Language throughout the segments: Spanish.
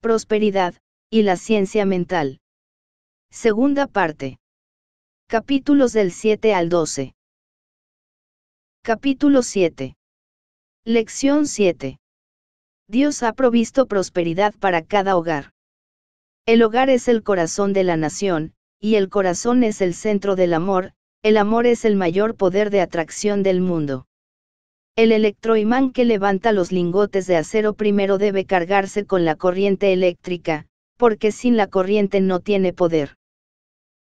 prosperidad, y la ciencia mental. Segunda parte. Capítulos del 7 al 12. Capítulo 7. Lección 7. Dios ha provisto prosperidad para cada hogar. El hogar es el corazón de la nación, y el corazón es el centro del amor, el amor es el mayor poder de atracción del mundo. El electroimán que levanta los lingotes de acero primero debe cargarse con la corriente eléctrica, porque sin la corriente no tiene poder.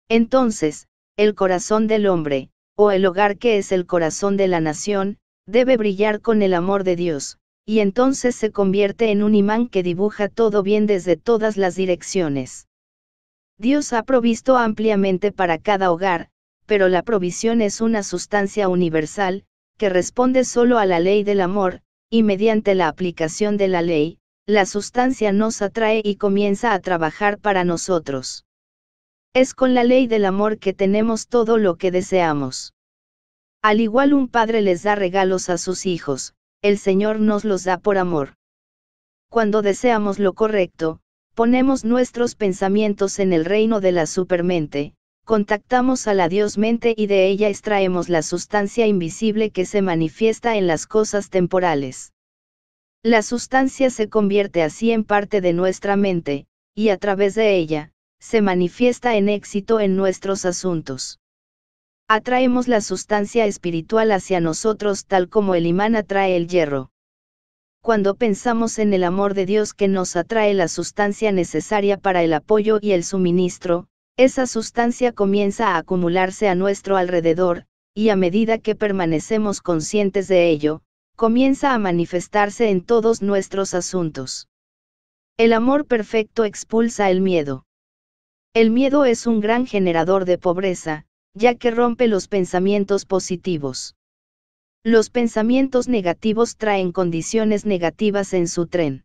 Entonces, el corazón del hombre, o el hogar que es el corazón de la nación, debe brillar con el amor de Dios, y entonces se convierte en un imán que dibuja todo bien desde todas las direcciones. Dios ha provisto ampliamente para cada hogar, pero la provisión es una sustancia universal, que responde solo a la ley del amor, y mediante la aplicación de la ley, la sustancia nos atrae y comienza a trabajar para nosotros. Es con la ley del amor que tenemos todo lo que deseamos. Al igual un padre les da regalos a sus hijos, el Señor nos los da por amor. Cuando deseamos lo correcto, ponemos nuestros pensamientos en el reino de la supermente, contactamos a la Dios mente y de ella extraemos la sustancia invisible que se manifiesta en las cosas temporales. La sustancia se convierte así en parte de nuestra mente, y a través de ella, se manifiesta en éxito en nuestros asuntos. Atraemos la sustancia espiritual hacia nosotros tal como el imán atrae el hierro. Cuando pensamos en el amor de Dios que nos atrae la sustancia necesaria para el apoyo y el suministro, esa sustancia comienza a acumularse a nuestro alrededor, y a medida que permanecemos conscientes de ello, comienza a manifestarse en todos nuestros asuntos. El amor perfecto expulsa el miedo. El miedo es un gran generador de pobreza, ya que rompe los pensamientos positivos. Los pensamientos negativos traen condiciones negativas en su tren.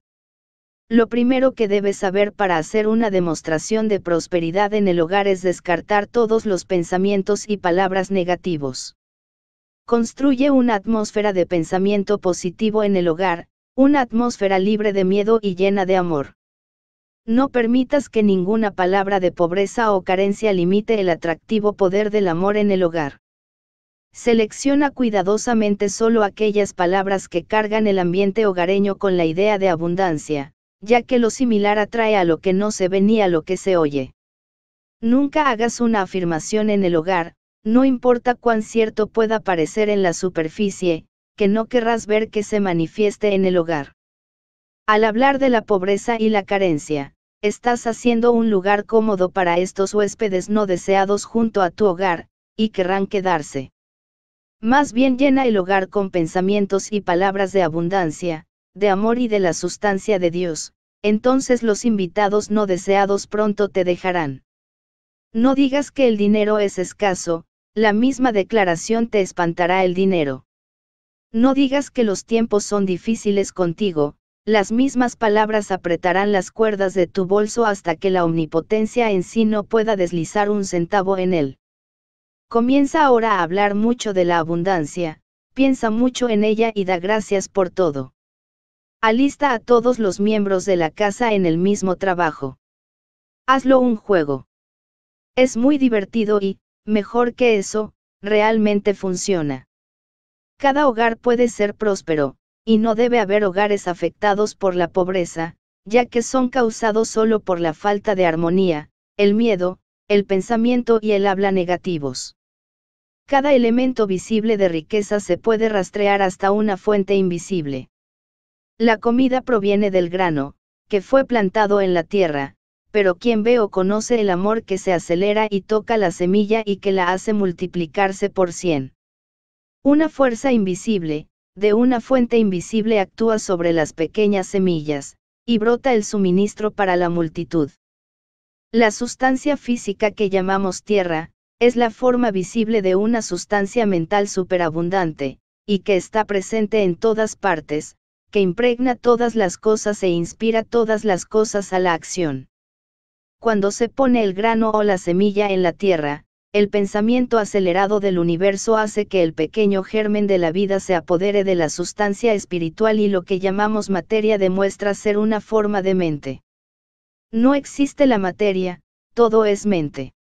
Lo primero que debes saber para hacer una demostración de prosperidad en el hogar es descartar todos los pensamientos y palabras negativos. Construye una atmósfera de pensamiento positivo en el hogar, una atmósfera libre de miedo y llena de amor. No permitas que ninguna palabra de pobreza o carencia limite el atractivo poder del amor en el hogar. Selecciona cuidadosamente solo aquellas palabras que cargan el ambiente hogareño con la idea de abundancia, ya que lo similar atrae a lo que no se ve ni a lo que se oye. Nunca hagas una afirmación en el hogar, no importa cuán cierto pueda parecer en la superficie, que no querrás ver que se manifieste en el hogar. Al hablar de la pobreza y la carencia, estás haciendo un lugar cómodo para estos huéspedes no deseados junto a tu hogar, y querrán quedarse. Más bien llena el hogar con pensamientos y palabras de abundancia, de amor y de la sustancia de Dios, entonces los invitados no deseados pronto te dejarán. No digas que el dinero es escaso, la misma declaración te espantará el dinero. No digas que los tiempos son difíciles contigo, las mismas palabras apretarán las cuerdas de tu bolso hasta que la omnipotencia en sí no pueda deslizar un centavo en él. Comienza ahora a hablar mucho de la abundancia, piensa mucho en ella y da gracias por todo. Alista a todos los miembros de la casa en el mismo trabajo. Hazlo un juego. Es muy divertido y, mejor que eso, realmente funciona. Cada hogar puede ser próspero, y no debe haber hogares afectados por la pobreza, ya que son causados solo por la falta de armonía, el miedo, el pensamiento y el habla negativos. Cada elemento visible de riqueza se puede rastrear hasta una fuente invisible. La comida proviene del grano, que fue plantado en la tierra, pero quien ve o conoce el amor que se acelera y toca la semilla y que la hace multiplicarse por cien. Una fuerza invisible, de una fuente invisible actúa sobre las pequeñas semillas, y brota el suministro para la multitud. La sustancia física que llamamos tierra, es la forma visible de una sustancia mental superabundante, y que está presente en todas partes, que impregna todas las cosas e inspira todas las cosas a la acción. Cuando se pone el grano o la semilla en la tierra, el pensamiento acelerado del universo hace que el pequeño germen de la vida se apodere de la sustancia espiritual y lo que llamamos materia demuestra ser una forma de mente. No existe la materia, todo es mente.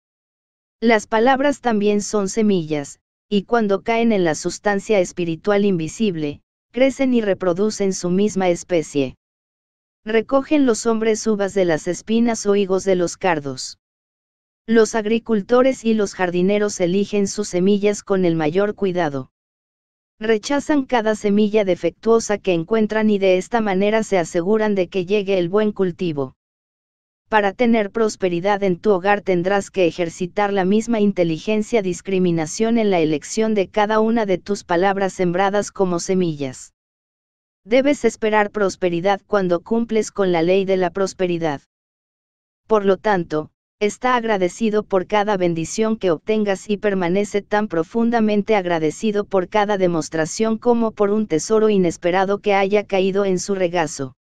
Las palabras también son semillas, y cuando caen en la sustancia espiritual invisible, crecen y reproducen su misma especie. Recogen los hombres uvas de las espinas o higos de los cardos. Los agricultores y los jardineros eligen sus semillas con el mayor cuidado. Rechazan cada semilla defectuosa que encuentran y de esta manera se aseguran de que llegue el buen cultivo. Para tener prosperidad en tu hogar tendrás que ejercitar la misma inteligencia discriminación en la elección de cada una de tus palabras sembradas como semillas. Debes esperar prosperidad cuando cumples con la ley de la prosperidad. Por lo tanto, está agradecido por cada bendición que obtengas y permanece tan profundamente agradecido por cada demostración como por un tesoro inesperado que haya caído en su regazo.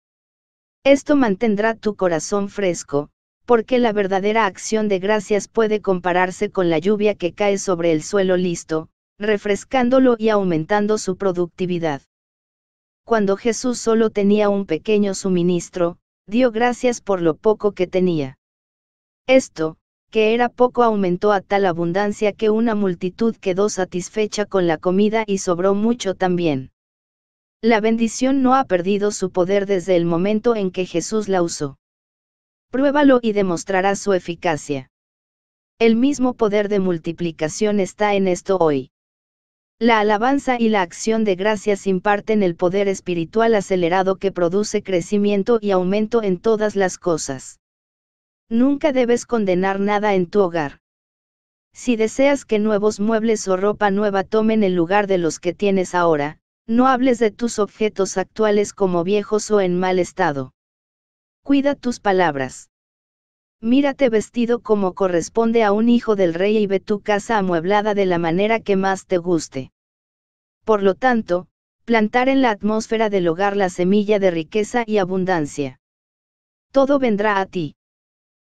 Esto mantendrá tu corazón fresco, porque la verdadera acción de gracias puede compararse con la lluvia que cae sobre el suelo listo, refrescándolo y aumentando su productividad. Cuando Jesús solo tenía un pequeño suministro, dio gracias por lo poco que tenía. Esto, que era poco, aumentó a tal abundancia que una multitud quedó satisfecha con la comida y sobró mucho también. La bendición no ha perdido su poder desde el momento en que Jesús la usó. Pruébalo y demostrará su eficacia. El mismo poder de multiplicación está en esto hoy. La alabanza y la acción de gracias imparten el poder espiritual acelerado que produce crecimiento y aumento en todas las cosas. Nunca debes condenar nada en tu hogar. Si deseas que nuevos muebles o ropa nueva tomen el lugar de los que tienes ahora, no hables de tus objetos actuales como viejos o en mal estado. Cuida tus palabras. Mírate vestido como corresponde a un hijo del rey y ve tu casa amueblada de la manera que más te guste. Por lo tanto, plantar en la atmósfera del hogar la semilla de riqueza y abundancia. Todo vendrá a ti.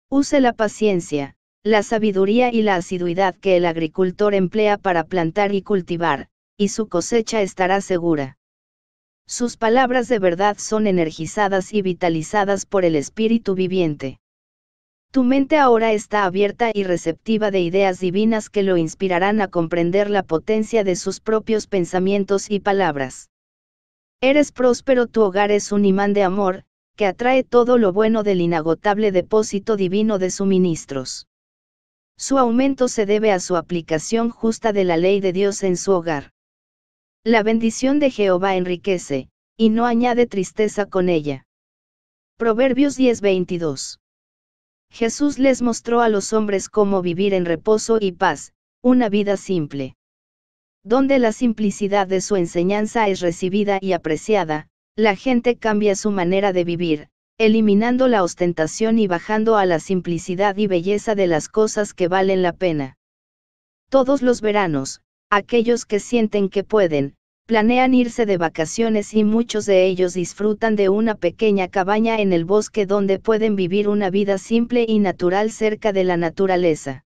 Use la paciencia, la sabiduría y la asiduidad que el agricultor emplea para plantar y cultivar, y su cosecha estará segura. Sus palabras de verdad son energizadas y vitalizadas por el Espíritu viviente. Tu mente ahora está abierta y receptiva de ideas divinas que lo inspirarán a comprender la potencia de sus propios pensamientos y palabras. Eres próspero, tu hogar es un imán de amor, que atrae todo lo bueno del inagotable depósito divino de suministros. Su aumento se debe a su aplicación justa de la ley de Dios en su hogar. La bendición de Jehová enriquece, y no añade tristeza con ella. Proverbios 10:22. Jesús les mostró a los hombres cómo vivir en reposo y paz, una vida simple. Donde la simplicidad de su enseñanza es recibida y apreciada, la gente cambia su manera de vivir, eliminando la ostentación y bajando a la simplicidad y belleza de las cosas que valen la pena. Todos los veranos, aquellos que sienten que pueden, planean irse de vacaciones y muchos de ellos disfrutan de una pequeña cabaña en el bosque donde pueden vivir una vida simple y natural cerca de la naturaleza.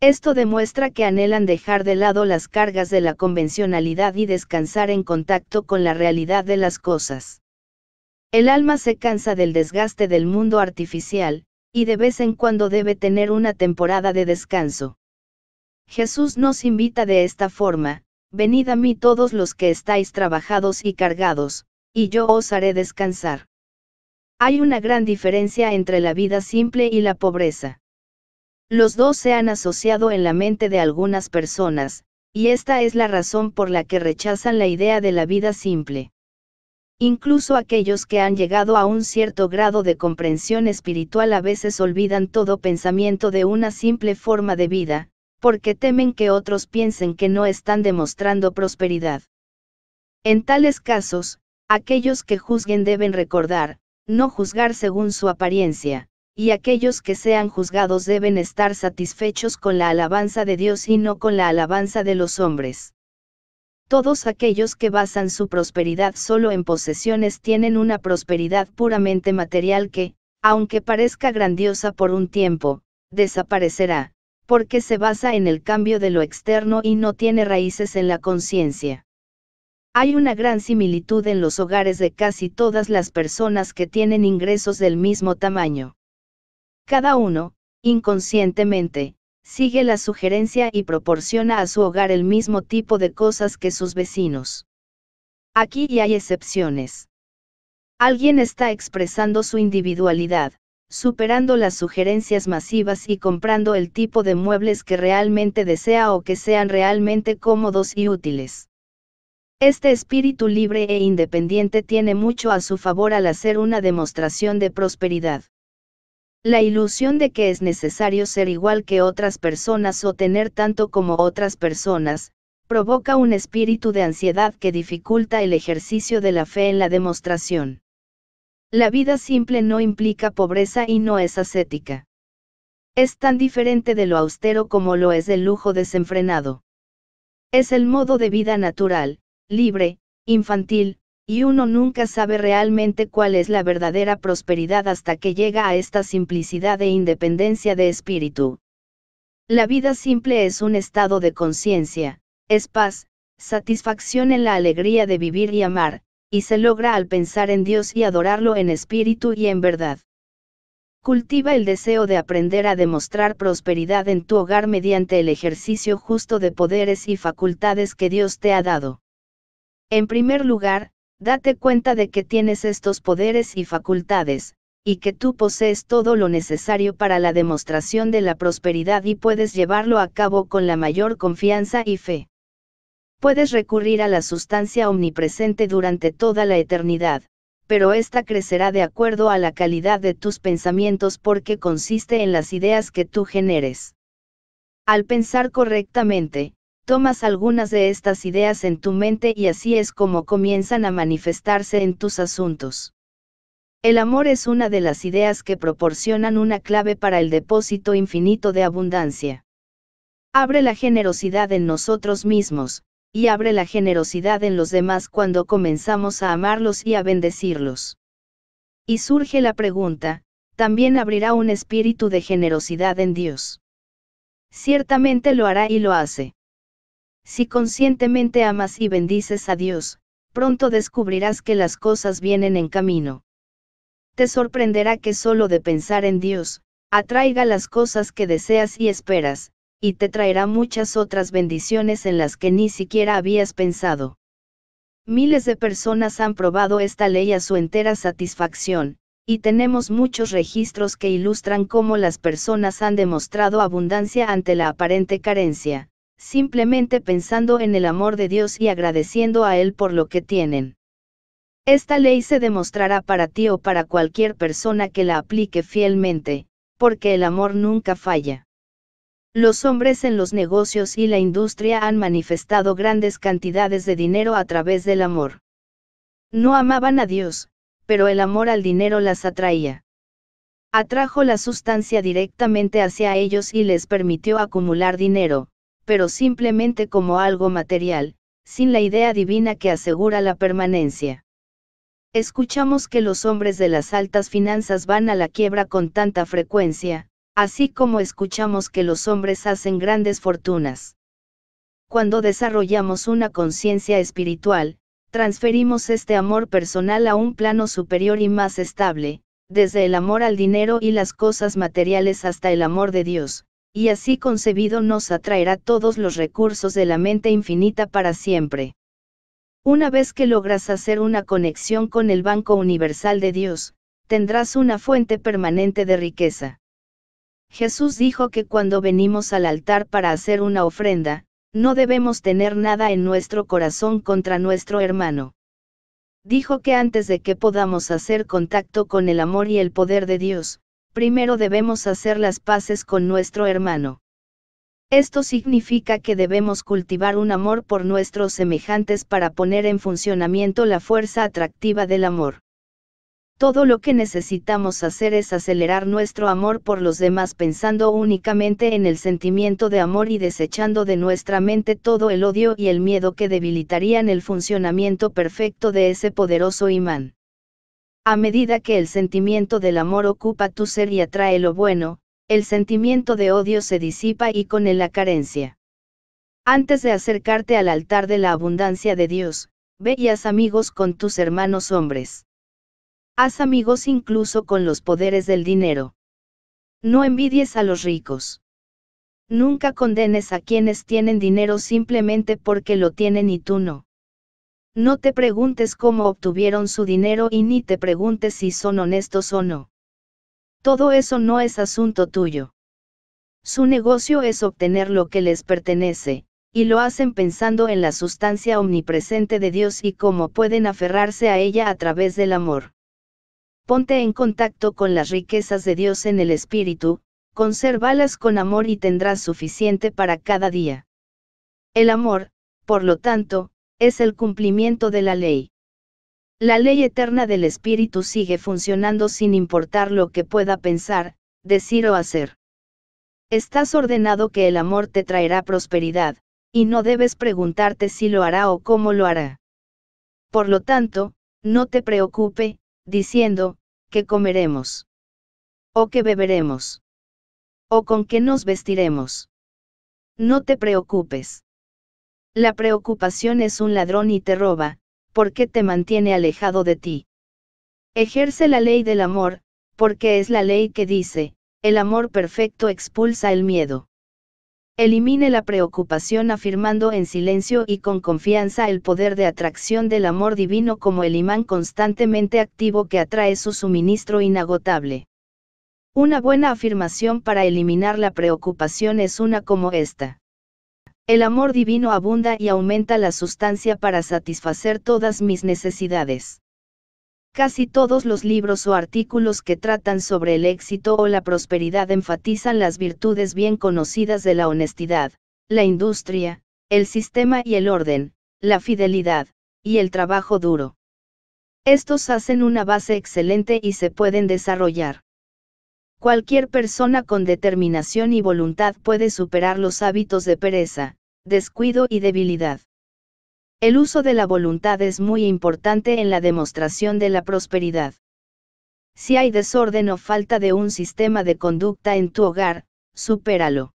Esto demuestra que anhelan dejar de lado las cargas de la convencionalidad y descansar en contacto con la realidad de las cosas. El alma se cansa del desgaste del mundo artificial, y de vez en cuando debe tener una temporada de descanso. Jesús nos invita de esta forma, venid a mí todos los que estáis trabajados y cargados, y yo os haré descansar. Hay una gran diferencia entre la vida simple y la pobreza. Los dos se han asociado en la mente de algunas personas, y esta es la razón por la que rechazan la idea de la vida simple. Incluso aquellos que han llegado a un cierto grado de comprensión espiritual a veces olvidan todo pensamiento de una simple forma de vida, porque temen que otros piensen que no están demostrando prosperidad. En tales casos, aquellos que juzguen deben recordar, no juzgar según su apariencia, y aquellos que sean juzgados deben estar satisfechos con la alabanza de Dios y no con la alabanza de los hombres. Todos aquellos que basan su prosperidad solo en posesiones tienen una prosperidad puramente material que, aunque parezca grandiosa por un tiempo, desaparecerá, porque se basa en el cambio de lo externo y no tiene raíces en la conciencia. Hay una gran similitud en los hogares de casi todas las personas que tienen ingresos del mismo tamaño. Cada uno, inconscientemente, sigue la sugerencia y proporciona a su hogar el mismo tipo de cosas que sus vecinos. Aquí y hay excepciones. Alguien está expresando su individualidad, superando las sugerencias masivas y comprando el tipo de muebles que realmente desea o que sean realmente cómodos y útiles. Este espíritu libre e independiente tiene mucho a su favor al hacer una demostración de prosperidad. La ilusión de que es necesario ser igual que otras personas o tener tanto como otras personas, provoca un espíritu de ansiedad que dificulta el ejercicio de la fe en la demostración. La vida simple no implica pobreza y no es ascética. Es tan diferente de lo austero como lo es el lujo desenfrenado. Es el modo de vida natural, libre, infantil, y uno nunca sabe realmente cuál es la verdadera prosperidad hasta que llega a esta simplicidad e independencia de espíritu. La vida simple es un estado de conciencia, es paz, satisfacción en la alegría de vivir y amar, y se logra al pensar en Dios y adorarlo en espíritu y en verdad. Cultiva el deseo de aprender a demostrar prosperidad en tu hogar mediante el ejercicio justo de poderes y facultades que Dios te ha dado. En primer lugar, date cuenta de que tienes estos poderes y facultades, y que tú posees todo lo necesario para la demostración de la prosperidad y puedes llevarlo a cabo con la mayor confianza y fe. Puedes recurrir a la sustancia omnipresente durante toda la eternidad, pero ésta crecerá de acuerdo a la calidad de tus pensamientos porque consiste en las ideas que tú generes. Al pensar correctamente, tomas algunas de estas ideas en tu mente y así es como comienzan a manifestarse en tus asuntos. El amor es una de las ideas que proporcionan una clave para el depósito infinito de abundancia. Abre la generosidad en nosotros mismos, y abre la generosidad en los demás cuando comenzamos a amarlos y a bendecirlos. Y surge la pregunta, también abrirá un espíritu de generosidad en Dios. Ciertamente lo hará y lo hace. Si conscientemente amas y bendices a Dios, pronto descubrirás que las cosas vienen en camino. Te sorprenderá que solo de pensar en Dios, atraiga las cosas que deseas y esperas, y te traerá muchas otras bendiciones en las que ni siquiera habías pensado. Miles de personas han probado esta ley a su entera satisfacción, y tenemos muchos registros que ilustran cómo las personas han demostrado abundancia ante la aparente carencia, simplemente pensando en el amor de Dios y agradeciendo a Él por lo que tienen. Esta ley se demostrará para ti o para cualquier persona que la aplique fielmente, porque el amor nunca falla. Los hombres en los negocios y la industria han manifestado grandes cantidades de dinero a través del amor. No amaban a Dios, pero el amor al dinero las atraía. Atrajo la sustancia directamente hacia ellos y les permitió acumular dinero, pero simplemente como algo material, sin la idea divina que asegura la permanencia. Escuchamos que los hombres de las altas finanzas van a la quiebra con tanta frecuencia, así como escuchamos que los hombres hacen grandes fortunas. Cuando desarrollamos una conciencia espiritual, transferimos este amor personal a un plano superior y más estable, desde el amor al dinero y las cosas materiales hasta el amor de Dios, y así concebido nos atraerá todos los recursos de la mente infinita para siempre. Una vez que logras hacer una conexión con el Banco Universal de Dios, tendrás una fuente permanente de riqueza. Jesús dijo que cuando venimos al altar para hacer una ofrenda, no debemos tener nada en nuestro corazón contra nuestro hermano. Dijo que antes de que podamos hacer contacto con el amor y el poder de Dios, primero debemos hacer las paces con nuestro hermano. Esto significa que debemos cultivar un amor por nuestros semejantes para poner en funcionamiento la fuerza atractiva del amor. Todo lo que necesitamos hacer es acelerar nuestro amor por los demás pensando únicamente en el sentimiento de amor y desechando de nuestra mente todo el odio y el miedo que debilitarían el funcionamiento perfecto de ese poderoso imán. A medida que el sentimiento del amor ocupa tu ser y atrae lo bueno, el sentimiento de odio se disipa y con él la carencia. Antes de acercarte al altar de la abundancia de Dios, ve y haz amigos con tus hermanos hombres. Haz amigos incluso con los poderes del dinero. No envidies a los ricos. Nunca condenes a quienes tienen dinero simplemente porque lo tienen y tú no. No te preguntes cómo obtuvieron su dinero y ni te preguntes si son honestos o no. Todo eso no es asunto tuyo. Su negocio es obtener lo que les pertenece, y lo hacen pensando en la sustancia omnipresente de Dios y cómo pueden aferrarse a ella a través del amor ponte en contacto con las riquezas de Dios en el Espíritu, consérvalas con amor y tendrás suficiente para cada día. El amor, por lo tanto, es el cumplimiento de la ley. La ley eterna del espíritu sigue funcionando sin importar lo que pueda pensar, decir o hacer. Estás ordenado que el amor te traerá prosperidad, y no debes preguntarte si lo hará o cómo lo hará. Por lo tanto, no te preocupe, diciendo, ¿qué comeremos? ¿O qué beberemos? ¿O con qué nos vestiremos? No te preocupes. La preocupación es un ladrón y te roba, porque te mantiene alejado de ti. Ejerce la ley del amor, porque es la ley que dice, el amor perfecto expulsa el miedo. Elimine la preocupación afirmando en silencio y con confianza el poder de atracción del amor divino como el imán constantemente activo que atrae su suministro inagotable. Una buena afirmación para eliminar la preocupación es una como esta. El amor divino abunda y aumenta la sustancia para satisfacer todas mis necesidades. Casi todos los libros o artículos que tratan sobre el éxito o la prosperidad enfatizan las virtudes bien conocidas de la honestidad, la industria, el sistema y el orden, la fidelidad, y el trabajo duro. Estos hacen una base excelente y se pueden desarrollar. Cualquier persona con determinación y voluntad puede superar los hábitos de pereza, descuido y debilidad. El uso de la voluntad es muy importante en la demostración de la prosperidad. Si hay desorden o falta de un sistema de conducta en tu hogar, supéralo.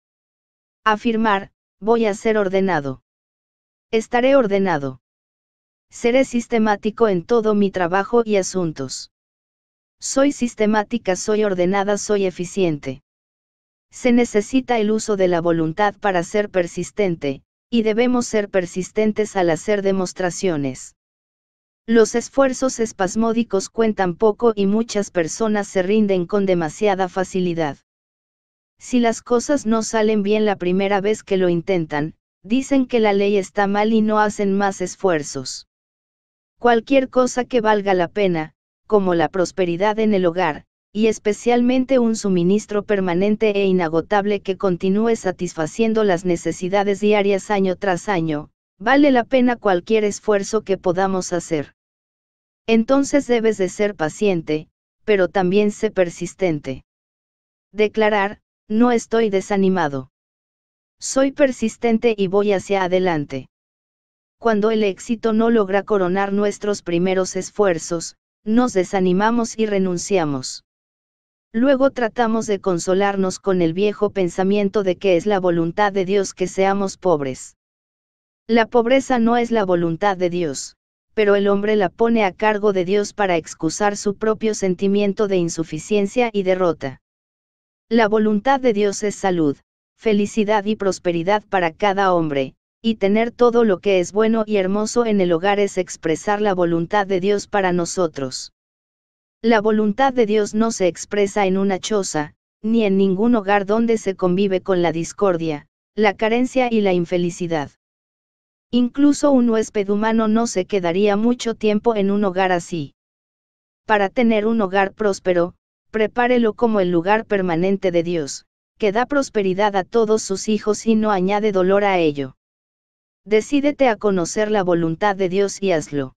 Afirmar, voy a ser ordenado. Estaré ordenado. Seré sistemático en todo mi trabajo y asuntos. Soy sistemática, soy ordenada, soy eficiente. Se necesita el uso de la voluntad para ser persistente, y debemos ser persistentes al hacer demostraciones. Los esfuerzos espasmódicos cuentan poco y muchas personas se rinden con demasiada facilidad. Si las cosas no salen bien la primera vez que lo intentan, dicen que la ley está mal y no hacen más esfuerzos. Cualquier cosa que valga la pena, como la prosperidad en el hogar, y especialmente un suministro permanente e inagotable que continúe satisfaciendo las necesidades diarias año tras año, vale la pena cualquier esfuerzo que podamos hacer. Entonces debes de ser paciente, pero también sé persistente. Declarar, no estoy desanimado. Soy persistente y voy hacia adelante. Cuando el éxito no logra coronar nuestros primeros esfuerzos, nos desanimamos y renunciamos. Luego tratamos de consolarnos con el viejo pensamiento de que es la voluntad de Dios que seamos pobres. La pobreza no es la voluntad de Dios, pero el hombre la pone a cargo de Dios para excusar su propio sentimiento de insuficiencia y derrota. La voluntad de Dios es salud, felicidad y prosperidad para cada hombre, y tener todo lo que es bueno y hermoso en el hogar es expresar la voluntad de Dios para nosotros. La voluntad de Dios no se expresa en una choza, ni en ningún hogar donde se convive con la discordia, la carencia y la infelicidad. Incluso un huésped humano no se quedaría mucho tiempo en un hogar así. Para tener un hogar próspero, prepárelo como el lugar permanente de Dios, que da prosperidad a todos sus hijos y no añade dolor a ello. Decídete a conocer la voluntad de Dios y hazlo.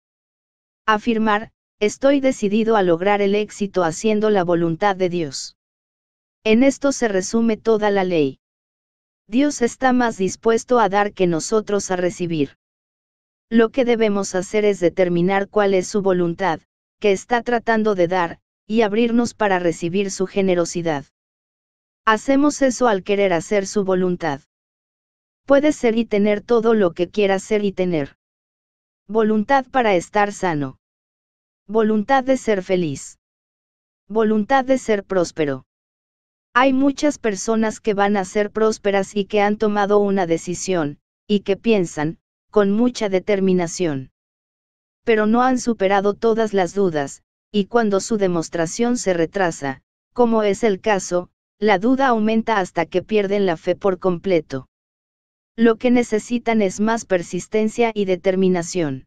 Afirmar, Estoy decidido a lograr el éxito haciendo la voluntad de Dios. En esto se resume toda la ley. Dios está más dispuesto a dar que nosotros a recibir. Lo que debemos hacer es determinar cuál es su voluntad, que está tratando de dar, y abrirnos para recibir su generosidad. Hacemos eso al querer hacer su voluntad. Puede ser y tener todo lo que quiera ser y tener. Voluntad para estar sano. Voluntad de ser feliz. Voluntad de ser próspero. Hay muchas personas que van a ser prósperas y que han tomado una decisión, y que piensan, con mucha determinación. Pero no han superado todas las dudas, y cuando su demostración se retrasa, como es el caso, la duda aumenta hasta que pierden la fe por completo. Lo que necesitan es más persistencia y determinación.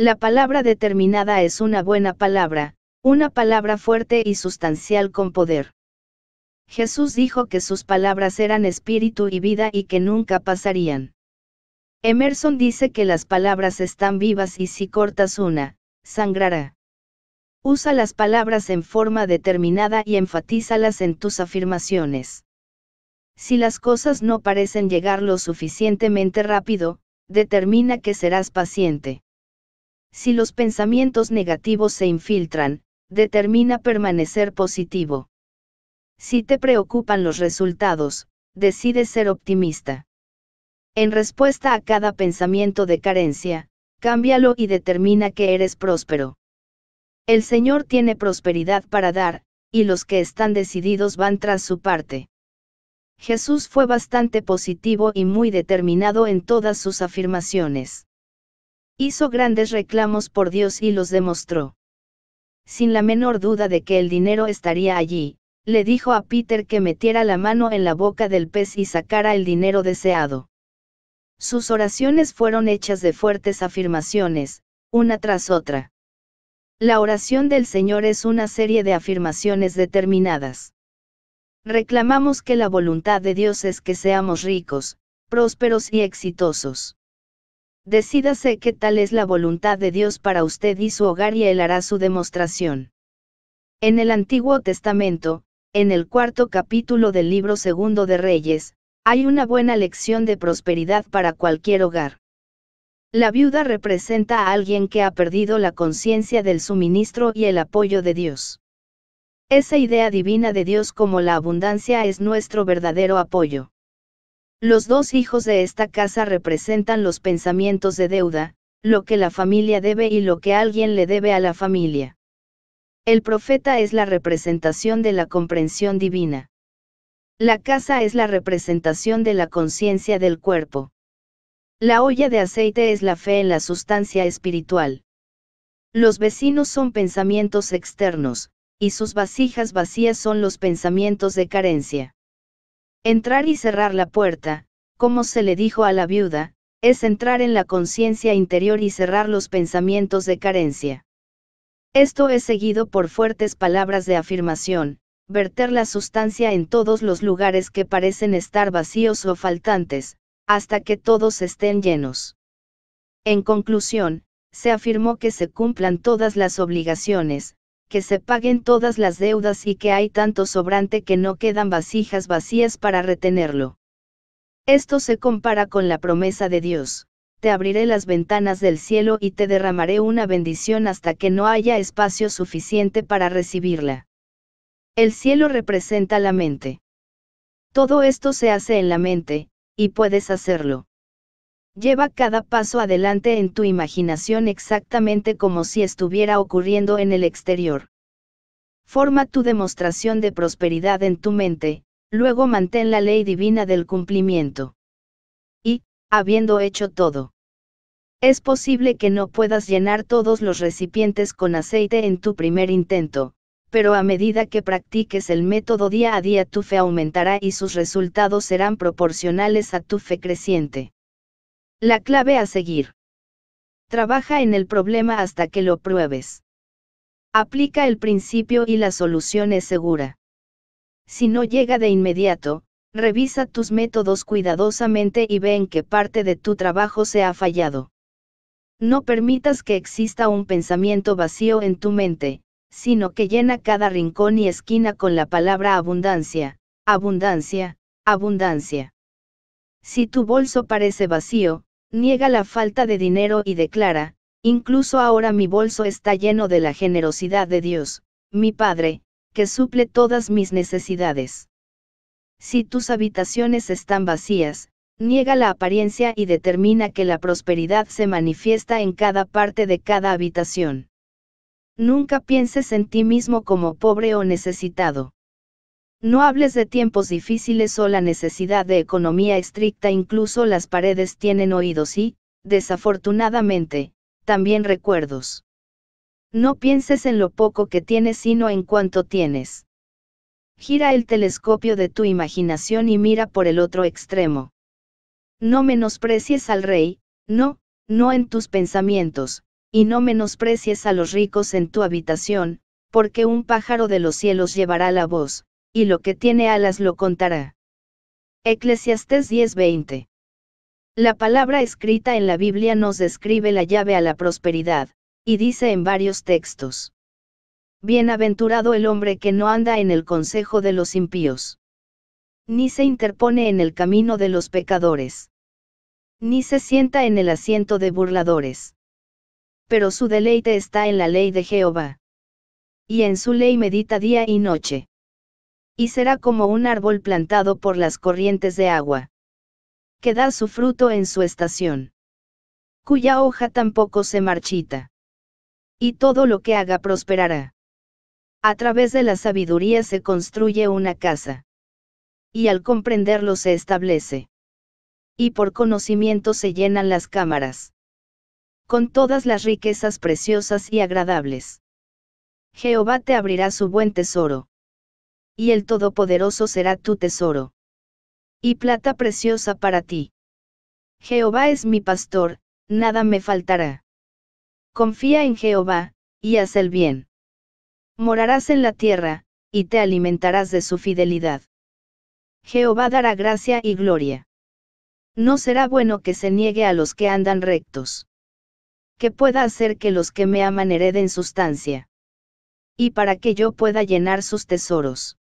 La palabra determinada es una buena palabra, una palabra fuerte y sustancial con poder. Jesús dijo que sus palabras eran espíritu y vida y que nunca pasarían. Emerson dice que las palabras están vivas y si cortas una, sangrará. Usa las palabras en forma determinada y enfatízalas en tus afirmaciones. Si las cosas no parecen llegar lo suficientemente rápido, determina que serás paciente. Si los pensamientos negativos se infiltran, determina permanecer positivo. Si te preocupan los resultados, decide ser optimista. En respuesta a cada pensamiento de carencia, cámbialo y determina que eres próspero. El Señor tiene prosperidad para dar, y los que están decididos van tras su parte. Jesús fue bastante positivo y muy determinado en todas sus afirmaciones. Hizo grandes reclamos por Dios y los demostró. Sin la menor duda de que el dinero estaría allí, le dijo a Peter que metiera la mano en la boca del pez y sacara el dinero deseado. Sus oraciones fueron hechas de fuertes afirmaciones, una tras otra. La oración del Señor es una serie de afirmaciones determinadas. Reclamamos que la voluntad de Dios es que seamos ricos, prósperos y exitosos. Decídase que tal es la voluntad de Dios para usted y su hogar y él hará su demostración. En el Antiguo Testamento, en el cuarto capítulo del libro segundo de Reyes, hay una buena lección de prosperidad para cualquier hogar. La viuda representa a alguien que ha perdido la conciencia del suministro y el apoyo de Dios. Esa idea divina de Dios como la abundancia es nuestro verdadero apoyo. Los dos hijos de esta casa representan los pensamientos de deuda, lo que la familia debe y lo que alguien le debe a la familia. El profeta es la representación de la comprensión divina. La casa es la representación de la conciencia del cuerpo. La olla de aceite es la fe en la sustancia espiritual. Los vecinos son pensamientos externos, y sus vasijas vacías son los pensamientos de carencia. Entrar y cerrar la puerta, como se le dijo a la viuda, es entrar en la conciencia interior y cerrar los pensamientos de carencia. Esto es seguido por fuertes palabras de afirmación, verter la sustancia en todos los lugares que parecen estar vacíos o faltantes, hasta que todos estén llenos. En conclusión, se afirmó que se cumplan todas las obligaciones, que se paguen todas las deudas y que hay tanto sobrante que no quedan vasijas vacías para retenerlo. Esto se compara con la promesa de Dios, te abriré las ventanas del cielo y te derramaré una bendición hasta que no haya espacio suficiente para recibirla. El cielo representa la mente. Todo esto se hace en la mente, y puedes hacerlo. Lleva cada paso adelante en tu imaginación exactamente como si estuviera ocurriendo en el exterior. Forma tu demostración de prosperidad en tu mente, luego mantén la ley divina del cumplimiento. Y, habiendo hecho todo, es posible que no puedas llenar todos los recipientes con aceite en tu primer intento, pero a medida que practiques el método día a día tu fe aumentará y sus resultados serán proporcionales a tu fe creciente. La clave a seguir. Trabaja en el problema hasta que lo pruebes. Aplica el principio y la solución es segura. Si no llega de inmediato, revisa tus métodos cuidadosamente y ve en qué parte de tu trabajo se ha fallado. No permitas que exista un pensamiento vacío en tu mente, sino que llena cada rincón y esquina con la palabra abundancia, abundancia, abundancia. Si tu bolso parece vacío, niega la falta de dinero y declara, incluso ahora mi bolso está lleno de la generosidad de Dios, mi Padre, que suple todas mis necesidades. Si tus habitaciones están vacías, niega la apariencia y determina que la prosperidad se manifiesta en cada parte de cada habitación. Nunca pienses en ti mismo como pobre o necesitado. No hables de tiempos difíciles o la necesidad de economía estricta, incluso las paredes tienen oídos y, desafortunadamente, también recuerdos. No pienses en lo poco que tienes, sino en cuanto tienes. Gira el telescopio de tu imaginación y mira por el otro extremo. No menosprecies al rey, no, no en tus pensamientos, y no menosprecies a los ricos en tu habitación, porque un pájaro de los cielos llevará la voz, y lo que tiene alas lo contará. Eclesiastés 10:20. La palabra escrita en la Biblia nos describe la llave a la prosperidad, y dice en varios textos. Bienaventurado el hombre que no anda en el consejo de los impíos. Ni se interpone en el camino de los pecadores. Ni se sienta en el asiento de burladores. Pero su deleite está en la ley de Jehová. Y en su ley medita día y noche y será como un árbol plantado por las corrientes de agua, que da su fruto en su estación, cuya hoja tampoco se marchita. Y todo lo que haga prosperará. A través de la sabiduría se construye una casa. Y al comprenderlo se establece. Y por conocimiento se llenan las cámaras. Con todas las riquezas preciosas y agradables. Jehová te abrirá su buen tesoro y el Todopoderoso será tu tesoro. Y plata preciosa para ti. Jehová es mi pastor, nada me faltará. Confía en Jehová, y haz el bien. Morarás en la tierra, y te alimentarás de su fidelidad. Jehová dará gracia y gloria. No será bueno que se niegue a los que andan rectos. Que pueda hacer que los que me aman hereden sustancia. Y para que yo pueda llenar sus tesoros.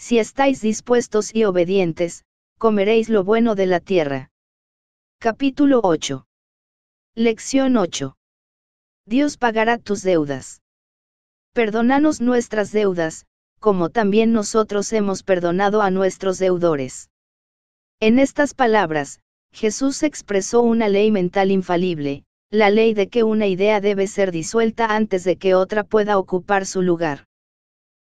Si estáis dispuestos y obedientes, comeréis lo bueno de la tierra. Capítulo 8. Lección 8. Dios pagará tus deudas. Perdonanos nuestras deudas, como también nosotros hemos perdonado a nuestros deudores. En estas palabras, Jesús expresó una ley mental infalible, la ley de que una idea debe ser disuelta antes de que otra pueda ocupar su lugar.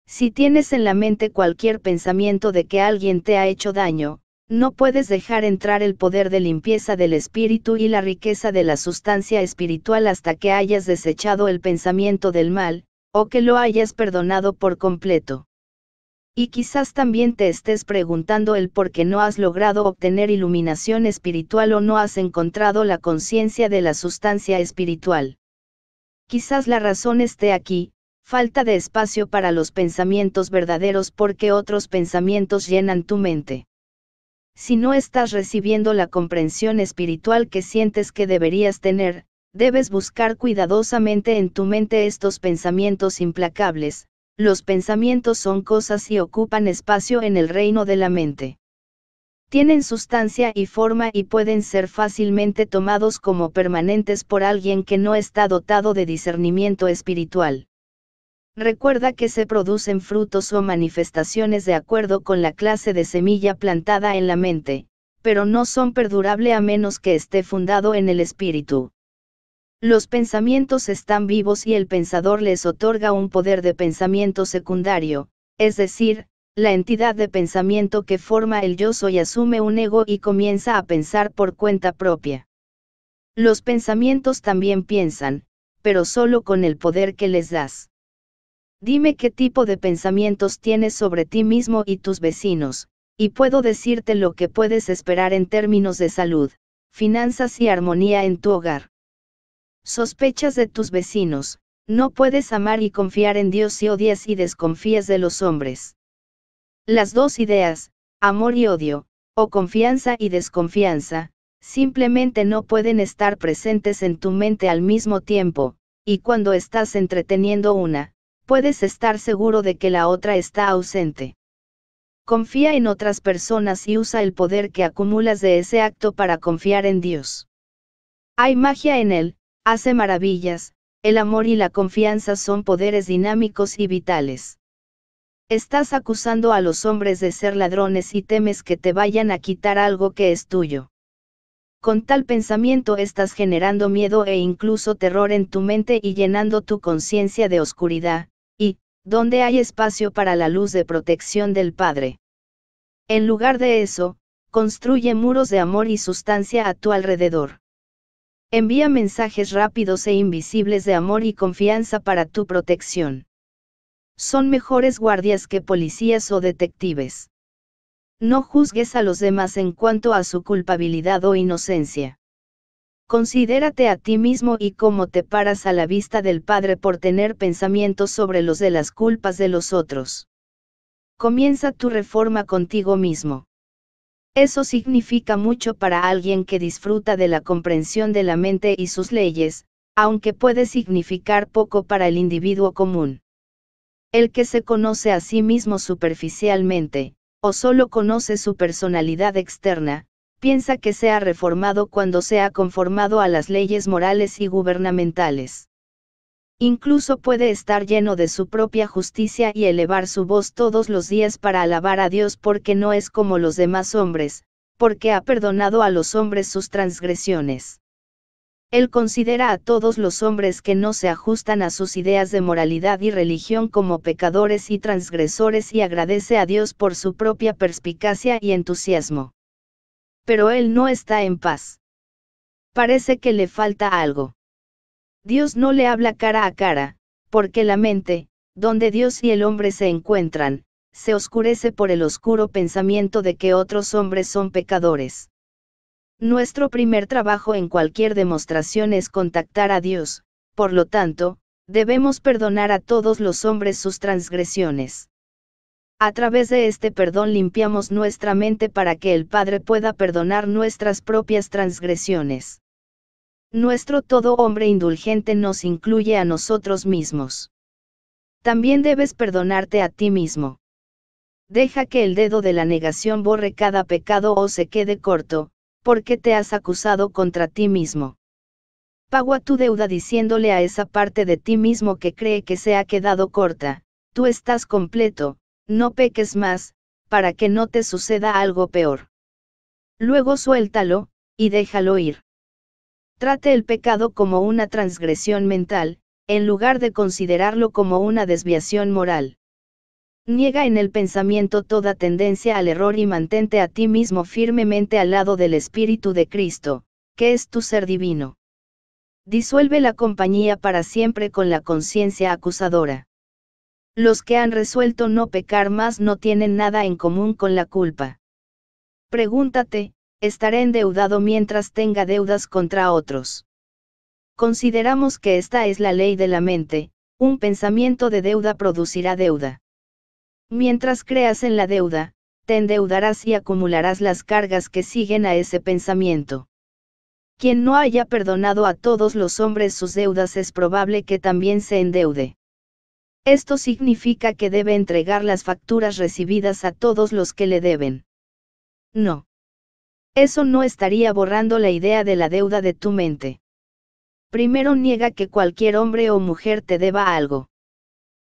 Si tienes en la mente cualquier pensamiento de que alguien te ha hecho daño, no puedes dejar entrar el poder de limpieza del espíritu y la riqueza de la sustancia espiritual hasta que hayas desechado el pensamiento del mal, o que lo hayas perdonado por completo. Y quizás también te estés preguntando el por qué no has logrado obtener iluminación espiritual o no has encontrado la conciencia de la sustancia espiritual. Quizás la razón esté aquí, falta de espacio para los pensamientos verdaderos porque otros pensamientos llenan tu mente. Si no estás recibiendo la comprensión espiritual que sientes que deberías tener, debes buscar cuidadosamente en tu mente estos pensamientos implacables, los pensamientos son cosas y ocupan espacio en el reino de la mente. Tienen sustancia y forma y pueden ser fácilmente tomados como permanentes por alguien que no está dotado de discernimiento espiritual. Recuerda que se producen frutos o manifestaciones de acuerdo con la clase de semilla plantada en la mente, pero no son perdurable a menos que esté fundado en el espíritu. Los pensamientos están vivos y el pensador les otorga un poder de pensamiento secundario, es decir, la entidad de pensamiento que forma el yo soy asume un ego y comienza a pensar por cuenta propia. Los pensamientos también piensan, pero solo con el poder que les das. Dime qué tipo de pensamientos tienes sobre ti mismo y tus vecinos, y puedo decirte lo que puedes esperar en términos de salud, finanzas y armonía en tu hogar. Sospechas de tus vecinos, no puedes amar y confiar en Dios si odias y desconfías de los hombres. Las dos ideas, amor y odio, o confianza y desconfianza, simplemente no pueden estar presentes en tu mente al mismo tiempo, y cuando estás entreteniendo una, puedes estar seguro de que la otra está ausente. Confía en otras personas y usa el poder que acumulas de ese acto para confiar en Dios. Hay magia en Él, hace maravillas, el amor y la confianza son poderes dinámicos y vitales. Estás acusando a los hombres de ser ladrones y temes que te vayan a quitar algo que es tuyo. Con tal pensamiento estás generando miedo e incluso terror en tu mente y llenando tu conciencia de oscuridad, donde hay espacio para la luz de protección del Padre. En lugar de eso, construye muros de amor y sustancia a tu alrededor. Envía mensajes rápidos e invisibles de amor y confianza para tu protección. Son mejores guardias que policías o detectives. No juzgues a los demás en cuanto a su culpabilidad o inocencia. Considérate a ti mismo y cómo te paras a la vista del Padre por tener pensamientos sobre los de las culpas de los otros. Comienza tu reforma contigo mismo. Eso significa mucho para alguien que disfruta de la comprensión de la mente y sus leyes, aunque puede significar poco para el individuo común. El que se conoce a sí mismo superficialmente, o solo conoce su personalidad externa, piensa que sea reformado cuando sea conformado a las leyes morales y gubernamentales. Incluso puede estar lleno de su propia justicia y elevar su voz todos los días para alabar a Dios porque no es como los demás hombres, porque ha perdonado a los hombres sus transgresiones. Él considera a todos los hombres que no se ajustan a sus ideas de moralidad y religión como pecadores y transgresores y agradece a Dios por su propia perspicacia y entusiasmo pero él no está en paz. Parece que le falta algo. Dios no le habla cara a cara, porque la mente, donde Dios y el hombre se encuentran, se oscurece por el oscuro pensamiento de que otros hombres son pecadores. Nuestro primer trabajo en cualquier demostración es contactar a Dios, por lo tanto, debemos perdonar a todos los hombres sus transgresiones. A través de este perdón limpiamos nuestra mente para que el Padre pueda perdonar nuestras propias transgresiones. Nuestro todo hombre indulgente nos incluye a nosotros mismos. También debes perdonarte a ti mismo. Deja que el dedo de la negación borre cada pecado o se quede corto, porque te has acusado contra ti mismo. Pagua tu deuda diciéndole a esa parte de ti mismo que cree que se ha quedado corta, tú estás completo, no peques más, para que no te suceda algo peor. Luego suéltalo, y déjalo ir. Trate el pecado como una transgresión mental, en lugar de considerarlo como una desviación moral. Niega en el pensamiento toda tendencia al error y mantente a ti mismo firmemente al lado del Espíritu de Cristo, que es tu ser divino. Disuelve la compañía para siempre con la conciencia acusadora. Los que han resuelto no pecar más no tienen nada en común con la culpa. Pregúntate, ¿estaré endeudado mientras tenga deudas contra otros? Consideramos que esta es la ley de la mente, un pensamiento de deuda producirá deuda. Mientras creas en la deuda, te endeudarás y acumularás las cargas que siguen a ese pensamiento. Quien no haya perdonado a todos los hombres sus deudas es probable que también se endeude. Esto significa que debe entregar las facturas recibidas a todos los que le deben. No. Eso no estaría borrando la idea de la deuda de tu mente. Primero niega que cualquier hombre o mujer te deba algo.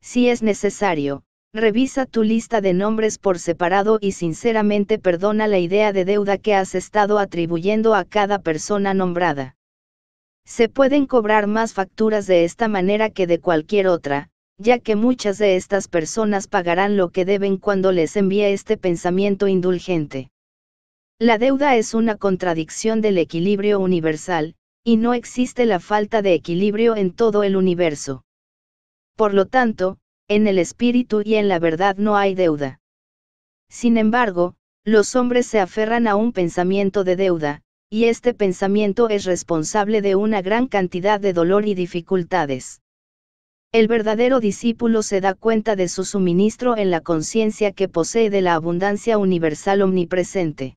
Si es necesario, revisa tu lista de nombres por separado y sinceramente perdona la idea de deuda que has estado atribuyendo a cada persona nombrada. Se pueden cobrar más facturas de esta manera que de cualquier otra, ya que muchas de estas personas pagarán lo que deben cuando les envíe este pensamiento indulgente. La deuda es una contradicción del equilibrio universal, y no existe la falta de equilibrio en todo el universo. Por lo tanto, en el espíritu y en la verdad no hay deuda. Sin embargo, los hombres se aferran a un pensamiento de deuda, y este pensamiento es responsable de una gran cantidad de dolor y dificultades. El verdadero discípulo se da cuenta de su suministro en la conciencia que posee de la abundancia universal omnipresente.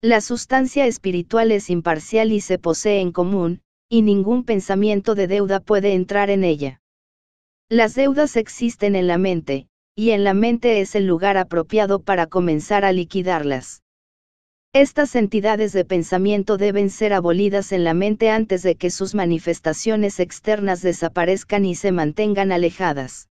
La sustancia espiritual es imparcial y se posee en común, y ningún pensamiento de deuda puede entrar en ella. Las deudas existen en la mente, y en la mente es el lugar apropiado para comenzar a liquidarlas. Estas entidades de pensamiento deben ser abolidas en la mente antes de que sus manifestaciones externas desaparezcan y se mantengan alejadas.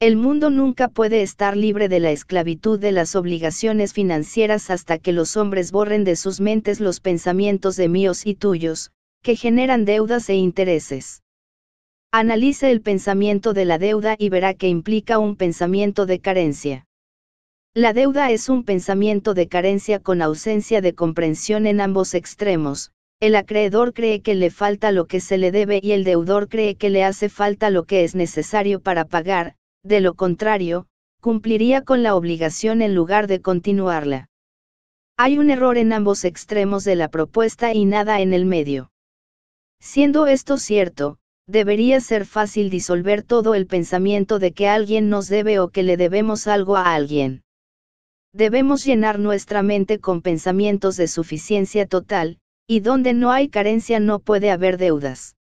El mundo nunca puede estar libre de la esclavitud de las obligaciones financieras hasta que los hombres borren de sus mentes los pensamientos de míos y tuyos, que generan deudas e intereses. Analice el pensamiento de la deuda y verá que implica un pensamiento de carencia. La deuda es un pensamiento de carencia con ausencia de comprensión en ambos extremos, el acreedor cree que le falta lo que se le debe y el deudor cree que le hace falta lo que es necesario para pagar, de lo contrario, cumpliría con la obligación en lugar de continuarla. Hay un error en ambos extremos de la propuesta y nada en el medio. Siendo esto cierto, debería ser fácil disolver todo el pensamiento de que alguien nos debe o que le debemos algo a alguien debemos llenar nuestra mente con pensamientos de suficiencia total, y donde no hay carencia no puede haber deudas.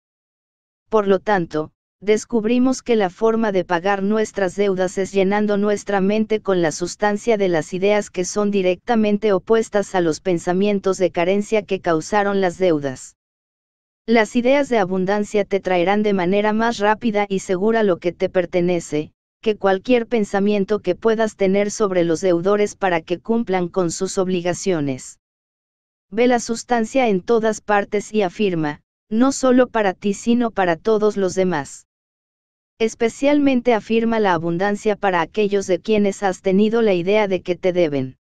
Por lo tanto, descubrimos que la forma de pagar nuestras deudas es llenando nuestra mente con la sustancia de las ideas que son directamente opuestas a los pensamientos de carencia que causaron las deudas. Las ideas de abundancia te traerán de manera más rápida y segura lo que te pertenece, que cualquier pensamiento que puedas tener sobre los deudores para que cumplan con sus obligaciones. Ve la sustancia en todas partes y afirma, no solo para ti sino para todos los demás. Especialmente afirma la abundancia para aquellos de quienes has tenido la idea de que te deben.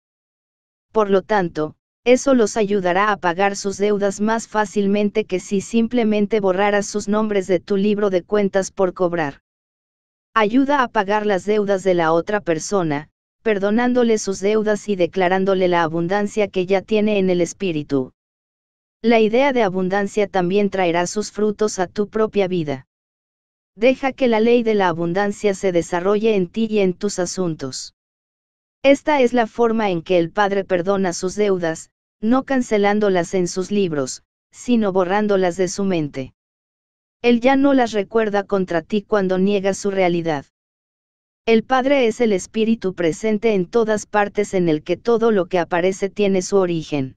Por lo tanto, eso los ayudará a pagar sus deudas más fácilmente que si simplemente borraras sus nombres de tu libro de cuentas por cobrar. Ayuda a pagar las deudas de la otra persona, perdonándole sus deudas y declarándole la abundancia que ya tiene en el espíritu. La idea de abundancia también traerá sus frutos a tu propia vida. Deja que la ley de la abundancia se desarrolle en ti y en tus asuntos. Esta es la forma en que el Padre perdona sus deudas, no cancelándolas en sus libros, sino borrándolas de su mente. Él ya no las recuerda contra ti cuando niegas su realidad. El Padre es el Espíritu presente en todas partes en el que todo lo que aparece tiene su origen.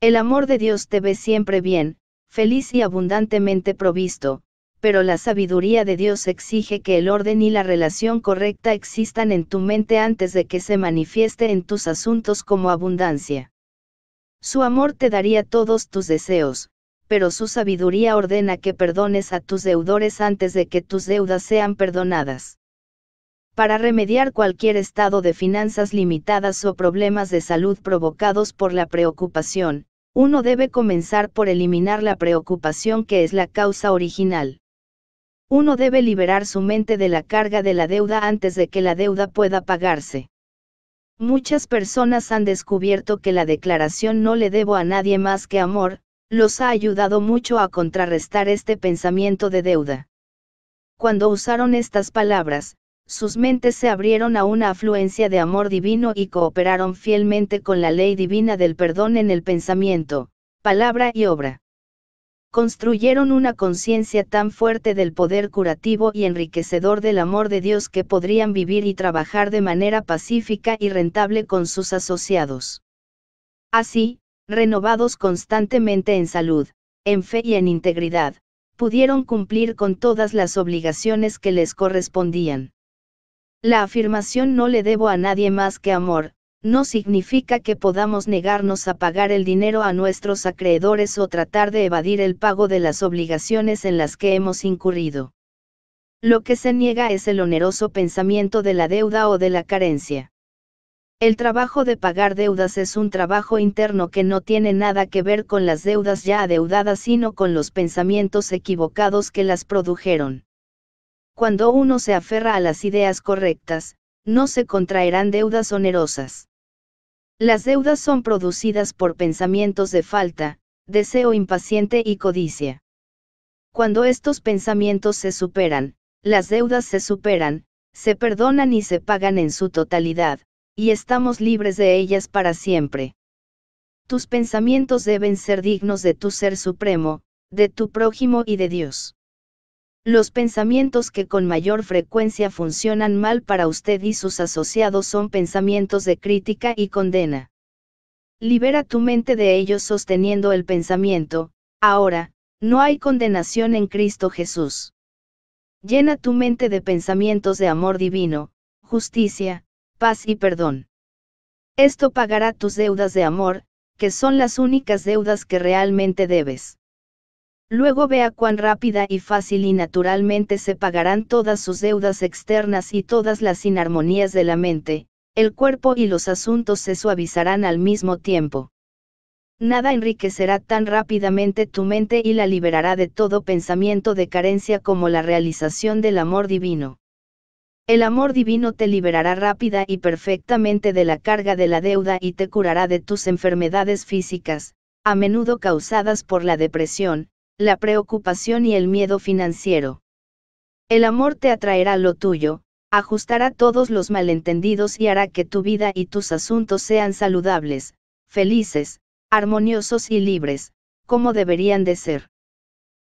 El amor de Dios te ve siempre bien, feliz y abundantemente provisto, pero la sabiduría de Dios exige que el orden y la relación correcta existan en tu mente antes de que se manifieste en tus asuntos como abundancia. Su amor te daría todos tus deseos, pero su sabiduría ordena que perdones a tus deudores antes de que tus deudas sean perdonadas. Para remediar cualquier estado de finanzas limitadas o problemas de salud provocados por la preocupación, uno debe comenzar por eliminar la preocupación que es la causa original. Uno debe liberar su mente de la carga de la deuda antes de que la deuda pueda pagarse. Muchas personas han descubierto que la declaración no le debo a nadie más que amor, los ha ayudado mucho a contrarrestar este pensamiento de deuda. Cuando usaron estas palabras, sus mentes se abrieron a una afluencia de amor divino y cooperaron fielmente con la ley divina del perdón en el pensamiento, palabra y obra. Construyeron una conciencia tan fuerte del poder curativo y enriquecedor del amor de Dios que podrían vivir y trabajar de manera pacífica y rentable con sus asociados. Así, renovados constantemente en salud, en fe y en integridad, pudieron cumplir con todas las obligaciones que les correspondían. La afirmación no le debo a nadie más que amor, no significa que podamos negarnos a pagar el dinero a nuestros acreedores o tratar de evadir el pago de las obligaciones en las que hemos incurrido. Lo que se niega es el oneroso pensamiento de la deuda o de la carencia. El trabajo de pagar deudas es un trabajo interno que no tiene nada que ver con las deudas ya adeudadas, sino con los pensamientos equivocados que las produjeron. Cuando uno se aferra a las ideas correctas, no se contraerán deudas onerosas. Las deudas son producidas por pensamientos de falta, deseo impaciente y codicia. Cuando estos pensamientos se superan, las deudas se superan, se perdonan y se pagan en su totalidad, y estamos libres de ellas para siempre. Tus pensamientos deben ser dignos de tu ser supremo, de tu prójimo y de Dios. Los pensamientos que con mayor frecuencia funcionan mal para usted y sus asociados son pensamientos de crítica y condena. Libera tu mente de ellos sosteniendo el pensamiento, ahora, no hay condenación en Cristo Jesús. Llena tu mente de pensamientos de amor divino, justicia, paz y perdón. Esto pagará tus deudas de amor, que son las únicas deudas que realmente debes. Luego vea cuán rápida y fácil y naturalmente se pagarán todas sus deudas externas y todas las inarmonías de la mente, el cuerpo y los asuntos se suavizarán al mismo tiempo. Nada enriquecerá tan rápidamente tu mente y la liberará de todo pensamiento de carencia como la realización del amor divino. El amor divino te liberará rápida y perfectamente de la carga de la deuda y te curará de tus enfermedades físicas, a menudo causadas por la depresión, la preocupación y el miedo financiero. El amor te atraerá lo tuyo, ajustará todos los malentendidos y hará que tu vida y tus asuntos sean saludables, felices, armoniosos y libres, como deberían de ser.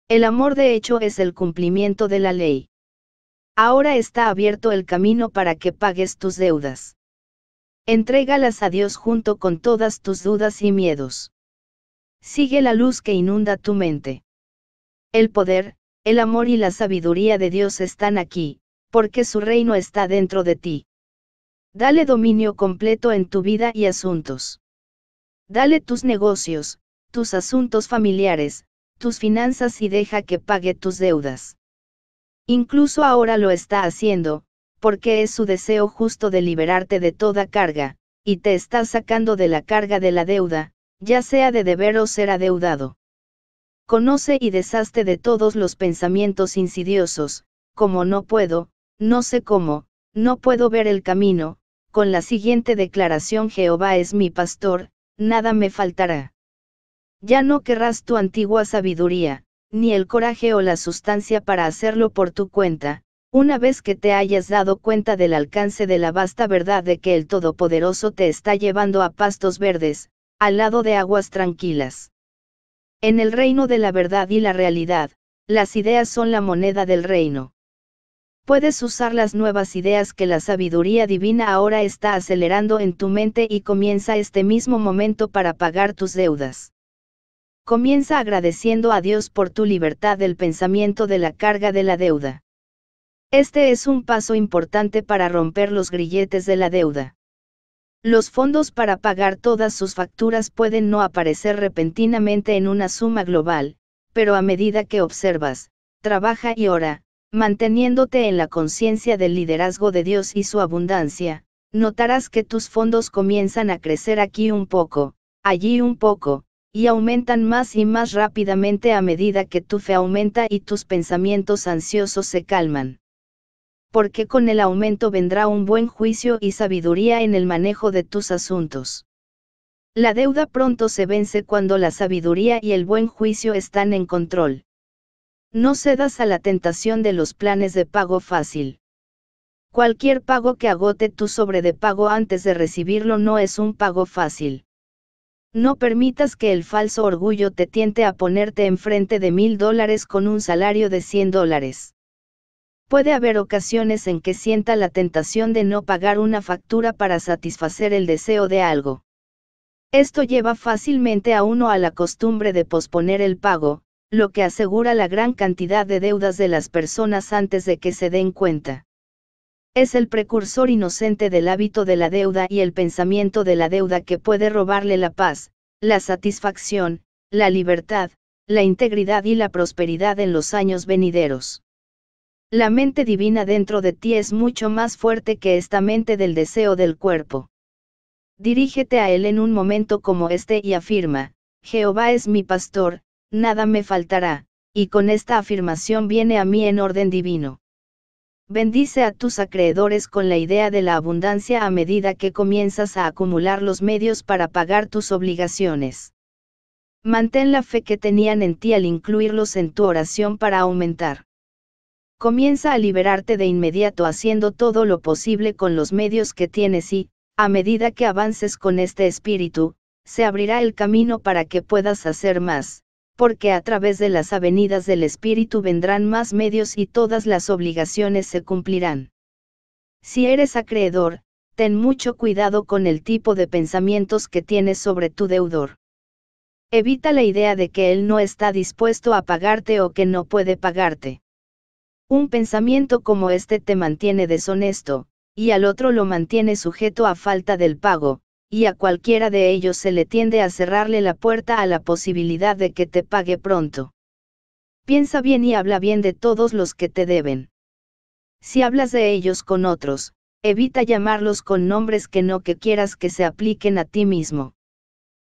El amor de hecho es el cumplimiento de la ley. Ahora está abierto el camino para que pagues tus deudas. Entrégalas a Dios junto con todas tus dudas y miedos. Sigue la luz que inunda tu mente. El poder, el amor y la sabiduría de Dios están aquí, porque su reino está dentro de ti. Dale dominio completo en tu vida y asuntos. Dale tus negocios, tus asuntos familiares, tus finanzas y deja que pague tus deudas. Incluso ahora lo está haciendo, porque es su deseo justo de liberarte de toda carga, y te está sacando de la carga de la deuda, ya sea de deber o ser adeudado. Conoce y deshazte de todos los pensamientos insidiosos, como no puedo, no sé cómo, no puedo ver el camino, con la siguiente declaración Jehová es mi pastor, nada me faltará. Ya no querrás tu antigua sabiduría, ni el coraje o la sustancia para hacerlo por tu cuenta, una vez que te hayas dado cuenta del alcance de la vasta verdad de que el Todopoderoso te está llevando a pastos verdes, al lado de aguas tranquilas. En el reino de la verdad y la realidad, las ideas son la moneda del reino. Puedes usar las nuevas ideas que la sabiduría divina ahora está acelerando en tu mente y comienza este mismo momento para pagar tus deudas. Comienza agradeciendo a Dios por tu libertad del pensamiento de la carga de la deuda. Este es un paso importante para romper los grilletes de la deuda. Los fondos para pagar todas sus facturas pueden no aparecer repentinamente en una suma global, pero a medida que observas, trabaja y ora, manteniéndote en la conciencia del liderazgo de Dios y su abundancia, notarás que tus fondos comienzan a crecer aquí un poco, allí un poco, y aumentan más y más rápidamente a medida que tu fe aumenta y tus pensamientos ansiosos se calman. Porque con el aumento vendrá un buen juicio y sabiduría en el manejo de tus asuntos. La deuda pronto se vence cuando la sabiduría y el buen juicio están en control. No cedas a la tentación de los planes de pago fácil. Cualquier pago que agote tu sobre de pago antes de recibirlo no es un pago fácil. No permitas que el falso orgullo te tiente a ponerte enfrente de mil dólares con un salario de 100 dólares. Puede haber ocasiones en que sienta la tentación de no pagar una factura para satisfacer el deseo de algo. Esto lleva fácilmente a uno a la costumbre de posponer el pago, lo que asegura la gran cantidad de deudas de las personas antes de que se den cuenta es el precursor inocente del hábito de la deuda y el pensamiento de la deuda que puede robarle la paz, la satisfacción, la libertad, la integridad y la prosperidad en los años venideros. La mente divina dentro de ti es mucho más fuerte que esta mente del deseo del cuerpo. Dirígete a él en un momento como este y afirma, Jehová es mi pastor, nada me faltará, y con esta afirmación viene a mí en orden divino. Bendice a tus acreedores con la idea de la abundancia a medida que comienzas a acumular los medios para pagar tus obligaciones. Mantén la fe que tenían en ti al incluirlos en tu oración para aumentar. Comienza a liberarte de inmediato haciendo todo lo posible con los medios que tienes y, a medida que avances con este espíritu, se abrirá el camino para que puedas hacer más porque a través de las avenidas del Espíritu vendrán más medios y todas las obligaciones se cumplirán. Si eres acreedor, ten mucho cuidado con el tipo de pensamientos que tienes sobre tu deudor. Evita la idea de que él no está dispuesto a pagarte o que no puede pagarte. Un pensamiento como este te mantiene deshonesto, y al otro lo mantiene sujeto a falta del pago, y a cualquiera de ellos se le tiende a cerrarle la puerta a la posibilidad de que te pague pronto. Piensa bien y habla bien de todos los que te deben. Si hablas de ellos con otros, evita llamarlos con nombres que no que quieras que se apliquen a ti mismo.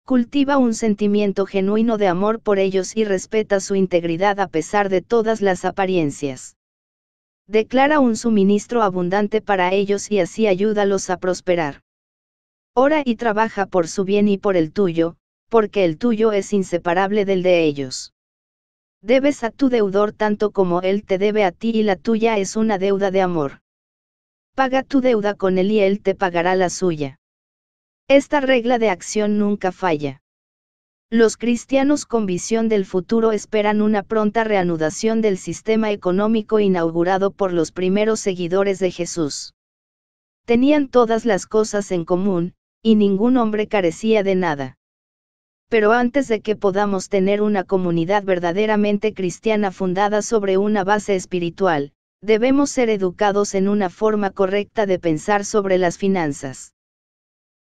Cultiva un sentimiento genuino de amor por ellos y respeta su integridad a pesar de todas las apariencias. Declara un suministro abundante para ellos y así ayúdalos a prosperar. Ora y trabaja por su bien y por el tuyo, porque el tuyo es inseparable del de ellos. Debes a tu deudor tanto como él te debe a ti y la tuya es una deuda de amor. Paga tu deuda con él y él te pagará la suya. Esta regla de acción nunca falla. Los cristianos con visión del futuro esperan una pronta reanudación del sistema económico inaugurado por los primeros seguidores de Jesús. Tenían todas las cosas en común, y ningún hombre carecía de nada. Pero antes de que podamos tener una comunidad verdaderamente cristiana fundada sobre una base espiritual, debemos ser educados en una forma correcta de pensar sobre las finanzas.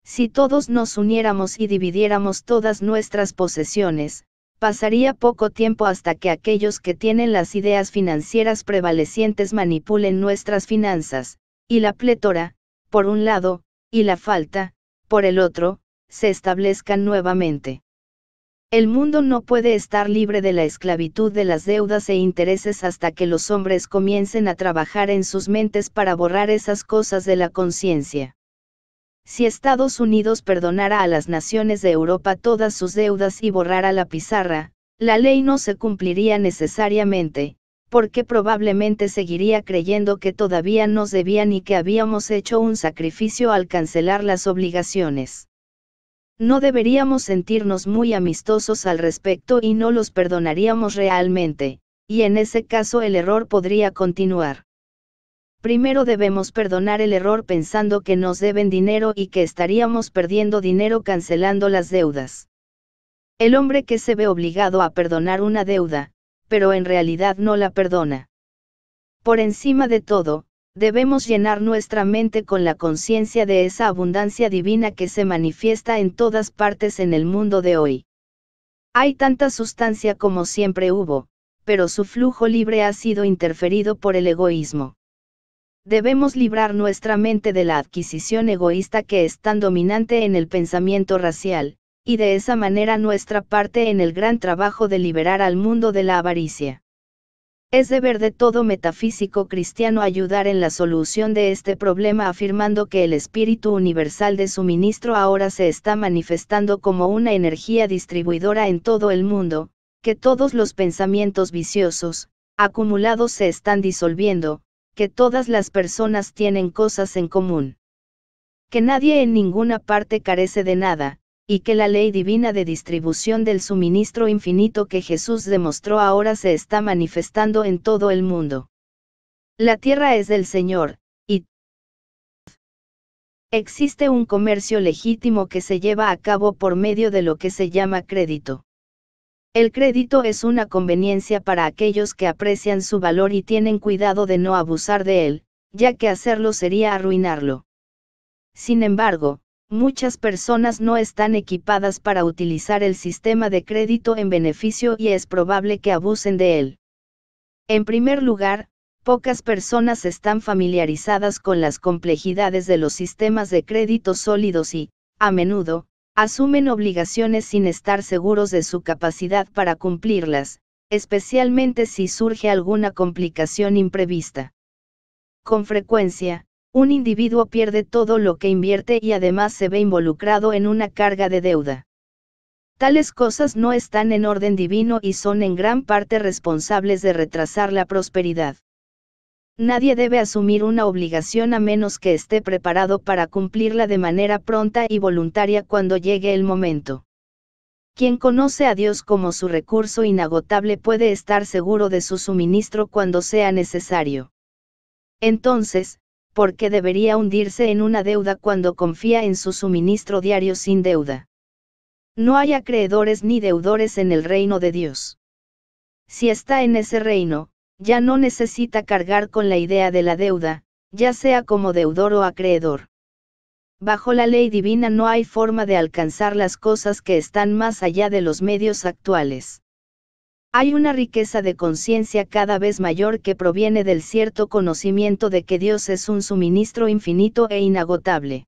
Si todos nos uniéramos y dividiéramos todas nuestras posesiones, pasaría poco tiempo hasta que aquellos que tienen las ideas financieras prevalecientes manipulen nuestras finanzas, y la plétora, por un lado, y la falta, por el otro, se establezcan nuevamente. El mundo no puede estar libre de la esclavitud de las deudas e intereses hasta que los hombres comiencen a trabajar en sus mentes para borrar esas cosas de la conciencia. Si Estados Unidos perdonara a las naciones de Europa todas sus deudas y borrara la pizarra, la ley no se cumpliría necesariamente, porque probablemente seguiría creyendo que todavía nos debían y que habíamos hecho un sacrificio al cancelar las obligaciones. No deberíamos sentirnos muy amistosos al respecto y no los perdonaríamos realmente, y en ese caso el error podría continuar. Primero debemos perdonar el error pensando que nos deben dinero y que estaríamos perdiendo dinero cancelando las deudas. El hombre que se ve obligado a perdonar una deuda, pero en realidad no la perdona. Por encima de todo, debemos llenar nuestra mente con la conciencia de esa abundancia divina que se manifiesta en todas partes en el mundo de hoy. Hay tanta sustancia como siempre hubo, pero su flujo libre ha sido interferido por el egoísmo. Debemos librar nuestra mente de la adquisición egoísta que es tan dominante en el pensamiento racial, y de esa manera nuestra parte en el gran trabajo de liberar al mundo de la avaricia. Es deber de todo metafísico cristiano ayudar en la solución de este problema afirmando que el espíritu universal de suministro ahora se está manifestando como una energía distribuidora en todo el mundo, que todos los pensamientos viciosos, acumulados se están disolviendo, que todas las personas tienen cosas en común. Que nadie en ninguna parte carece de nada, y que la ley divina de distribución del suministro infinito que Jesús demostró ahora se está manifestando en todo el mundo. La tierra es del Señor, y existe un comercio legítimo que se lleva a cabo por medio de lo que se llama crédito. El crédito es una conveniencia para aquellos que aprecian su valor y tienen cuidado de no abusar de él, ya que hacerlo sería arruinarlo. Sin embargo, muchas personas no están equipadas para utilizar el sistema de crédito en beneficio y es probable que abusen de él. En primer lugar, pocas personas están familiarizadas con las complejidades de los sistemas de crédito sólidos y, a menudo, asumen obligaciones sin estar seguros de su capacidad para cumplirlas, especialmente si surge alguna complicación imprevista. Con frecuencia, un individuo pierde todo lo que invierte y además se ve involucrado en una carga de deuda. Tales cosas no están en orden divino y son en gran parte responsables de retrasar la prosperidad. Nadie debe asumir una obligación a menos que esté preparado para cumplirla de manera pronta y voluntaria cuando llegue el momento. Quien conoce a Dios como su recurso inagotable puede estar seguro de su suministro cuando sea necesario. Entonces, porque debería hundirse en una deuda cuando confía en su suministro diario sin deuda. No hay acreedores ni deudores en el reino de Dios. Si está en ese reino, ya no necesita cargar con la idea de la deuda, ya sea como deudor o acreedor. Bajo la ley divina no hay forma de alcanzar las cosas que están más allá de los medios actuales. Hay una riqueza de conciencia cada vez mayor que proviene del cierto conocimiento de que Dios es un suministro infinito e inagotable.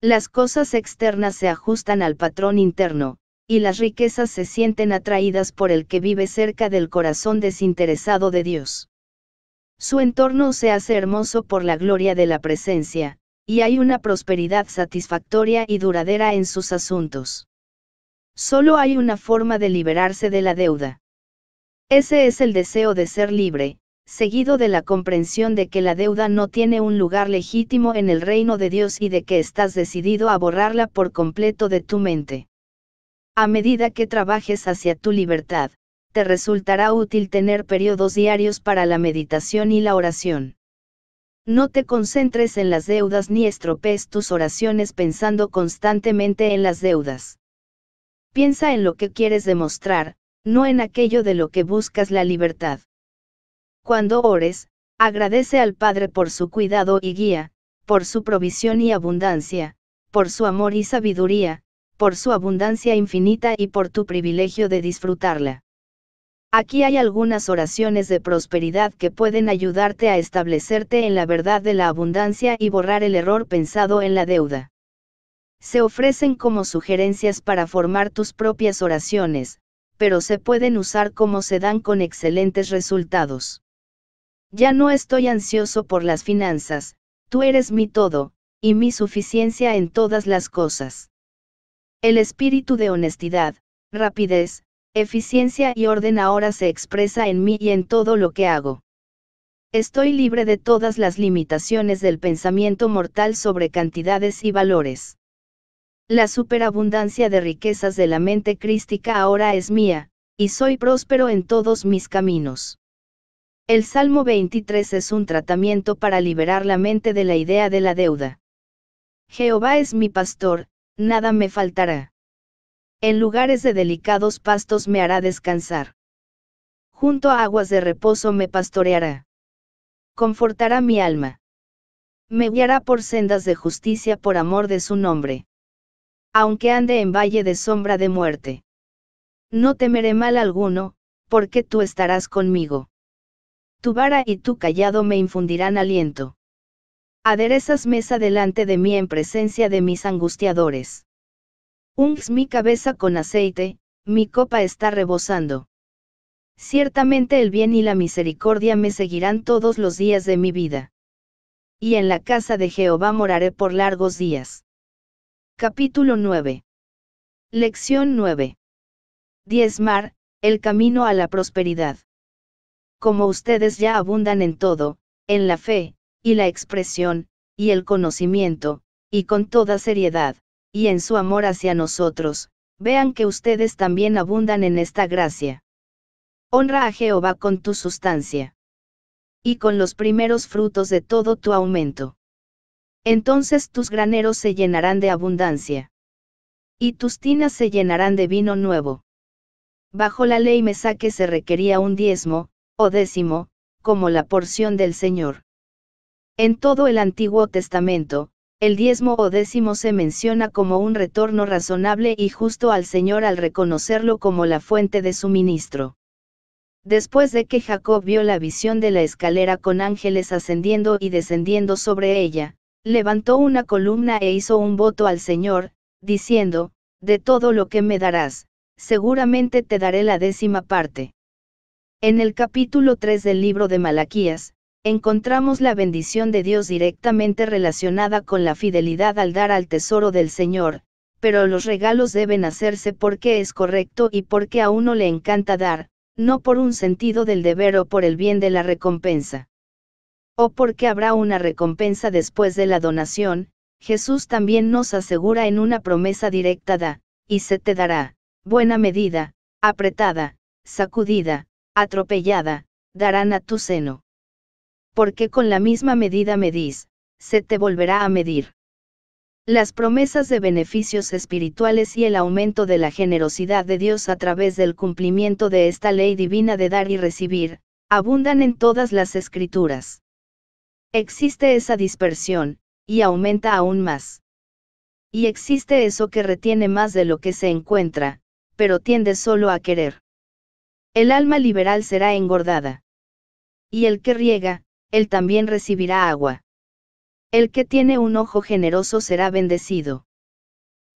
Las cosas externas se ajustan al patrón interno, y las riquezas se sienten atraídas por el que vive cerca del corazón desinteresado de Dios. Su entorno se hace hermoso por la gloria de la presencia, y hay una prosperidad satisfactoria y duradera en sus asuntos. Solo hay una forma de liberarse de la deuda. Ese es el deseo de ser libre, seguido de la comprensión de que la deuda no tiene un lugar legítimo en el reino de Dios y de que estás decidido a borrarla por completo de tu mente. A medida que trabajes hacia tu libertad, te resultará útil tener periodos diarios para la meditación y la oración. No te concentres en las deudas ni estropees tus oraciones pensando constantemente en las deudas. Piensa en lo que quieres demostrar, no en aquello de lo que buscas la libertad. Cuando ores, agradece al Padre por su cuidado y guía, por su provisión y abundancia, por su amor y sabiduría, por su abundancia infinita y por tu privilegio de disfrutarla. Aquí hay algunas oraciones de prosperidad que pueden ayudarte a establecerte en la verdad de la abundancia y borrar el error pensado en la deuda. Se ofrecen como sugerencias para formar tus propias oraciones, pero se pueden usar como se dan con excelentes resultados. Ya no estoy ansioso por las finanzas, tú eres mi todo, y mi suficiencia en todas las cosas. El espíritu de honestidad, rapidez, eficiencia y orden ahora se expresa en mí y en todo lo que hago. Estoy libre de todas las limitaciones del pensamiento mortal sobre cantidades y valores. La superabundancia de riquezas de la mente crística ahora es mía, y soy próspero en todos mis caminos. El Salmo 23 es un tratamiento para liberar la mente de la idea de la deuda. Jehová es mi pastor, nada me faltará. En lugares de delicados pastos me hará descansar. Junto a aguas de reposo me pastoreará. Confortará mi alma. Me guiará por sendas de justicia por amor de su nombre aunque ande en valle de sombra de muerte. No temeré mal alguno, porque tú estarás conmigo. Tu vara y tu callado me infundirán aliento. Aderezas mesa delante de mí en presencia de mis angustiadores. Ungs mi cabeza con aceite, mi copa está rebosando. Ciertamente el bien y la misericordia me seguirán todos los días de mi vida. Y en la casa de Jehová moraré por largos días. Capítulo 9. Lección 9. Diezmar, el camino a la prosperidad. Como ustedes ya abundan en todo, en la fe, y la expresión, y el conocimiento, y con toda seriedad, y en su amor hacia nosotros, vean que ustedes también abundan en esta gracia. Honra a Jehová con tu sustancia. Y con los primeros frutos de todo tu aumento. Entonces tus graneros se llenarán de abundancia. Y tus tinas se llenarán de vino nuevo. Bajo la ley Mesaque se requería un diezmo, o décimo, como la porción del Señor. En todo el Antiguo Testamento, el diezmo o décimo se menciona como un retorno razonable y justo al Señor al reconocerlo como la fuente de suministro. Después de que Jacob vio la visión de la escalera con ángeles ascendiendo y descendiendo sobre ella, Levantó una columna e hizo un voto al Señor, diciendo, De todo lo que me darás, seguramente te daré la décima parte. En el capítulo 3 del libro de Malaquías, encontramos la bendición de Dios directamente relacionada con la fidelidad al dar al tesoro del Señor, pero los regalos deben hacerse porque es correcto y porque a uno le encanta dar, no por un sentido del deber o por el bien de la recompensa o porque habrá una recompensa después de la donación, Jesús también nos asegura en una promesa directa da, y se te dará, buena medida, apretada, sacudida, atropellada, darán a tu seno. Porque con la misma medida medís, se te volverá a medir. Las promesas de beneficios espirituales y el aumento de la generosidad de Dios a través del cumplimiento de esta ley divina de dar y recibir, abundan en todas las escrituras. Existe esa dispersión, y aumenta aún más. Y existe eso que retiene más de lo que se encuentra, pero tiende solo a querer. El alma liberal será engordada. Y el que riega, él también recibirá agua. El que tiene un ojo generoso será bendecido.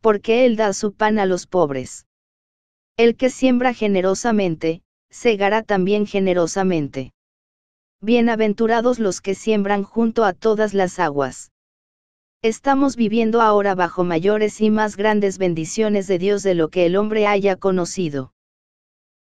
Porque él da su pan a los pobres. El que siembra generosamente, segará también generosamente. Bienaventurados los que siembran junto a todas las aguas. Estamos viviendo ahora bajo mayores y más grandes bendiciones de Dios de lo que el hombre haya conocido.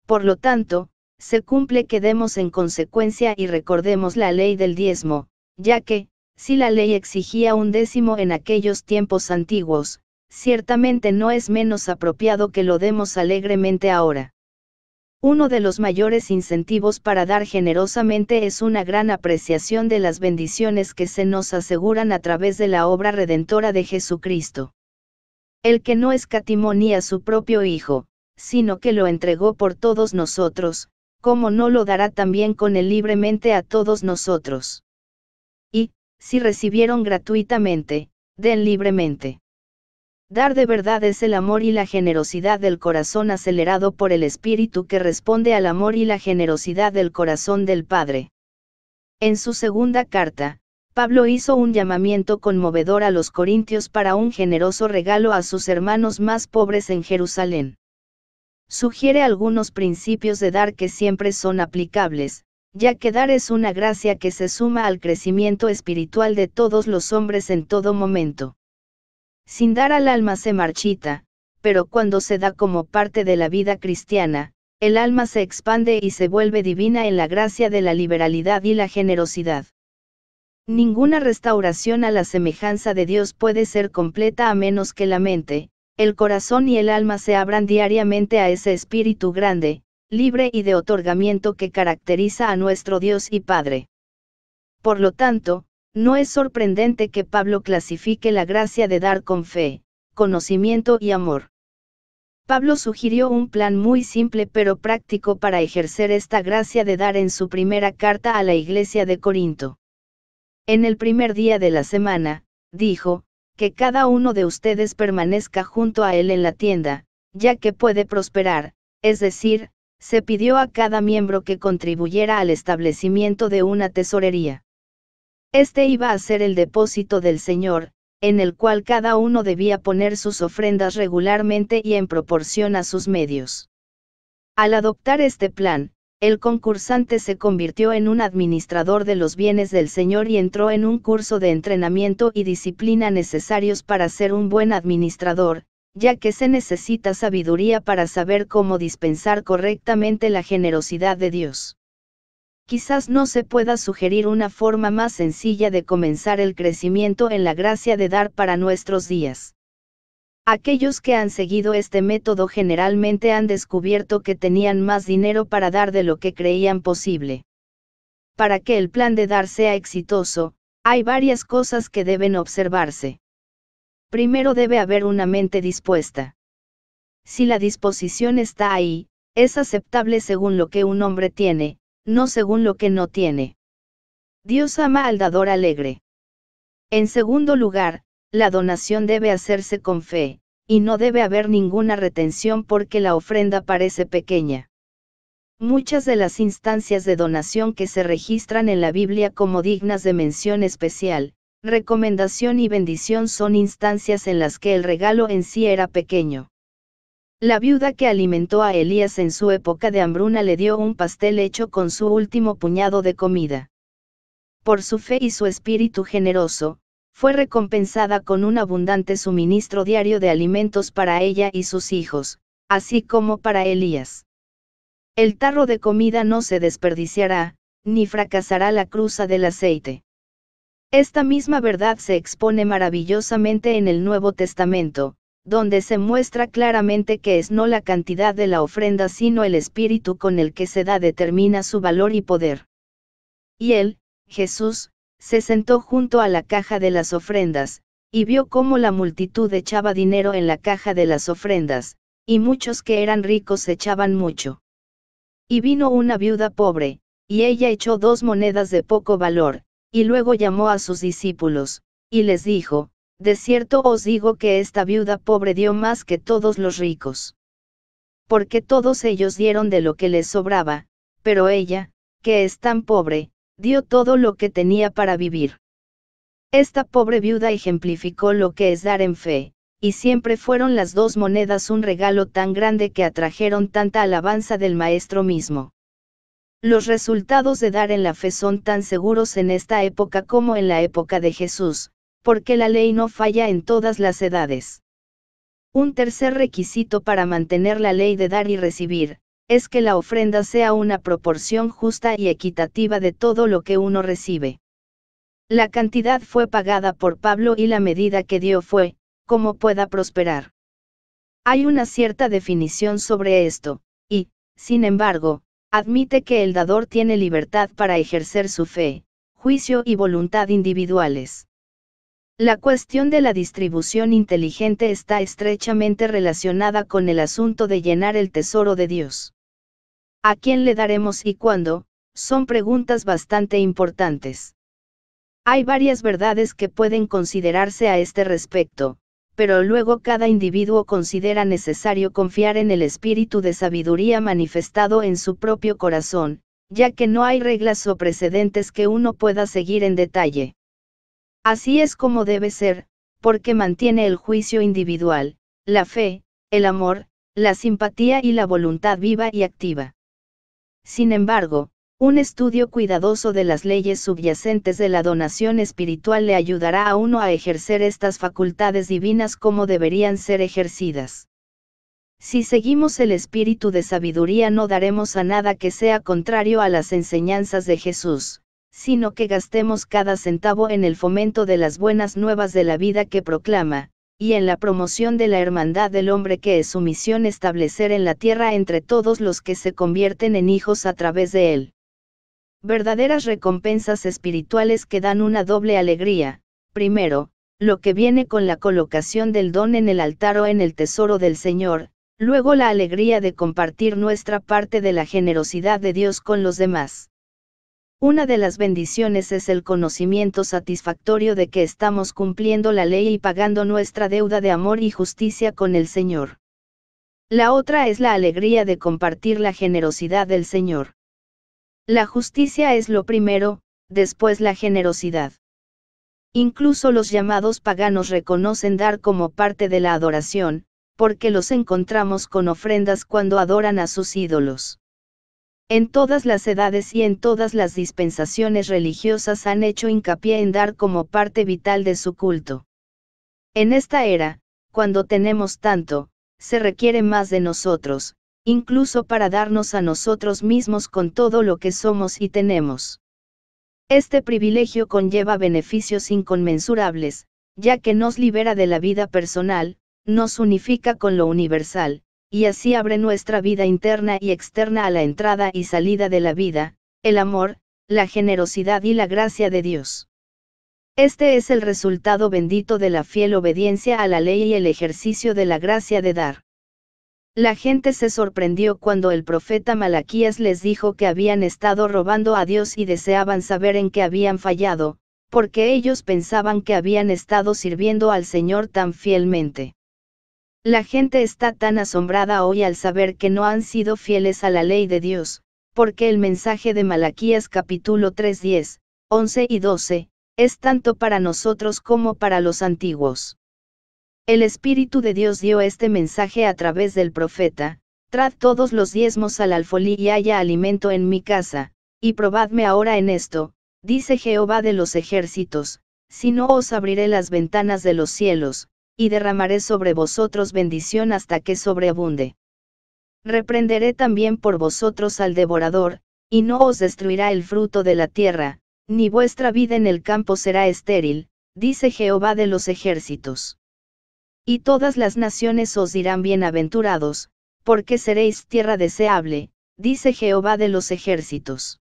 Por lo tanto, se cumple que demos en consecuencia y recordemos la ley del diezmo, ya que, si la ley exigía un décimo en aquellos tiempos antiguos, ciertamente no es menos apropiado que lo demos alegremente ahora. Uno de los mayores incentivos para dar generosamente es una gran apreciación de las bendiciones que se nos aseguran a través de la obra redentora de Jesucristo. El que no escatimó ni a su propio Hijo, sino que lo entregó por todos nosotros, ¿cómo no lo dará también con él libremente a todos nosotros? Y, si recibieron gratuitamente, den libremente. Dar de verdad es el amor y la generosidad del corazón acelerado por el Espíritu que responde al amor y la generosidad del corazón del Padre. En su segunda carta, Pablo hizo un llamamiento conmovedor a los corintios para un generoso regalo a sus hermanos más pobres en Jerusalén. Sugiere algunos principios de dar que siempre son aplicables, ya que dar es una gracia que se suma al crecimiento espiritual de todos los hombres en todo momento. Sin dar al alma se marchita, pero cuando se da como parte de la vida cristiana, el alma se expande y se vuelve divina en la gracia de la liberalidad y la generosidad. Ninguna restauración a la semejanza de Dios puede ser completa a menos que la mente, el corazón y el alma se abran diariamente a ese espíritu grande, libre y de otorgamiento que caracteriza a nuestro Dios y Padre. Por lo tanto, no es sorprendente que Pablo clasifique la gracia de dar con fe, conocimiento y amor. Pablo sugirió un plan muy simple pero práctico para ejercer esta gracia de dar en su primera carta a la iglesia de Corinto. En el primer día de la semana, dijo, que cada uno de ustedes permanezca junto a él en la tienda, ya que puede prosperar, es decir, se pidió a cada miembro que contribuyera al establecimiento de una tesorería. Este iba a ser el depósito del Señor, en el cual cada uno debía poner sus ofrendas regularmente y en proporción a sus medios. Al adoptar este plan, el concursante se convirtió en un administrador de los bienes del Señor y entró en un curso de entrenamiento y disciplina necesarios para ser un buen administrador, ya que se necesita sabiduría para saber cómo dispensar correctamente la generosidad de Dios quizás no se pueda sugerir una forma más sencilla de comenzar el crecimiento en la gracia de dar para nuestros días. Aquellos que han seguido este método generalmente han descubierto que tenían más dinero para dar de lo que creían posible. Para que el plan de dar sea exitoso, hay varias cosas que deben observarse. Primero debe haber una mente dispuesta. Si la disposición está ahí, es aceptable según lo que un hombre tiene, no según lo que no tiene. Dios ama al dador alegre. En segundo lugar, la donación debe hacerse con fe, y no debe haber ninguna retención porque la ofrenda parece pequeña. Muchas de las instancias de donación que se registran en la Biblia como dignas de mención especial, recomendación y bendición son instancias en las que el regalo en sí era pequeño. La viuda que alimentó a Elías en su época de hambruna le dio un pastel hecho con su último puñado de comida. Por su fe y su espíritu generoso, fue recompensada con un abundante suministro diario de alimentos para ella y sus hijos, así como para Elías. El tarro de comida no se desperdiciará, ni fracasará la cruza del aceite. Esta misma verdad se expone maravillosamente en el Nuevo Testamento, donde se muestra claramente que es no la cantidad de la ofrenda sino el espíritu con el que se da determina su valor y poder. Y él, Jesús, se sentó junto a la caja de las ofrendas, y vio cómo la multitud echaba dinero en la caja de las ofrendas, y muchos que eran ricos echaban mucho. Y vino una viuda pobre, y ella echó dos monedas de poco valor, y luego llamó a sus discípulos, y les dijo, de cierto os digo que esta viuda pobre dio más que todos los ricos. Porque todos ellos dieron de lo que les sobraba, pero ella, que es tan pobre, dio todo lo que tenía para vivir. Esta pobre viuda ejemplificó lo que es dar en fe, y siempre fueron las dos monedas un regalo tan grande que atrajeron tanta alabanza del Maestro mismo. Los resultados de dar en la fe son tan seguros en esta época como en la época de Jesús, porque la ley no falla en todas las edades. Un tercer requisito para mantener la ley de dar y recibir, es que la ofrenda sea una proporción justa y equitativa de todo lo que uno recibe. La cantidad fue pagada por Pablo y la medida que dio fue, como pueda prosperar. Hay una cierta definición sobre esto, y, sin embargo, admite que el dador tiene libertad para ejercer su fe, juicio y voluntad individuales. La cuestión de la distribución inteligente está estrechamente relacionada con el asunto de llenar el tesoro de Dios. ¿A quién le daremos y cuándo? Son preguntas bastante importantes. Hay varias verdades que pueden considerarse a este respecto, pero luego cada individuo considera necesario confiar en el espíritu de sabiduría manifestado en su propio corazón, ya que no hay reglas o precedentes que uno pueda seguir en detalle. Así es como debe ser, porque mantiene el juicio individual, la fe, el amor, la simpatía y la voluntad viva y activa. Sin embargo, un estudio cuidadoso de las leyes subyacentes de la donación espiritual le ayudará a uno a ejercer estas facultades divinas como deberían ser ejercidas. Si seguimos el espíritu de sabiduría no daremos a nada que sea contrario a las enseñanzas de Jesús sino que gastemos cada centavo en el fomento de las buenas nuevas de la vida que proclama, y en la promoción de la hermandad del hombre que es su misión establecer en la tierra entre todos los que se convierten en hijos a través de él. Verdaderas recompensas espirituales que dan una doble alegría, primero, lo que viene con la colocación del don en el altar o en el tesoro del Señor, luego la alegría de compartir nuestra parte de la generosidad de Dios con los demás. Una de las bendiciones es el conocimiento satisfactorio de que estamos cumpliendo la ley y pagando nuestra deuda de amor y justicia con el Señor. La otra es la alegría de compartir la generosidad del Señor. La justicia es lo primero, después la generosidad. Incluso los llamados paganos reconocen dar como parte de la adoración, porque los encontramos con ofrendas cuando adoran a sus ídolos en todas las edades y en todas las dispensaciones religiosas han hecho hincapié en dar como parte vital de su culto. En esta era, cuando tenemos tanto, se requiere más de nosotros, incluso para darnos a nosotros mismos con todo lo que somos y tenemos. Este privilegio conlleva beneficios inconmensurables, ya que nos libera de la vida personal, nos unifica con lo universal, y así abre nuestra vida interna y externa a la entrada y salida de la vida, el amor, la generosidad y la gracia de Dios. Este es el resultado bendito de la fiel obediencia a la ley y el ejercicio de la gracia de dar. La gente se sorprendió cuando el profeta Malaquías les dijo que habían estado robando a Dios y deseaban saber en qué habían fallado, porque ellos pensaban que habían estado sirviendo al Señor tan fielmente. La gente está tan asombrada hoy al saber que no han sido fieles a la ley de Dios, porque el mensaje de Malaquías capítulo 3, 10, 11 y 12, es tanto para nosotros como para los antiguos. El Espíritu de Dios dio este mensaje a través del profeta, Trad todos los diezmos al alfolí y haya alimento en mi casa, y probadme ahora en esto, dice Jehová de los ejércitos, si no os abriré las ventanas de los cielos, y derramaré sobre vosotros bendición hasta que sobreabunde. Reprenderé también por vosotros al devorador, y no os destruirá el fruto de la tierra, ni vuestra vida en el campo será estéril, dice Jehová de los ejércitos. Y todas las naciones os dirán bienaventurados, porque seréis tierra deseable, dice Jehová de los ejércitos.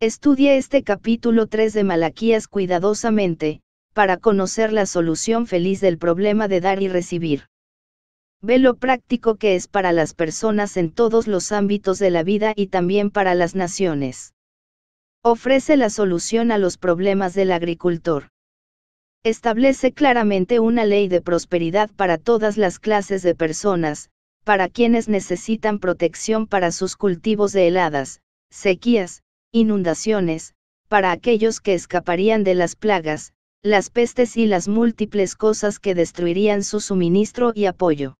Estudia este capítulo 3 de Malaquías cuidadosamente, para conocer la solución feliz del problema de dar y recibir. Ve lo práctico que es para las personas en todos los ámbitos de la vida y también para las naciones. Ofrece la solución a los problemas del agricultor. Establece claramente una ley de prosperidad para todas las clases de personas, para quienes necesitan protección para sus cultivos de heladas, sequías, inundaciones, para aquellos que escaparían de las plagas, las pestes y las múltiples cosas que destruirían su suministro y apoyo.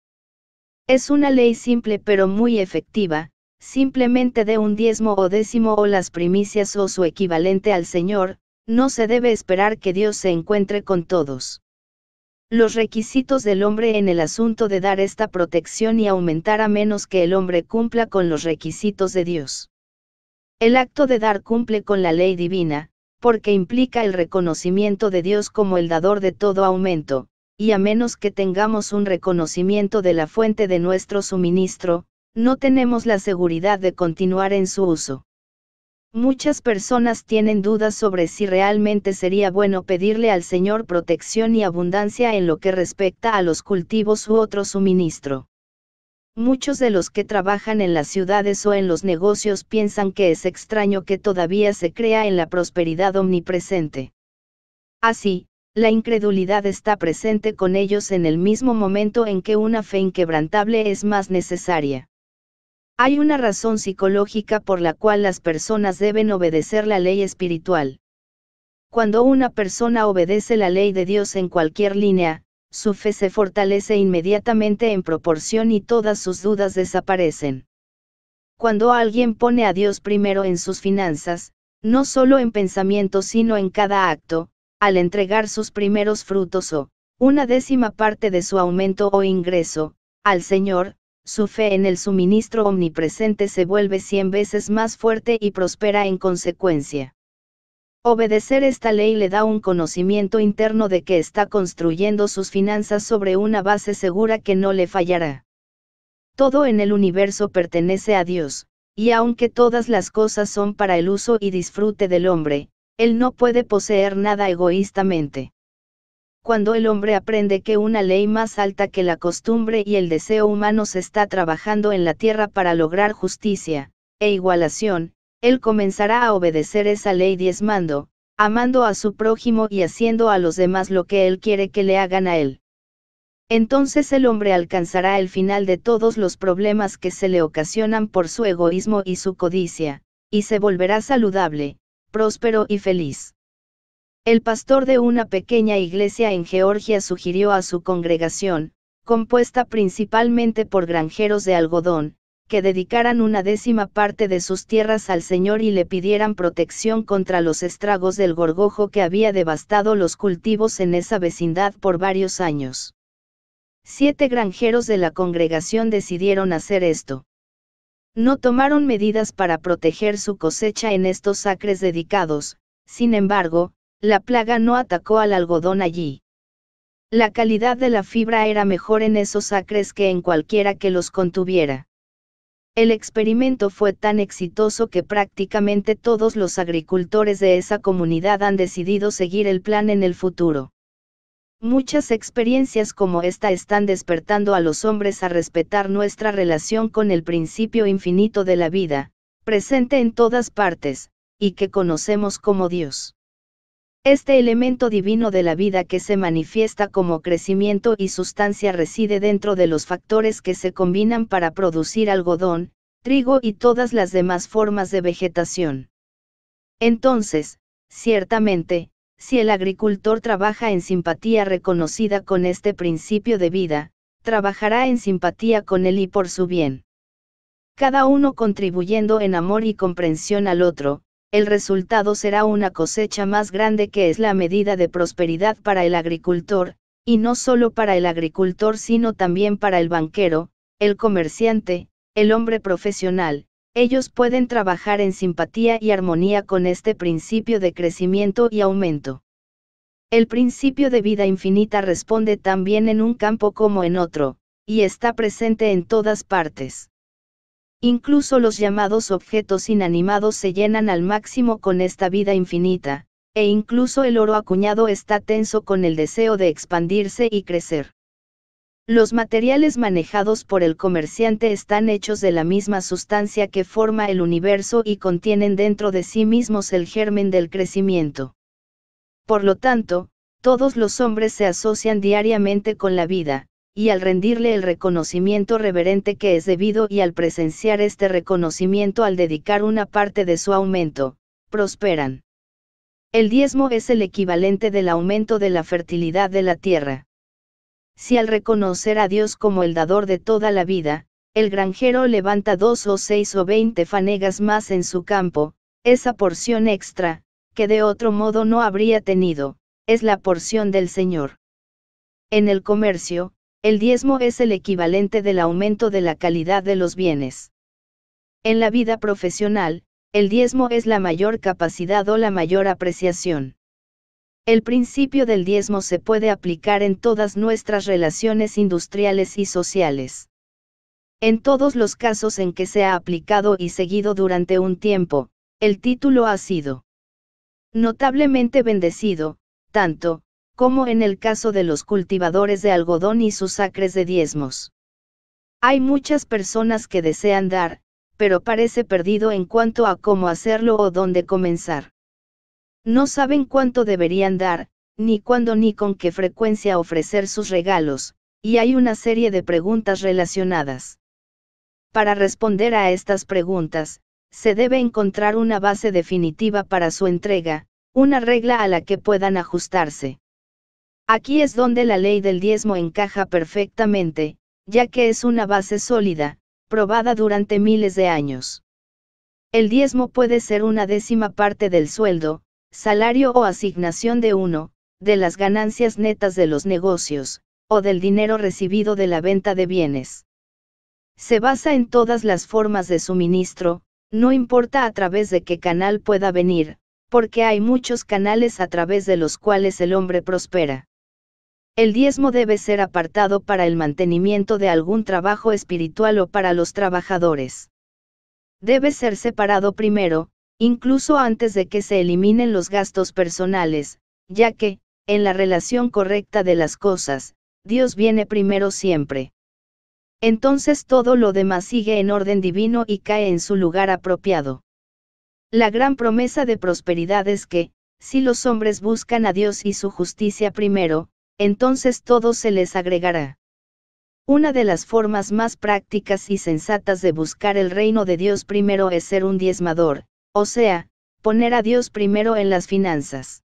Es una ley simple pero muy efectiva, simplemente de un diezmo o décimo o las primicias o su equivalente al Señor, no se debe esperar que Dios se encuentre con todos. Los requisitos del hombre en el asunto de dar esta protección y aumentar a menos que el hombre cumpla con los requisitos de Dios. El acto de dar cumple con la ley divina, porque implica el reconocimiento de Dios como el dador de todo aumento, y a menos que tengamos un reconocimiento de la fuente de nuestro suministro, no tenemos la seguridad de continuar en su uso. Muchas personas tienen dudas sobre si realmente sería bueno pedirle al Señor protección y abundancia en lo que respecta a los cultivos u otro suministro. Muchos de los que trabajan en las ciudades o en los negocios piensan que es extraño que todavía se crea en la prosperidad omnipresente. Así, la incredulidad está presente con ellos en el mismo momento en que una fe inquebrantable es más necesaria. Hay una razón psicológica por la cual las personas deben obedecer la ley espiritual. Cuando una persona obedece la ley de Dios en cualquier línea, su fe se fortalece inmediatamente en proporción y todas sus dudas desaparecen. Cuando alguien pone a Dios primero en sus finanzas, no solo en pensamiento sino en cada acto, al entregar sus primeros frutos o, una décima parte de su aumento o ingreso, al Señor, su fe en el suministro omnipresente se vuelve cien veces más fuerte y prospera en consecuencia. Obedecer esta ley le da un conocimiento interno de que está construyendo sus finanzas sobre una base segura que no le fallará. Todo en el universo pertenece a Dios, y aunque todas las cosas son para el uso y disfrute del hombre, él no puede poseer nada egoístamente. Cuando el hombre aprende que una ley más alta que la costumbre y el deseo humano se está trabajando en la tierra para lograr justicia, e igualación, él comenzará a obedecer esa ley diezmando, amando a su prójimo y haciendo a los demás lo que él quiere que le hagan a él. Entonces el hombre alcanzará el final de todos los problemas que se le ocasionan por su egoísmo y su codicia, y se volverá saludable, próspero y feliz. El pastor de una pequeña iglesia en Georgia sugirió a su congregación, compuesta principalmente por granjeros de algodón, que dedicaran una décima parte de sus tierras al Señor y le pidieran protección contra los estragos del gorgojo que había devastado los cultivos en esa vecindad por varios años. Siete granjeros de la congregación decidieron hacer esto. No tomaron medidas para proteger su cosecha en estos acres dedicados, sin embargo, la plaga no atacó al algodón allí. La calidad de la fibra era mejor en esos acres que en cualquiera que los contuviera. El experimento fue tan exitoso que prácticamente todos los agricultores de esa comunidad han decidido seguir el plan en el futuro. Muchas experiencias como esta están despertando a los hombres a respetar nuestra relación con el principio infinito de la vida, presente en todas partes, y que conocemos como Dios. Este elemento divino de la vida que se manifiesta como crecimiento y sustancia reside dentro de los factores que se combinan para producir algodón, trigo y todas las demás formas de vegetación. Entonces, ciertamente, si el agricultor trabaja en simpatía reconocida con este principio de vida, trabajará en simpatía con él y por su bien. Cada uno contribuyendo en amor y comprensión al otro, el resultado será una cosecha más grande que es la medida de prosperidad para el agricultor, y no solo para el agricultor sino también para el banquero, el comerciante, el hombre profesional, ellos pueden trabajar en simpatía y armonía con este principio de crecimiento y aumento. El principio de vida infinita responde también en un campo como en otro, y está presente en todas partes. Incluso los llamados objetos inanimados se llenan al máximo con esta vida infinita, e incluso el oro acuñado está tenso con el deseo de expandirse y crecer. Los materiales manejados por el comerciante están hechos de la misma sustancia que forma el universo y contienen dentro de sí mismos el germen del crecimiento. Por lo tanto, todos los hombres se asocian diariamente con la vida, y al rendirle el reconocimiento reverente que es debido y al presenciar este reconocimiento al dedicar una parte de su aumento, prosperan. El diezmo es el equivalente del aumento de la fertilidad de la tierra. Si al reconocer a Dios como el dador de toda la vida, el granjero levanta dos o seis o veinte fanegas más en su campo, esa porción extra, que de otro modo no habría tenido, es la porción del Señor. En el comercio, el diezmo es el equivalente del aumento de la calidad de los bienes. En la vida profesional, el diezmo es la mayor capacidad o la mayor apreciación. El principio del diezmo se puede aplicar en todas nuestras relaciones industriales y sociales. En todos los casos en que se ha aplicado y seguido durante un tiempo, el título ha sido notablemente bendecido, tanto, como en el caso de los cultivadores de algodón y sus acres de diezmos. Hay muchas personas que desean dar, pero parece perdido en cuanto a cómo hacerlo o dónde comenzar. No saben cuánto deberían dar, ni cuándo ni con qué frecuencia ofrecer sus regalos, y hay una serie de preguntas relacionadas. Para responder a estas preguntas, se debe encontrar una base definitiva para su entrega, una regla a la que puedan ajustarse. Aquí es donde la ley del diezmo encaja perfectamente, ya que es una base sólida, probada durante miles de años. El diezmo puede ser una décima parte del sueldo, salario o asignación de uno, de las ganancias netas de los negocios, o del dinero recibido de la venta de bienes. Se basa en todas las formas de suministro, no importa a través de qué canal pueda venir, porque hay muchos canales a través de los cuales el hombre prospera. El diezmo debe ser apartado para el mantenimiento de algún trabajo espiritual o para los trabajadores. Debe ser separado primero, incluso antes de que se eliminen los gastos personales, ya que, en la relación correcta de las cosas, Dios viene primero siempre. Entonces todo lo demás sigue en orden divino y cae en su lugar apropiado. La gran promesa de prosperidad es que, si los hombres buscan a Dios y su justicia primero, entonces todo se les agregará. Una de las formas más prácticas y sensatas de buscar el reino de Dios primero es ser un diezmador, o sea, poner a Dios primero en las finanzas.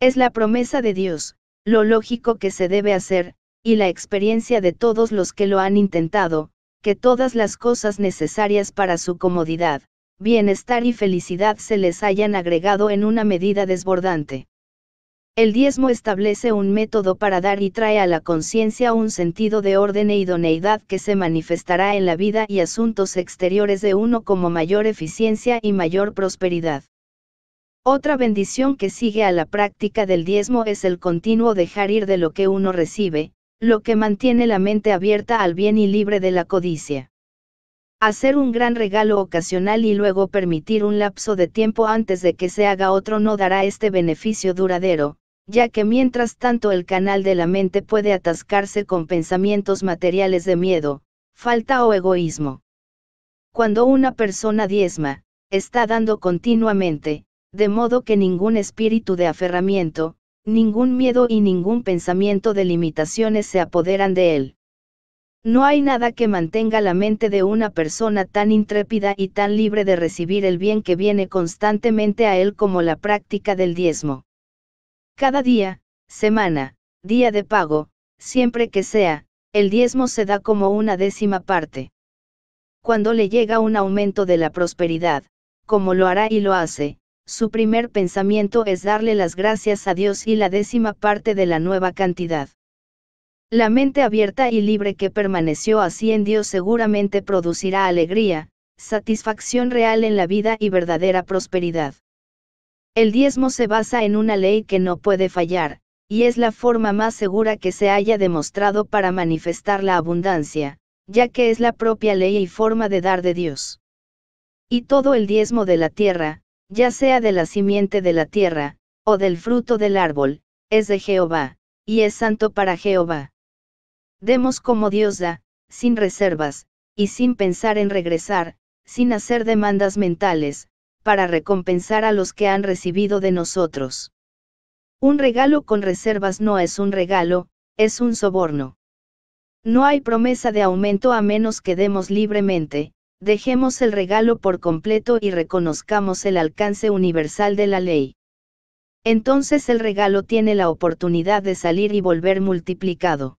Es la promesa de Dios, lo lógico que se debe hacer, y la experiencia de todos los que lo han intentado, que todas las cosas necesarias para su comodidad, bienestar y felicidad se les hayan agregado en una medida desbordante. El diezmo establece un método para dar y trae a la conciencia un sentido de orden e idoneidad que se manifestará en la vida y asuntos exteriores de uno como mayor eficiencia y mayor prosperidad. Otra bendición que sigue a la práctica del diezmo es el continuo dejar ir de lo que uno recibe, lo que mantiene la mente abierta al bien y libre de la codicia. Hacer un gran regalo ocasional y luego permitir un lapso de tiempo antes de que se haga otro no dará este beneficio duradero, ya que mientras tanto el canal de la mente puede atascarse con pensamientos materiales de miedo, falta o egoísmo. Cuando una persona diezma, está dando continuamente, de modo que ningún espíritu de aferramiento, ningún miedo y ningún pensamiento de limitaciones se apoderan de él. No hay nada que mantenga la mente de una persona tan intrépida y tan libre de recibir el bien que viene constantemente a él como la práctica del diezmo. Cada día, semana, día de pago, siempre que sea, el diezmo se da como una décima parte. Cuando le llega un aumento de la prosperidad, como lo hará y lo hace, su primer pensamiento es darle las gracias a Dios y la décima parte de la nueva cantidad. La mente abierta y libre que permaneció así en Dios seguramente producirá alegría, satisfacción real en la vida y verdadera prosperidad. El diezmo se basa en una ley que no puede fallar, y es la forma más segura que se haya demostrado para manifestar la abundancia, ya que es la propia ley y forma de dar de Dios. Y todo el diezmo de la tierra, ya sea de la simiente de la tierra, o del fruto del árbol, es de Jehová, y es santo para Jehová. Demos como Dios da, sin reservas, y sin pensar en regresar, sin hacer demandas mentales, para recompensar a los que han recibido de nosotros. Un regalo con reservas no es un regalo, es un soborno. No hay promesa de aumento a menos que demos libremente, dejemos el regalo por completo y reconozcamos el alcance universal de la ley. Entonces el regalo tiene la oportunidad de salir y volver multiplicado.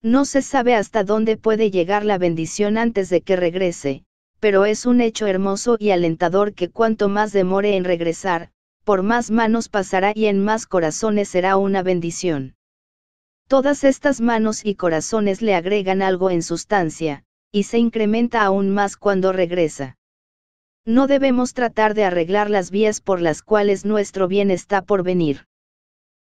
No se sabe hasta dónde puede llegar la bendición antes de que regrese, pero es un hecho hermoso y alentador que cuanto más demore en regresar, por más manos pasará y en más corazones será una bendición. Todas estas manos y corazones le agregan algo en sustancia, y se incrementa aún más cuando regresa. No debemos tratar de arreglar las vías por las cuales nuestro bien está por venir.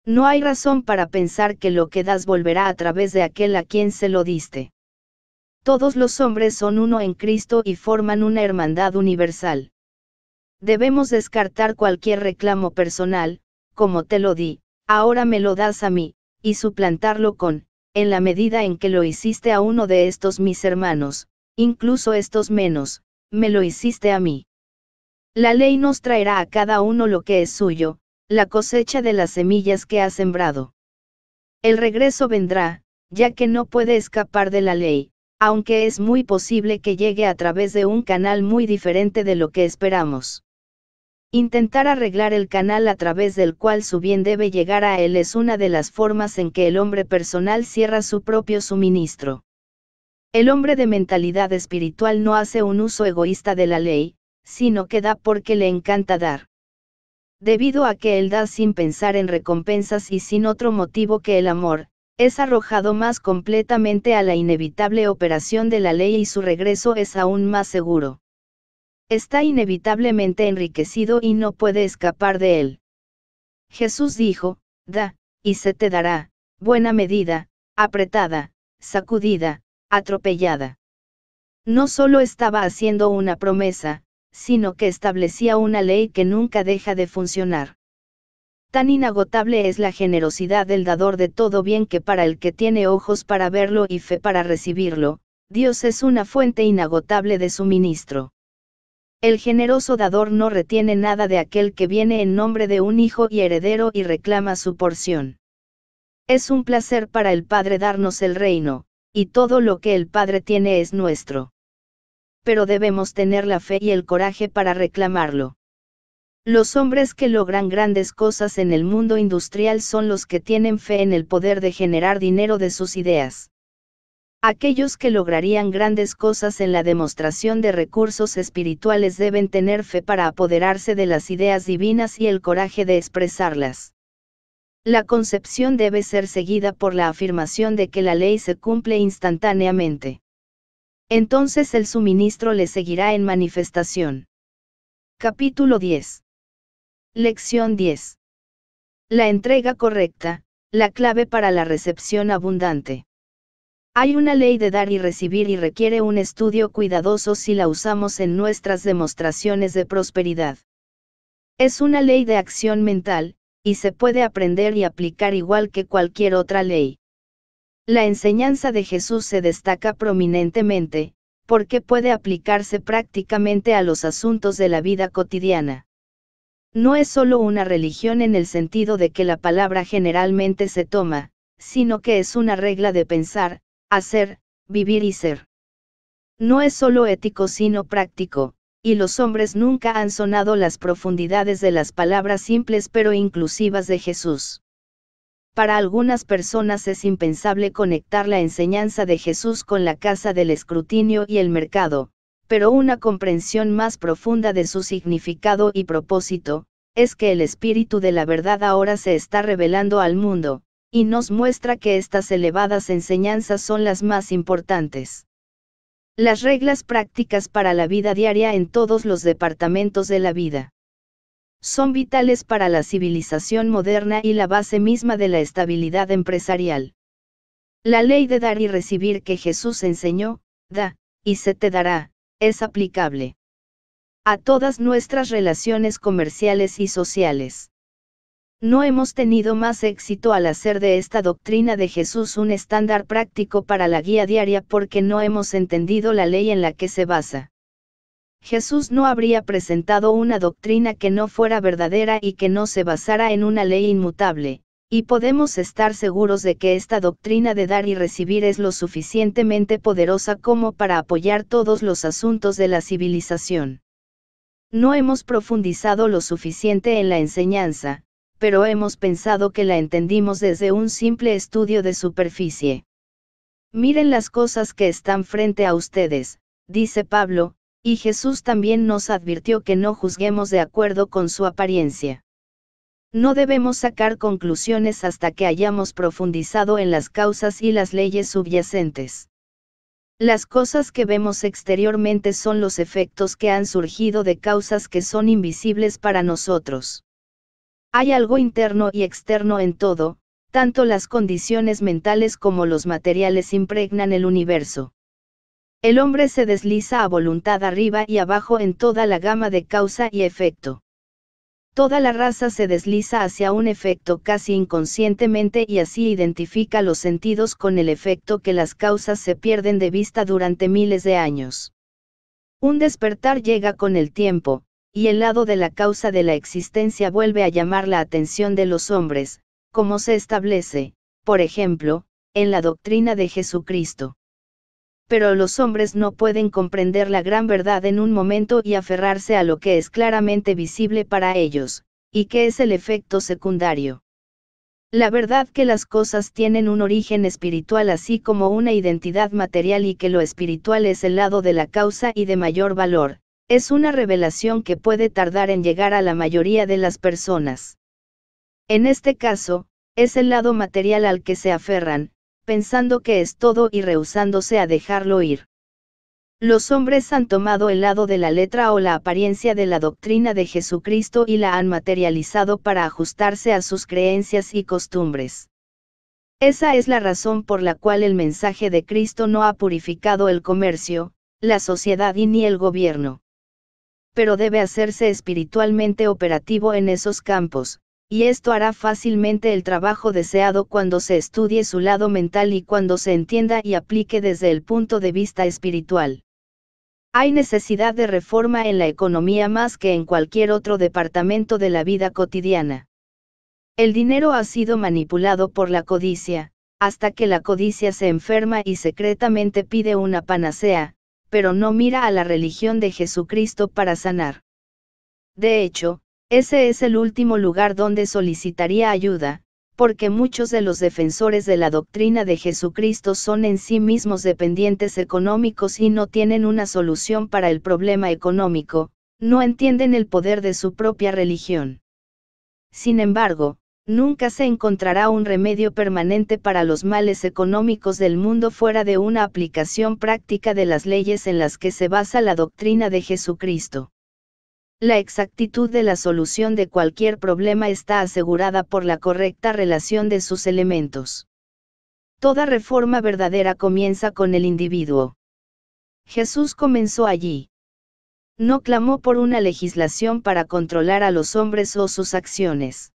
No hay razón para pensar que lo que das volverá a través de aquel a quien se lo diste. Todos los hombres son uno en Cristo y forman una hermandad universal. Debemos descartar cualquier reclamo personal, como te lo di, ahora me lo das a mí, y suplantarlo con, en la medida en que lo hiciste a uno de estos mis hermanos, incluso estos menos, me lo hiciste a mí. La ley nos traerá a cada uno lo que es suyo, la cosecha de las semillas que ha sembrado. El regreso vendrá, ya que no puede escapar de la ley, aunque es muy posible que llegue a través de un canal muy diferente de lo que esperamos. Intentar arreglar el canal a través del cual su bien debe llegar a él es una de las formas en que el hombre personal cierra su propio suministro. El hombre de mentalidad espiritual no hace un uso egoísta de la ley, sino que da porque le encanta dar. Debido a que él da sin pensar en recompensas y sin otro motivo que el amor, es arrojado más completamente a la inevitable operación de la ley y su regreso es aún más seguro. Está inevitablemente enriquecido y no puede escapar de él. Jesús dijo, da, y se te dará, buena medida, apretada, sacudida, atropellada. No solo estaba haciendo una promesa, sino que establecía una ley que nunca deja de funcionar. Tan inagotable es la generosidad del dador de todo bien que para el que tiene ojos para verlo y fe para recibirlo, Dios es una fuente inagotable de suministro. El generoso dador no retiene nada de aquel que viene en nombre de un hijo y heredero y reclama su porción. Es un placer para el Padre darnos el reino, y todo lo que el Padre tiene es nuestro. Pero debemos tener la fe y el coraje para reclamarlo. Los hombres que logran grandes cosas en el mundo industrial son los que tienen fe en el poder de generar dinero de sus ideas. Aquellos que lograrían grandes cosas en la demostración de recursos espirituales deben tener fe para apoderarse de las ideas divinas y el coraje de expresarlas. La concepción debe ser seguida por la afirmación de que la ley se cumple instantáneamente. Entonces el suministro le seguirá en manifestación. Capítulo 10 Lección 10. La entrega correcta, la clave para la recepción abundante. Hay una ley de dar y recibir y requiere un estudio cuidadoso si la usamos en nuestras demostraciones de prosperidad. Es una ley de acción mental, y se puede aprender y aplicar igual que cualquier otra ley. La enseñanza de Jesús se destaca prominentemente, porque puede aplicarse prácticamente a los asuntos de la vida cotidiana. No es solo una religión en el sentido de que la palabra generalmente se toma, sino que es una regla de pensar, hacer, vivir y ser. No es solo ético sino práctico, y los hombres nunca han sonado las profundidades de las palabras simples pero inclusivas de Jesús. Para algunas personas es impensable conectar la enseñanza de Jesús con la casa del escrutinio y el mercado, pero una comprensión más profunda de su significado y propósito, es que el espíritu de la verdad ahora se está revelando al mundo, y nos muestra que estas elevadas enseñanzas son las más importantes. Las reglas prácticas para la vida diaria en todos los departamentos de la vida son vitales para la civilización moderna y la base misma de la estabilidad empresarial. La ley de dar y recibir que Jesús enseñó, da, y se te dará, es aplicable a todas nuestras relaciones comerciales y sociales. No hemos tenido más éxito al hacer de esta doctrina de Jesús un estándar práctico para la guía diaria porque no hemos entendido la ley en la que se basa. Jesús no habría presentado una doctrina que no fuera verdadera y que no se basara en una ley inmutable, y podemos estar seguros de que esta doctrina de dar y recibir es lo suficientemente poderosa como para apoyar todos los asuntos de la civilización. No hemos profundizado lo suficiente en la enseñanza, pero hemos pensado que la entendimos desde un simple estudio de superficie. Miren las cosas que están frente a ustedes, dice Pablo, y Jesús también nos advirtió que no juzguemos de acuerdo con su apariencia. No debemos sacar conclusiones hasta que hayamos profundizado en las causas y las leyes subyacentes. Las cosas que vemos exteriormente son los efectos que han surgido de causas que son invisibles para nosotros. Hay algo interno y externo en todo, tanto las condiciones mentales como los materiales impregnan el universo. El hombre se desliza a voluntad arriba y abajo en toda la gama de causa y efecto. Toda la raza se desliza hacia un efecto casi inconscientemente y así identifica los sentidos con el efecto que las causas se pierden de vista durante miles de años. Un despertar llega con el tiempo, y el lado de la causa de la existencia vuelve a llamar la atención de los hombres, como se establece, por ejemplo, en la doctrina de Jesucristo pero los hombres no pueden comprender la gran verdad en un momento y aferrarse a lo que es claramente visible para ellos, y que es el efecto secundario. La verdad que las cosas tienen un origen espiritual así como una identidad material y que lo espiritual es el lado de la causa y de mayor valor, es una revelación que puede tardar en llegar a la mayoría de las personas. En este caso, es el lado material al que se aferran, pensando que es todo y rehusándose a dejarlo ir. Los hombres han tomado el lado de la letra o la apariencia de la doctrina de Jesucristo y la han materializado para ajustarse a sus creencias y costumbres. Esa es la razón por la cual el mensaje de Cristo no ha purificado el comercio, la sociedad y ni el gobierno. Pero debe hacerse espiritualmente operativo en esos campos, y esto hará fácilmente el trabajo deseado cuando se estudie su lado mental y cuando se entienda y aplique desde el punto de vista espiritual. Hay necesidad de reforma en la economía más que en cualquier otro departamento de la vida cotidiana. El dinero ha sido manipulado por la codicia, hasta que la codicia se enferma y secretamente pide una panacea, pero no mira a la religión de Jesucristo para sanar. De hecho, ese es el último lugar donde solicitaría ayuda, porque muchos de los defensores de la doctrina de Jesucristo son en sí mismos dependientes económicos y no tienen una solución para el problema económico, no entienden el poder de su propia religión. Sin embargo, nunca se encontrará un remedio permanente para los males económicos del mundo fuera de una aplicación práctica de las leyes en las que se basa la doctrina de Jesucristo. La exactitud de la solución de cualquier problema está asegurada por la correcta relación de sus elementos. Toda reforma verdadera comienza con el individuo. Jesús comenzó allí. No clamó por una legislación para controlar a los hombres o sus acciones.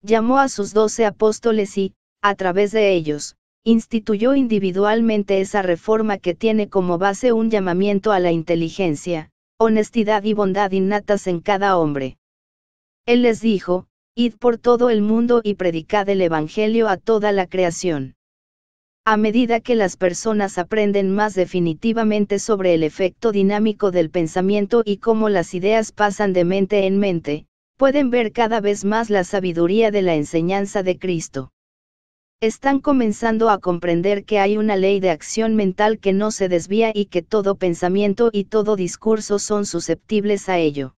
Llamó a sus doce apóstoles y, a través de ellos, instituyó individualmente esa reforma que tiene como base un llamamiento a la inteligencia, honestidad y bondad innatas en cada hombre. Él les dijo, Id por todo el mundo y predicad el Evangelio a toda la creación. A medida que las personas aprenden más definitivamente sobre el efecto dinámico del pensamiento y cómo las ideas pasan de mente en mente, pueden ver cada vez más la sabiduría de la enseñanza de Cristo están comenzando a comprender que hay una ley de acción mental que no se desvía y que todo pensamiento y todo discurso son susceptibles a ello.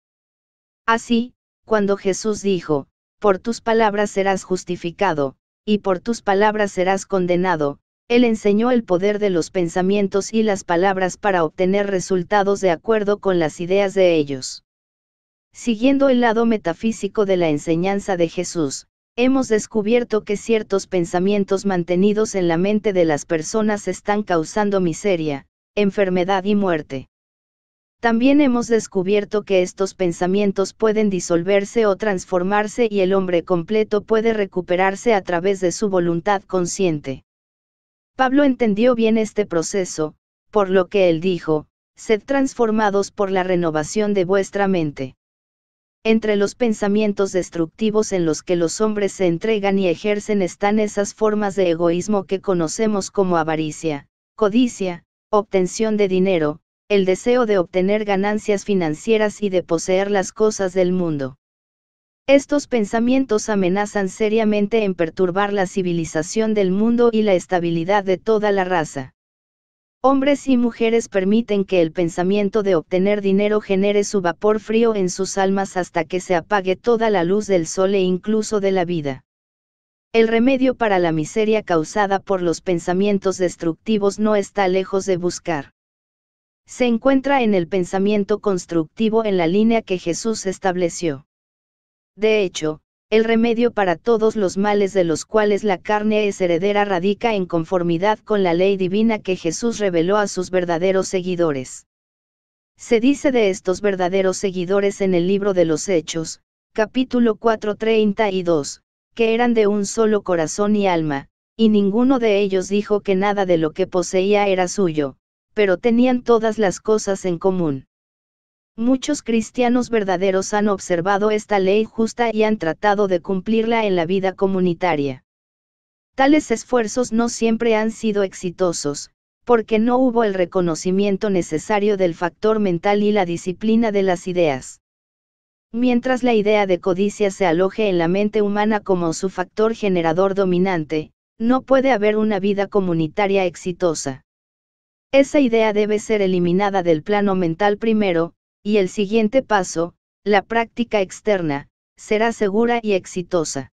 Así, cuando Jesús dijo, por tus palabras serás justificado, y por tus palabras serás condenado, él enseñó el poder de los pensamientos y las palabras para obtener resultados de acuerdo con las ideas de ellos. Siguiendo el lado metafísico de la enseñanza de Jesús, hemos descubierto que ciertos pensamientos mantenidos en la mente de las personas están causando miseria, enfermedad y muerte. También hemos descubierto que estos pensamientos pueden disolverse o transformarse y el hombre completo puede recuperarse a través de su voluntad consciente. Pablo entendió bien este proceso, por lo que él dijo, sed transformados por la renovación de vuestra mente. Entre los pensamientos destructivos en los que los hombres se entregan y ejercen están esas formas de egoísmo que conocemos como avaricia, codicia, obtención de dinero, el deseo de obtener ganancias financieras y de poseer las cosas del mundo. Estos pensamientos amenazan seriamente en perturbar la civilización del mundo y la estabilidad de toda la raza. Hombres y mujeres permiten que el pensamiento de obtener dinero genere su vapor frío en sus almas hasta que se apague toda la luz del sol e incluso de la vida. El remedio para la miseria causada por los pensamientos destructivos no está lejos de buscar. Se encuentra en el pensamiento constructivo en la línea que Jesús estableció. De hecho, el remedio para todos los males de los cuales la carne es heredera radica en conformidad con la ley divina que Jesús reveló a sus verdaderos seguidores. Se dice de estos verdaderos seguidores en el libro de los Hechos, capítulo 4:32, que eran de un solo corazón y alma, y ninguno de ellos dijo que nada de lo que poseía era suyo, pero tenían todas las cosas en común. Muchos cristianos verdaderos han observado esta ley justa y han tratado de cumplirla en la vida comunitaria. Tales esfuerzos no siempre han sido exitosos, porque no hubo el reconocimiento necesario del factor mental y la disciplina de las ideas. Mientras la idea de codicia se aloje en la mente humana como su factor generador dominante, no puede haber una vida comunitaria exitosa. Esa idea debe ser eliminada del plano mental primero, y el siguiente paso, la práctica externa, será segura y exitosa.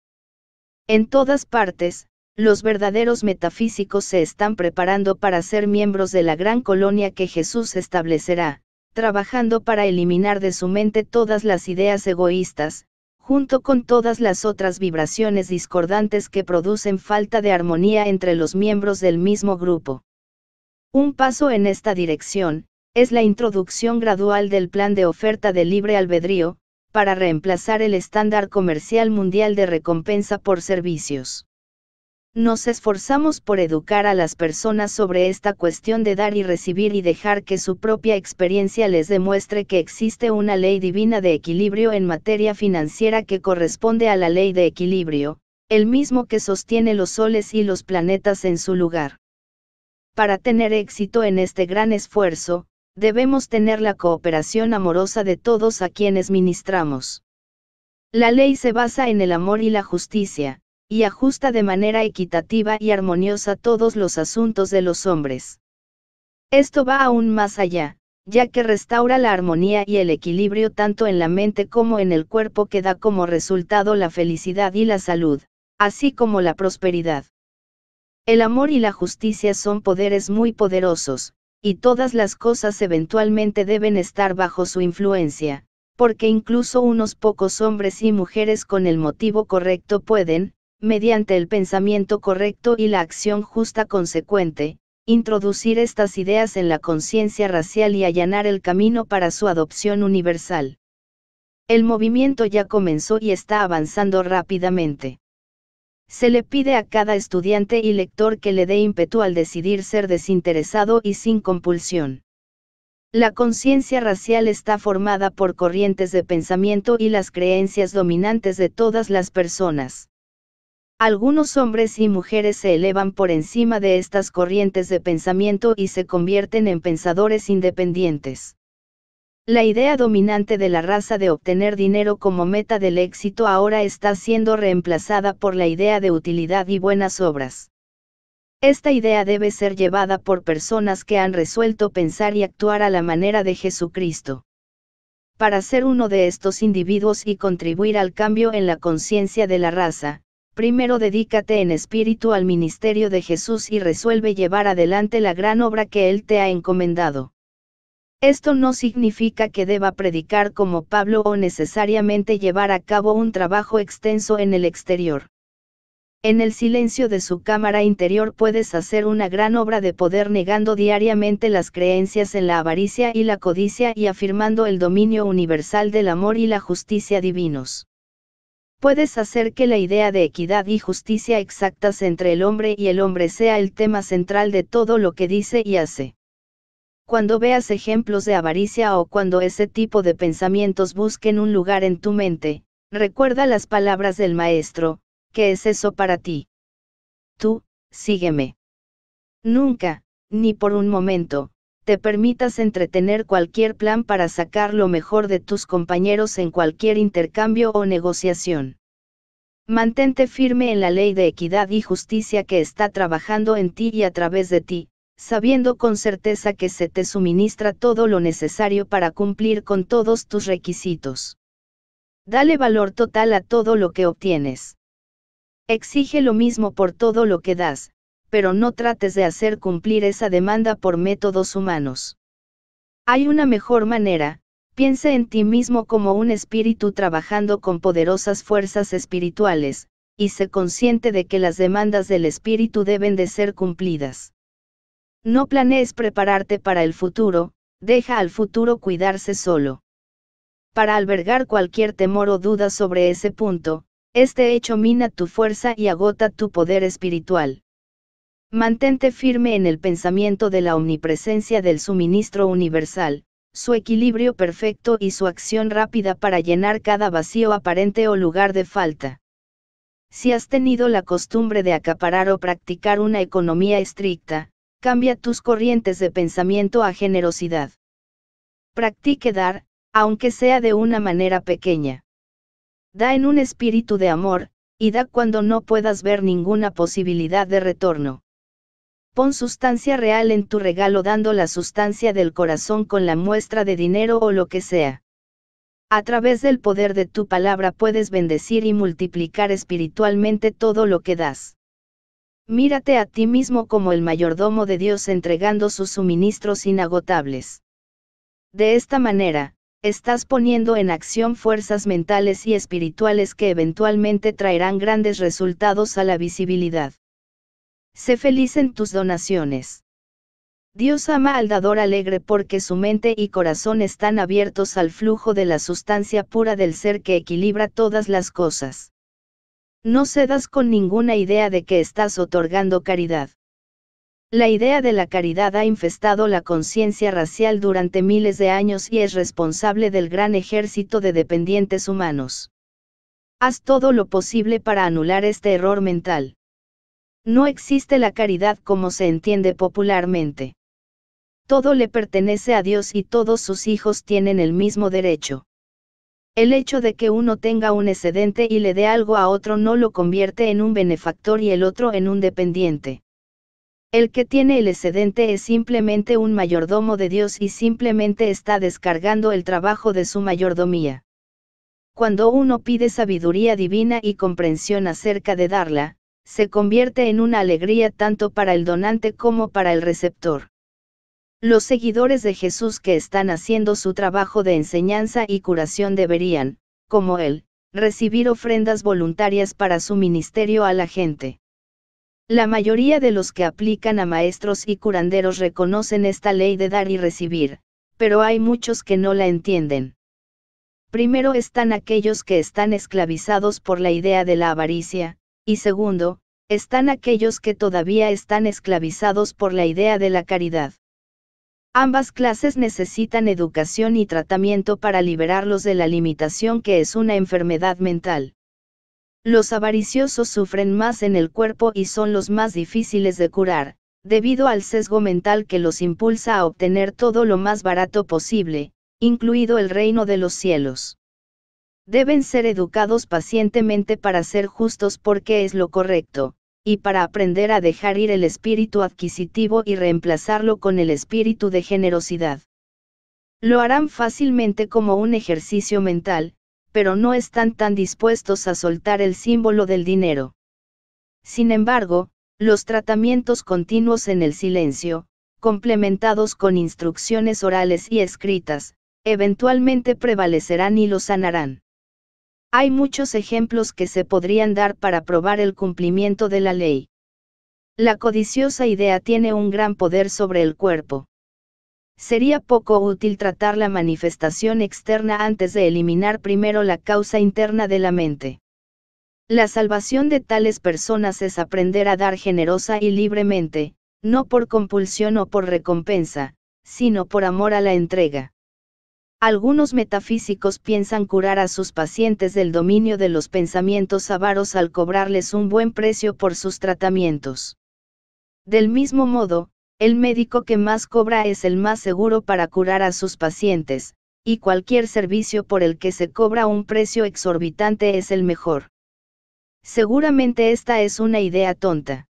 En todas partes, los verdaderos metafísicos se están preparando para ser miembros de la gran colonia que Jesús establecerá, trabajando para eliminar de su mente todas las ideas egoístas, junto con todas las otras vibraciones discordantes que producen falta de armonía entre los miembros del mismo grupo. Un paso en esta dirección, es la introducción gradual del plan de oferta de libre albedrío, para reemplazar el estándar comercial mundial de recompensa por servicios. Nos esforzamos por educar a las personas sobre esta cuestión de dar y recibir y dejar que su propia experiencia les demuestre que existe una ley divina de equilibrio en materia financiera que corresponde a la ley de equilibrio, el mismo que sostiene los soles y los planetas en su lugar. Para tener éxito en este gran esfuerzo, debemos tener la cooperación amorosa de todos a quienes ministramos. La ley se basa en el amor y la justicia, y ajusta de manera equitativa y armoniosa todos los asuntos de los hombres. Esto va aún más allá, ya que restaura la armonía y el equilibrio tanto en la mente como en el cuerpo que da como resultado la felicidad y la salud, así como la prosperidad. El amor y la justicia son poderes muy poderosos, y todas las cosas eventualmente deben estar bajo su influencia, porque incluso unos pocos hombres y mujeres con el motivo correcto pueden, mediante el pensamiento correcto y la acción justa consecuente, introducir estas ideas en la conciencia racial y allanar el camino para su adopción universal. El movimiento ya comenzó y está avanzando rápidamente. Se le pide a cada estudiante y lector que le dé ímpetu al decidir ser desinteresado y sin compulsión. La conciencia racial está formada por corrientes de pensamiento y las creencias dominantes de todas las personas. Algunos hombres y mujeres se elevan por encima de estas corrientes de pensamiento y se convierten en pensadores independientes. La idea dominante de la raza de obtener dinero como meta del éxito ahora está siendo reemplazada por la idea de utilidad y buenas obras. Esta idea debe ser llevada por personas que han resuelto pensar y actuar a la manera de Jesucristo. Para ser uno de estos individuos y contribuir al cambio en la conciencia de la raza, primero dedícate en espíritu al ministerio de Jesús y resuelve llevar adelante la gran obra que Él te ha encomendado. Esto no significa que deba predicar como Pablo o necesariamente llevar a cabo un trabajo extenso en el exterior. En el silencio de su cámara interior puedes hacer una gran obra de poder negando diariamente las creencias en la avaricia y la codicia y afirmando el dominio universal del amor y la justicia divinos. Puedes hacer que la idea de equidad y justicia exactas entre el hombre y el hombre sea el tema central de todo lo que dice y hace. Cuando veas ejemplos de avaricia o cuando ese tipo de pensamientos busquen un lugar en tu mente, recuerda las palabras del Maestro, ¿qué es eso para ti? Tú, sígueme. Nunca, ni por un momento, te permitas entretener cualquier plan para sacar lo mejor de tus compañeros en cualquier intercambio o negociación. Mantente firme en la ley de equidad y justicia que está trabajando en ti y a través de ti, sabiendo con certeza que se te suministra todo lo necesario para cumplir con todos tus requisitos. Dale valor total a todo lo que obtienes. Exige lo mismo por todo lo que das, pero no trates de hacer cumplir esa demanda por métodos humanos. Hay una mejor manera, piensa en ti mismo como un espíritu trabajando con poderosas fuerzas espirituales, y sé consciente de que las demandas del espíritu deben de ser cumplidas. No planees prepararte para el futuro, deja al futuro cuidarse solo. Para albergar cualquier temor o duda sobre ese punto, este hecho mina tu fuerza y agota tu poder espiritual. Mantente firme en el pensamiento de la omnipresencia del suministro universal, su equilibrio perfecto y su acción rápida para llenar cada vacío aparente o lugar de falta. Si has tenido la costumbre de acaparar o practicar una economía estricta, Cambia tus corrientes de pensamiento a generosidad. Practique dar, aunque sea de una manera pequeña. Da en un espíritu de amor, y da cuando no puedas ver ninguna posibilidad de retorno. Pon sustancia real en tu regalo dando la sustancia del corazón con la muestra de dinero o lo que sea. A través del poder de tu palabra puedes bendecir y multiplicar espiritualmente todo lo que das. Mírate a ti mismo como el mayordomo de Dios entregando sus suministros inagotables. De esta manera, estás poniendo en acción fuerzas mentales y espirituales que eventualmente traerán grandes resultados a la visibilidad. Sé feliz en tus donaciones. Dios ama al dador alegre porque su mente y corazón están abiertos al flujo de la sustancia pura del ser que equilibra todas las cosas. No cedas con ninguna idea de que estás otorgando caridad. La idea de la caridad ha infestado la conciencia racial durante miles de años y es responsable del gran ejército de dependientes humanos. Haz todo lo posible para anular este error mental. No existe la caridad como se entiende popularmente. Todo le pertenece a Dios y todos sus hijos tienen el mismo derecho. El hecho de que uno tenga un excedente y le dé algo a otro no lo convierte en un benefactor y el otro en un dependiente. El que tiene el excedente es simplemente un mayordomo de Dios y simplemente está descargando el trabajo de su mayordomía. Cuando uno pide sabiduría divina y comprensión acerca de darla, se convierte en una alegría tanto para el donante como para el receptor. Los seguidores de Jesús que están haciendo su trabajo de enseñanza y curación deberían, como Él, recibir ofrendas voluntarias para su ministerio a la gente. La mayoría de los que aplican a maestros y curanderos reconocen esta ley de dar y recibir, pero hay muchos que no la entienden. Primero están aquellos que están esclavizados por la idea de la avaricia, y segundo, están aquellos que todavía están esclavizados por la idea de la caridad. Ambas clases necesitan educación y tratamiento para liberarlos de la limitación que es una enfermedad mental. Los avariciosos sufren más en el cuerpo y son los más difíciles de curar, debido al sesgo mental que los impulsa a obtener todo lo más barato posible, incluido el reino de los cielos. Deben ser educados pacientemente para ser justos porque es lo correcto, y para aprender a dejar ir el espíritu adquisitivo y reemplazarlo con el espíritu de generosidad. Lo harán fácilmente como un ejercicio mental, pero no están tan dispuestos a soltar el símbolo del dinero. Sin embargo, los tratamientos continuos en el silencio, complementados con instrucciones orales y escritas, eventualmente prevalecerán y lo sanarán. Hay muchos ejemplos que se podrían dar para probar el cumplimiento de la ley. La codiciosa idea tiene un gran poder sobre el cuerpo. Sería poco útil tratar la manifestación externa antes de eliminar primero la causa interna de la mente. La salvación de tales personas es aprender a dar generosa y libremente, no por compulsión o por recompensa, sino por amor a la entrega. Algunos metafísicos piensan curar a sus pacientes del dominio de los pensamientos avaros al cobrarles un buen precio por sus tratamientos. Del mismo modo, el médico que más cobra es el más seguro para curar a sus pacientes, y cualquier servicio por el que se cobra un precio exorbitante es el mejor. Seguramente esta es una idea tonta.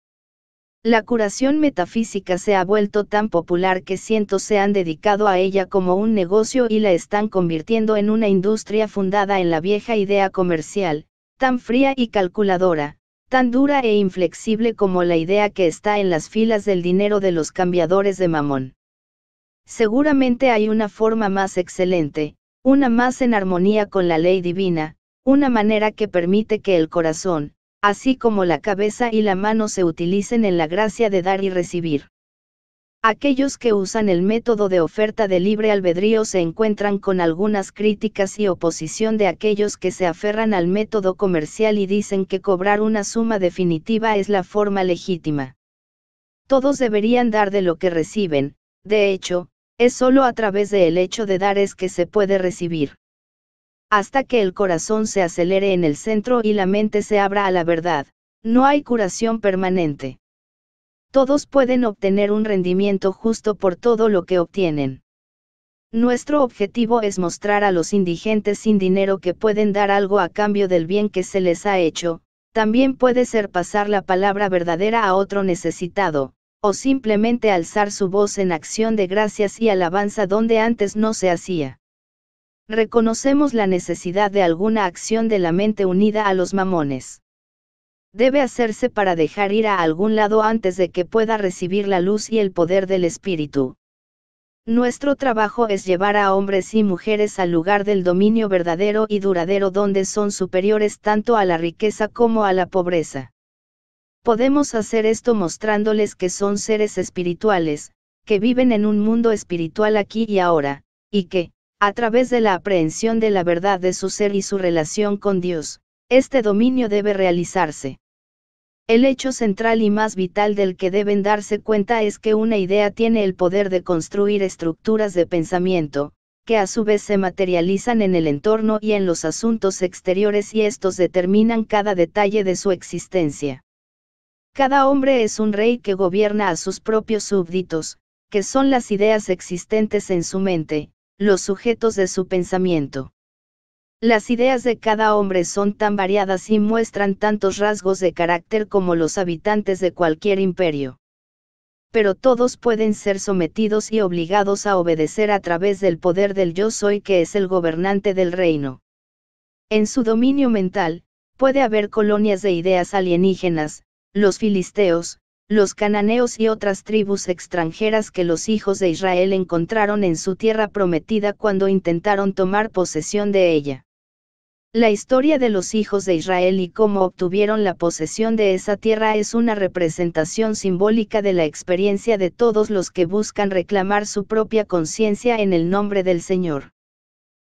La curación metafísica se ha vuelto tan popular que cientos se han dedicado a ella como un negocio y la están convirtiendo en una industria fundada en la vieja idea comercial, tan fría y calculadora, tan dura e inflexible como la idea que está en las filas del dinero de los cambiadores de mamón. Seguramente hay una forma más excelente, una más en armonía con la ley divina, una manera que permite que el corazón, así como la cabeza y la mano se utilicen en la gracia de dar y recibir. Aquellos que usan el método de oferta de libre albedrío se encuentran con algunas críticas y oposición de aquellos que se aferran al método comercial y dicen que cobrar una suma definitiva es la forma legítima. Todos deberían dar de lo que reciben, de hecho, es solo a través del hecho de dar es que se puede recibir hasta que el corazón se acelere en el centro y la mente se abra a la verdad, no hay curación permanente. Todos pueden obtener un rendimiento justo por todo lo que obtienen. Nuestro objetivo es mostrar a los indigentes sin dinero que pueden dar algo a cambio del bien que se les ha hecho, también puede ser pasar la palabra verdadera a otro necesitado, o simplemente alzar su voz en acción de gracias y alabanza donde antes no se hacía reconocemos la necesidad de alguna acción de la mente unida a los mamones. Debe hacerse para dejar ir a algún lado antes de que pueda recibir la luz y el poder del espíritu. Nuestro trabajo es llevar a hombres y mujeres al lugar del dominio verdadero y duradero donde son superiores tanto a la riqueza como a la pobreza. Podemos hacer esto mostrándoles que son seres espirituales, que viven en un mundo espiritual aquí y ahora, y que, a través de la aprehensión de la verdad de su ser y su relación con Dios, este dominio debe realizarse. El hecho central y más vital del que deben darse cuenta es que una idea tiene el poder de construir estructuras de pensamiento, que a su vez se materializan en el entorno y en los asuntos exteriores y estos determinan cada detalle de su existencia. Cada hombre es un rey que gobierna a sus propios súbditos, que son las ideas existentes en su mente, los sujetos de su pensamiento. Las ideas de cada hombre son tan variadas y muestran tantos rasgos de carácter como los habitantes de cualquier imperio. Pero todos pueden ser sometidos y obligados a obedecer a través del poder del yo soy que es el gobernante del reino. En su dominio mental, puede haber colonias de ideas alienígenas, los filisteos, los cananeos y otras tribus extranjeras que los hijos de Israel encontraron en su tierra prometida cuando intentaron tomar posesión de ella. La historia de los hijos de Israel y cómo obtuvieron la posesión de esa tierra es una representación simbólica de la experiencia de todos los que buscan reclamar su propia conciencia en el nombre del Señor.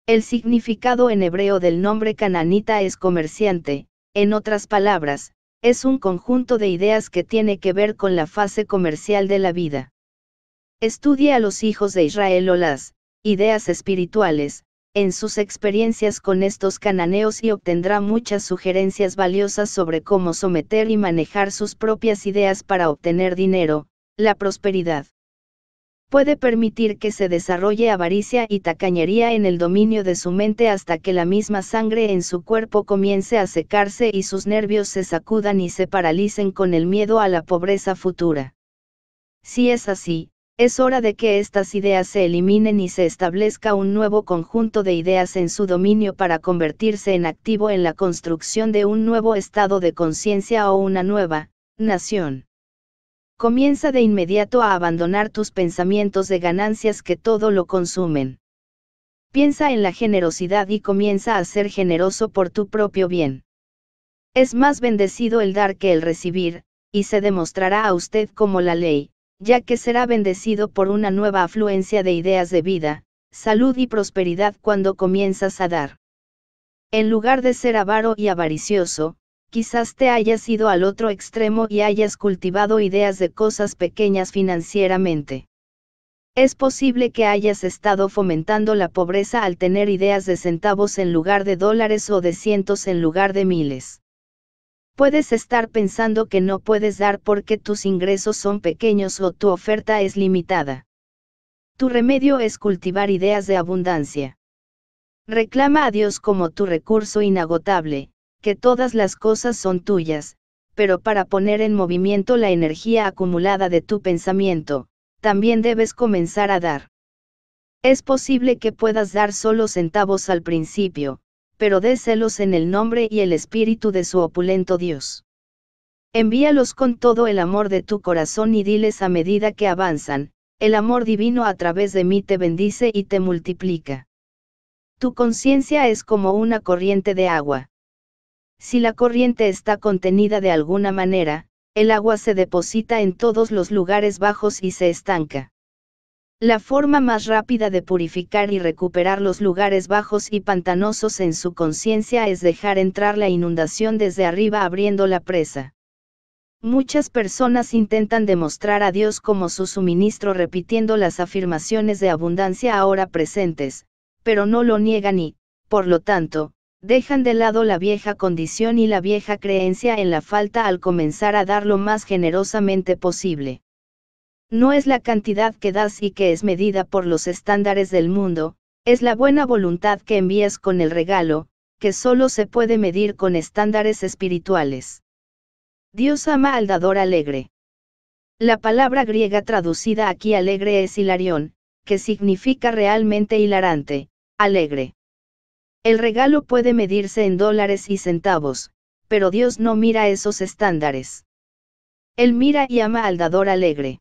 El significado en hebreo del nombre cananita es comerciante, en otras palabras, es un conjunto de ideas que tiene que ver con la fase comercial de la vida. Estudie a los hijos de Israel o las ideas espirituales, en sus experiencias con estos cananeos y obtendrá muchas sugerencias valiosas sobre cómo someter y manejar sus propias ideas para obtener dinero, la prosperidad puede permitir que se desarrolle avaricia y tacañería en el dominio de su mente hasta que la misma sangre en su cuerpo comience a secarse y sus nervios se sacudan y se paralicen con el miedo a la pobreza futura. Si es así, es hora de que estas ideas se eliminen y se establezca un nuevo conjunto de ideas en su dominio para convertirse en activo en la construcción de un nuevo estado de conciencia o una nueva, nación comienza de inmediato a abandonar tus pensamientos de ganancias que todo lo consumen. Piensa en la generosidad y comienza a ser generoso por tu propio bien. Es más bendecido el dar que el recibir, y se demostrará a usted como la ley, ya que será bendecido por una nueva afluencia de ideas de vida, salud y prosperidad cuando comienzas a dar. En lugar de ser avaro y avaricioso, Quizás te hayas ido al otro extremo y hayas cultivado ideas de cosas pequeñas financieramente. Es posible que hayas estado fomentando la pobreza al tener ideas de centavos en lugar de dólares o de cientos en lugar de miles. Puedes estar pensando que no puedes dar porque tus ingresos son pequeños o tu oferta es limitada. Tu remedio es cultivar ideas de abundancia. Reclama a Dios como tu recurso inagotable, que todas las cosas son tuyas, pero para poner en movimiento la energía acumulada de tu pensamiento, también debes comenzar a dar. Es posible que puedas dar solo centavos al principio, pero déselos en el nombre y el espíritu de su opulento Dios. Envíalos con todo el amor de tu corazón y diles a medida que avanzan, el amor divino a través de mí te bendice y te multiplica. Tu conciencia es como una corriente de agua si la corriente está contenida de alguna manera, el agua se deposita en todos los lugares bajos y se estanca. La forma más rápida de purificar y recuperar los lugares bajos y pantanosos en su conciencia es dejar entrar la inundación desde arriba abriendo la presa. Muchas personas intentan demostrar a Dios como su suministro repitiendo las afirmaciones de abundancia ahora presentes, pero no lo niegan y, por lo tanto, dejan de lado la vieja condición y la vieja creencia en la falta al comenzar a dar lo más generosamente posible. No es la cantidad que das y que es medida por los estándares del mundo, es la buena voluntad que envías con el regalo, que solo se puede medir con estándares espirituales. Dios ama al dador alegre. La palabra griega traducida aquí alegre es hilarión, que significa realmente hilarante, alegre. El regalo puede medirse en dólares y centavos, pero Dios no mira esos estándares. Él mira y ama al dador alegre.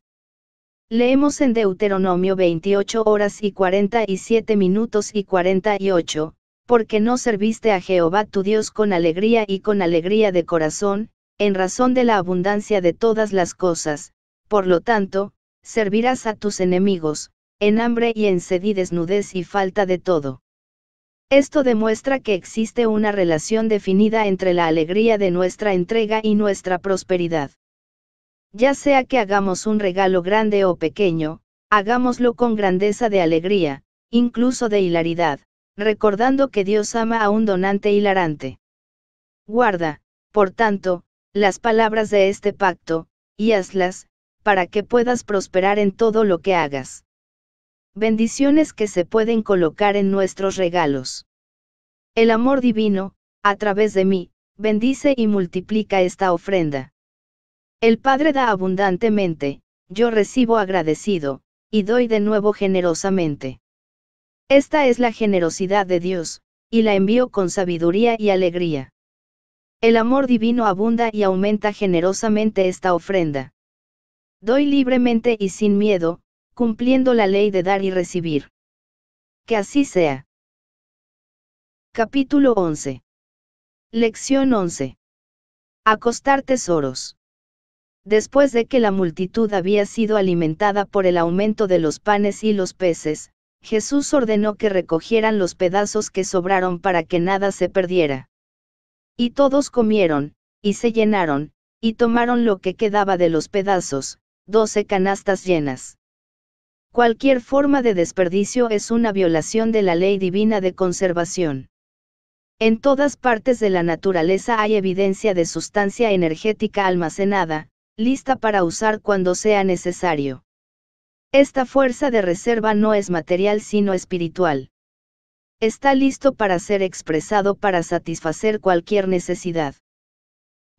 Leemos en Deuteronomio 28 horas y 47 minutos y 48, porque no serviste a Jehová tu Dios con alegría y con alegría de corazón, en razón de la abundancia de todas las cosas, por lo tanto, servirás a tus enemigos, en hambre y en sed y desnudez y falta de todo. Esto demuestra que existe una relación definida entre la alegría de nuestra entrega y nuestra prosperidad. Ya sea que hagamos un regalo grande o pequeño, hagámoslo con grandeza de alegría, incluso de hilaridad, recordando que Dios ama a un donante hilarante. Guarda, por tanto, las palabras de este pacto, y hazlas, para que puedas prosperar en todo lo que hagas bendiciones que se pueden colocar en nuestros regalos. El amor divino, a través de mí, bendice y multiplica esta ofrenda. El Padre da abundantemente, yo recibo agradecido, y doy de nuevo generosamente. Esta es la generosidad de Dios, y la envío con sabiduría y alegría. El amor divino abunda y aumenta generosamente esta ofrenda. Doy libremente y sin miedo, cumpliendo la ley de dar y recibir. Que así sea. Capítulo 11. Lección 11. Acostar tesoros. Después de que la multitud había sido alimentada por el aumento de los panes y los peces, Jesús ordenó que recogieran los pedazos que sobraron para que nada se perdiera. Y todos comieron, y se llenaron, y tomaron lo que quedaba de los pedazos, doce canastas llenas. Cualquier forma de desperdicio es una violación de la ley divina de conservación. En todas partes de la naturaleza hay evidencia de sustancia energética almacenada, lista para usar cuando sea necesario. Esta fuerza de reserva no es material sino espiritual. Está listo para ser expresado para satisfacer cualquier necesidad.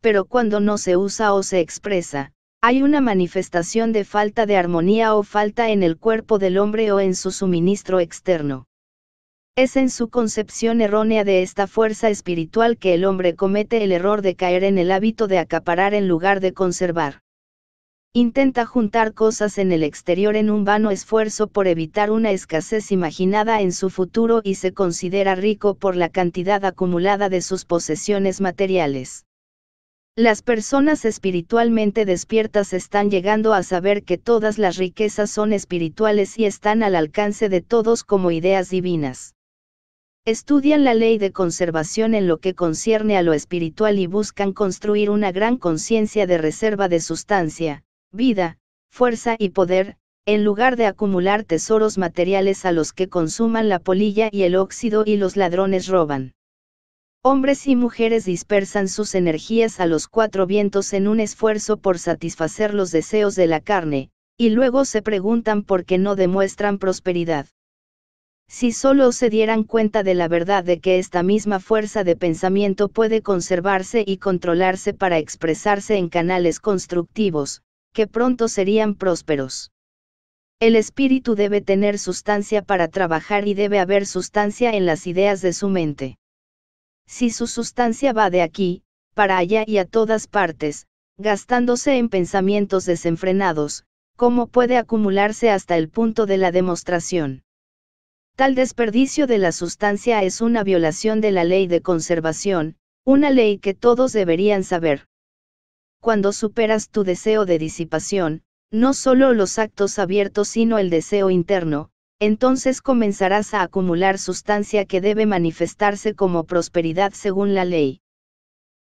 Pero cuando no se usa o se expresa, hay una manifestación de falta de armonía o falta en el cuerpo del hombre o en su suministro externo. Es en su concepción errónea de esta fuerza espiritual que el hombre comete el error de caer en el hábito de acaparar en lugar de conservar. Intenta juntar cosas en el exterior en un vano esfuerzo por evitar una escasez imaginada en su futuro y se considera rico por la cantidad acumulada de sus posesiones materiales. Las personas espiritualmente despiertas están llegando a saber que todas las riquezas son espirituales y están al alcance de todos como ideas divinas. Estudian la ley de conservación en lo que concierne a lo espiritual y buscan construir una gran conciencia de reserva de sustancia, vida, fuerza y poder, en lugar de acumular tesoros materiales a los que consuman la polilla y el óxido y los ladrones roban. Hombres y mujeres dispersan sus energías a los cuatro vientos en un esfuerzo por satisfacer los deseos de la carne, y luego se preguntan por qué no demuestran prosperidad. Si solo se dieran cuenta de la verdad de que esta misma fuerza de pensamiento puede conservarse y controlarse para expresarse en canales constructivos, que pronto serían prósperos. El espíritu debe tener sustancia para trabajar y debe haber sustancia en las ideas de su mente. Si su sustancia va de aquí, para allá y a todas partes, gastándose en pensamientos desenfrenados, ¿cómo puede acumularse hasta el punto de la demostración? Tal desperdicio de la sustancia es una violación de la ley de conservación, una ley que todos deberían saber. Cuando superas tu deseo de disipación, no solo los actos abiertos sino el deseo interno, entonces comenzarás a acumular sustancia que debe manifestarse como prosperidad según la ley.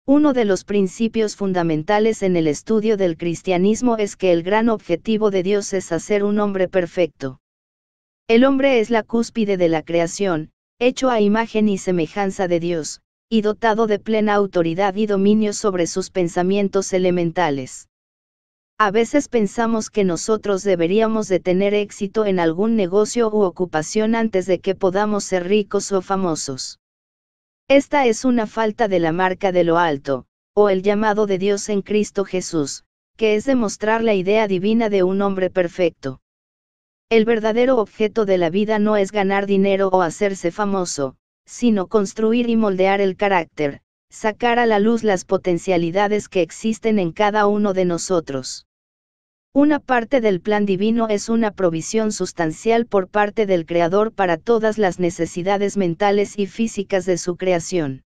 Uno de los principios fundamentales en el estudio del cristianismo es que el gran objetivo de Dios es hacer un hombre perfecto. El hombre es la cúspide de la creación, hecho a imagen y semejanza de Dios, y dotado de plena autoridad y dominio sobre sus pensamientos elementales. A veces pensamos que nosotros deberíamos de tener éxito en algún negocio u ocupación antes de que podamos ser ricos o famosos. Esta es una falta de la marca de lo alto, o el llamado de Dios en Cristo Jesús, que es demostrar la idea divina de un hombre perfecto. El verdadero objeto de la vida no es ganar dinero o hacerse famoso, sino construir y moldear el carácter, sacar a la luz las potencialidades que existen en cada uno de nosotros. Una parte del plan divino es una provisión sustancial por parte del Creador para todas las necesidades mentales y físicas de su creación.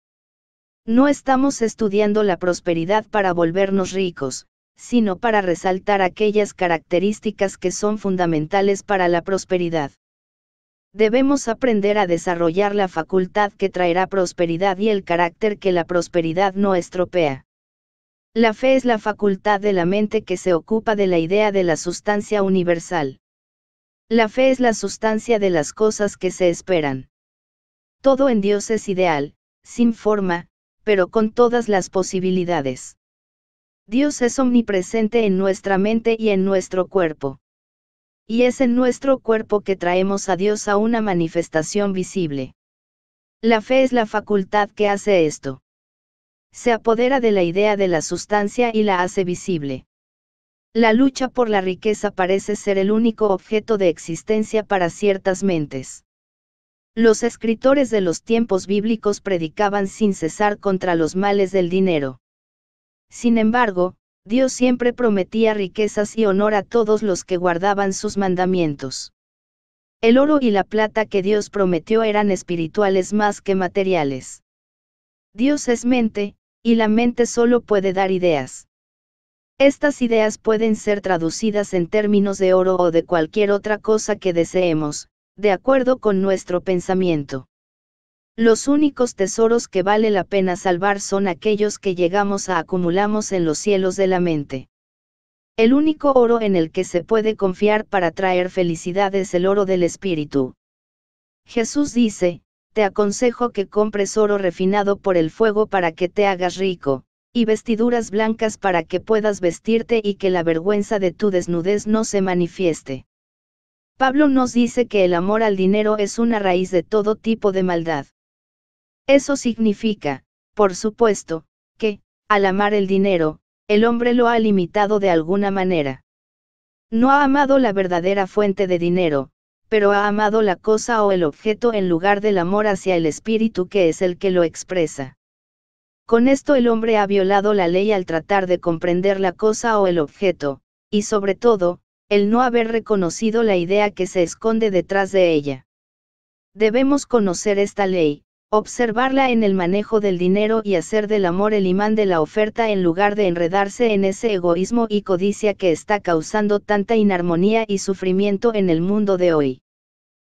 No estamos estudiando la prosperidad para volvernos ricos, sino para resaltar aquellas características que son fundamentales para la prosperidad. Debemos aprender a desarrollar la facultad que traerá prosperidad y el carácter que la prosperidad no estropea. La fe es la facultad de la mente que se ocupa de la idea de la sustancia universal. La fe es la sustancia de las cosas que se esperan. Todo en Dios es ideal, sin forma, pero con todas las posibilidades. Dios es omnipresente en nuestra mente y en nuestro cuerpo. Y es en nuestro cuerpo que traemos a Dios a una manifestación visible. La fe es la facultad que hace esto se apodera de la idea de la sustancia y la hace visible. La lucha por la riqueza parece ser el único objeto de existencia para ciertas mentes. Los escritores de los tiempos bíblicos predicaban sin cesar contra los males del dinero. Sin embargo, Dios siempre prometía riquezas y honor a todos los que guardaban sus mandamientos. El oro y la plata que Dios prometió eran espirituales más que materiales. Dios es mente, y la mente solo puede dar ideas. Estas ideas pueden ser traducidas en términos de oro o de cualquier otra cosa que deseemos, de acuerdo con nuestro pensamiento. Los únicos tesoros que vale la pena salvar son aquellos que llegamos a acumulamos en los cielos de la mente. El único oro en el que se puede confiar para traer felicidad es el oro del Espíritu. Jesús dice, te aconsejo que compres oro refinado por el fuego para que te hagas rico, y vestiduras blancas para que puedas vestirte y que la vergüenza de tu desnudez no se manifieste. Pablo nos dice que el amor al dinero es una raíz de todo tipo de maldad. Eso significa, por supuesto, que, al amar el dinero, el hombre lo ha limitado de alguna manera. No ha amado la verdadera fuente de dinero, pero ha amado la cosa o el objeto en lugar del amor hacia el espíritu que es el que lo expresa. Con esto el hombre ha violado la ley al tratar de comprender la cosa o el objeto, y sobre todo, el no haber reconocido la idea que se esconde detrás de ella. Debemos conocer esta ley, observarla en el manejo del dinero y hacer del amor el imán de la oferta en lugar de enredarse en ese egoísmo y codicia que está causando tanta inarmonía y sufrimiento en el mundo de hoy.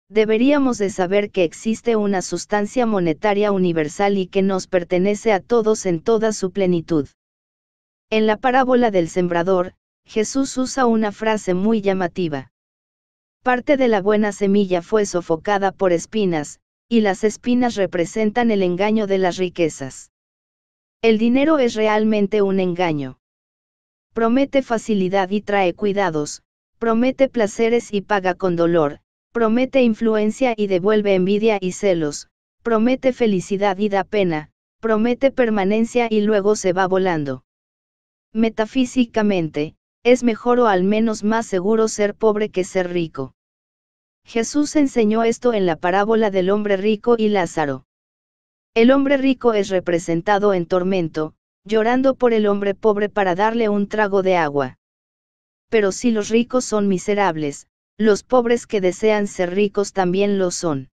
Deberíamos de saber que existe una sustancia monetaria universal y que nos pertenece a todos en toda su plenitud. En la parábola del sembrador, Jesús usa una frase muy llamativa. Parte de la buena semilla fue sofocada por espinas, y las espinas representan el engaño de las riquezas. El dinero es realmente un engaño. Promete facilidad y trae cuidados, promete placeres y paga con dolor, promete influencia y devuelve envidia y celos, promete felicidad y da pena, promete permanencia y luego se va volando. Metafísicamente, es mejor o al menos más seguro ser pobre que ser rico. Jesús enseñó esto en la parábola del hombre rico y Lázaro. El hombre rico es representado en tormento, llorando por el hombre pobre para darle un trago de agua. Pero si los ricos son miserables, los pobres que desean ser ricos también lo son.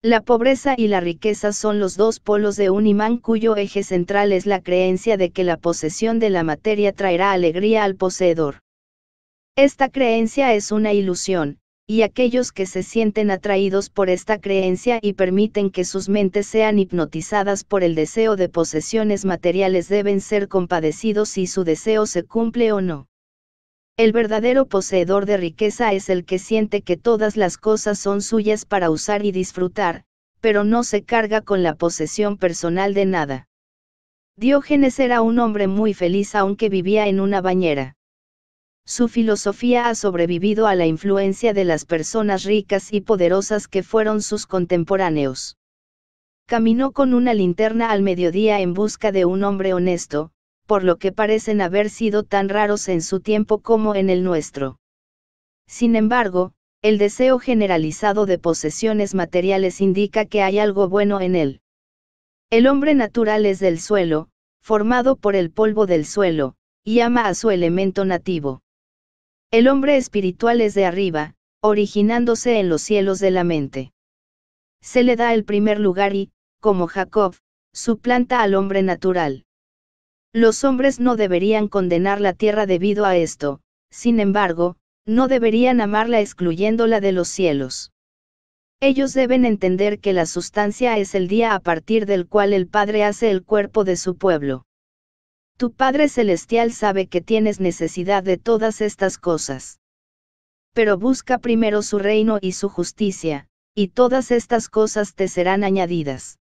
La pobreza y la riqueza son los dos polos de un imán cuyo eje central es la creencia de que la posesión de la materia traerá alegría al poseedor. Esta creencia es una ilusión, y aquellos que se sienten atraídos por esta creencia y permiten que sus mentes sean hipnotizadas por el deseo de posesiones materiales deben ser compadecidos si su deseo se cumple o no. El verdadero poseedor de riqueza es el que siente que todas las cosas son suyas para usar y disfrutar, pero no se carga con la posesión personal de nada. Diógenes era un hombre muy feliz aunque vivía en una bañera. Su filosofía ha sobrevivido a la influencia de las personas ricas y poderosas que fueron sus contemporáneos. Caminó con una linterna al mediodía en busca de un hombre honesto, por lo que parecen haber sido tan raros en su tiempo como en el nuestro. Sin embargo, el deseo generalizado de posesiones materiales indica que hay algo bueno en él. El hombre natural es del suelo, formado por el polvo del suelo, y ama a su elemento nativo. El hombre espiritual es de arriba, originándose en los cielos de la mente. Se le da el primer lugar y, como Jacob, suplanta al hombre natural. Los hombres no deberían condenar la tierra debido a esto, sin embargo, no deberían amarla excluyéndola de los cielos. Ellos deben entender que la sustancia es el día a partir del cual el Padre hace el cuerpo de su pueblo. Tu Padre Celestial sabe que tienes necesidad de todas estas cosas. Pero busca primero su reino y su justicia, y todas estas cosas te serán añadidas.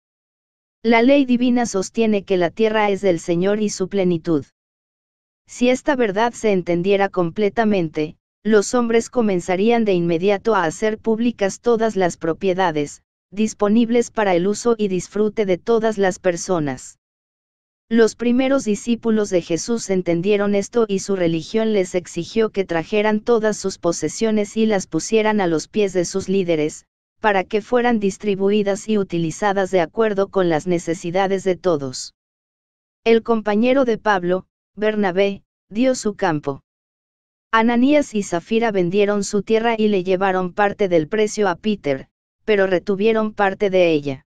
La ley divina sostiene que la tierra es del Señor y su plenitud. Si esta verdad se entendiera completamente, los hombres comenzarían de inmediato a hacer públicas todas las propiedades, disponibles para el uso y disfrute de todas las personas. Los primeros discípulos de Jesús entendieron esto y su religión les exigió que trajeran todas sus posesiones y las pusieran a los pies de sus líderes, para que fueran distribuidas y utilizadas de acuerdo con las necesidades de todos. El compañero de Pablo, Bernabé, dio su campo. Ananías y Zafira vendieron su tierra y le llevaron parte del precio a Peter, pero retuvieron parte de ella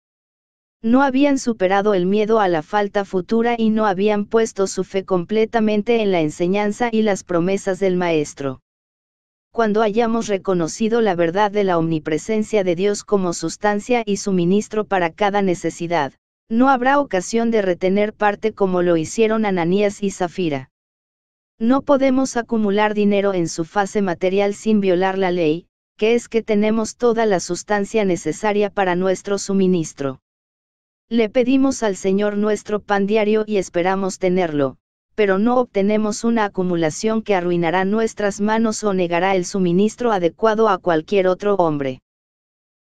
no habían superado el miedo a la falta futura y no habían puesto su fe completamente en la enseñanza y las promesas del Maestro. Cuando hayamos reconocido la verdad de la omnipresencia de Dios como sustancia y suministro para cada necesidad, no habrá ocasión de retener parte como lo hicieron Ananías y Zafira. No podemos acumular dinero en su fase material sin violar la ley, que es que tenemos toda la sustancia necesaria para nuestro suministro. Le pedimos al Señor nuestro pan diario y esperamos tenerlo, pero no obtenemos una acumulación que arruinará nuestras manos o negará el suministro adecuado a cualquier otro hombre.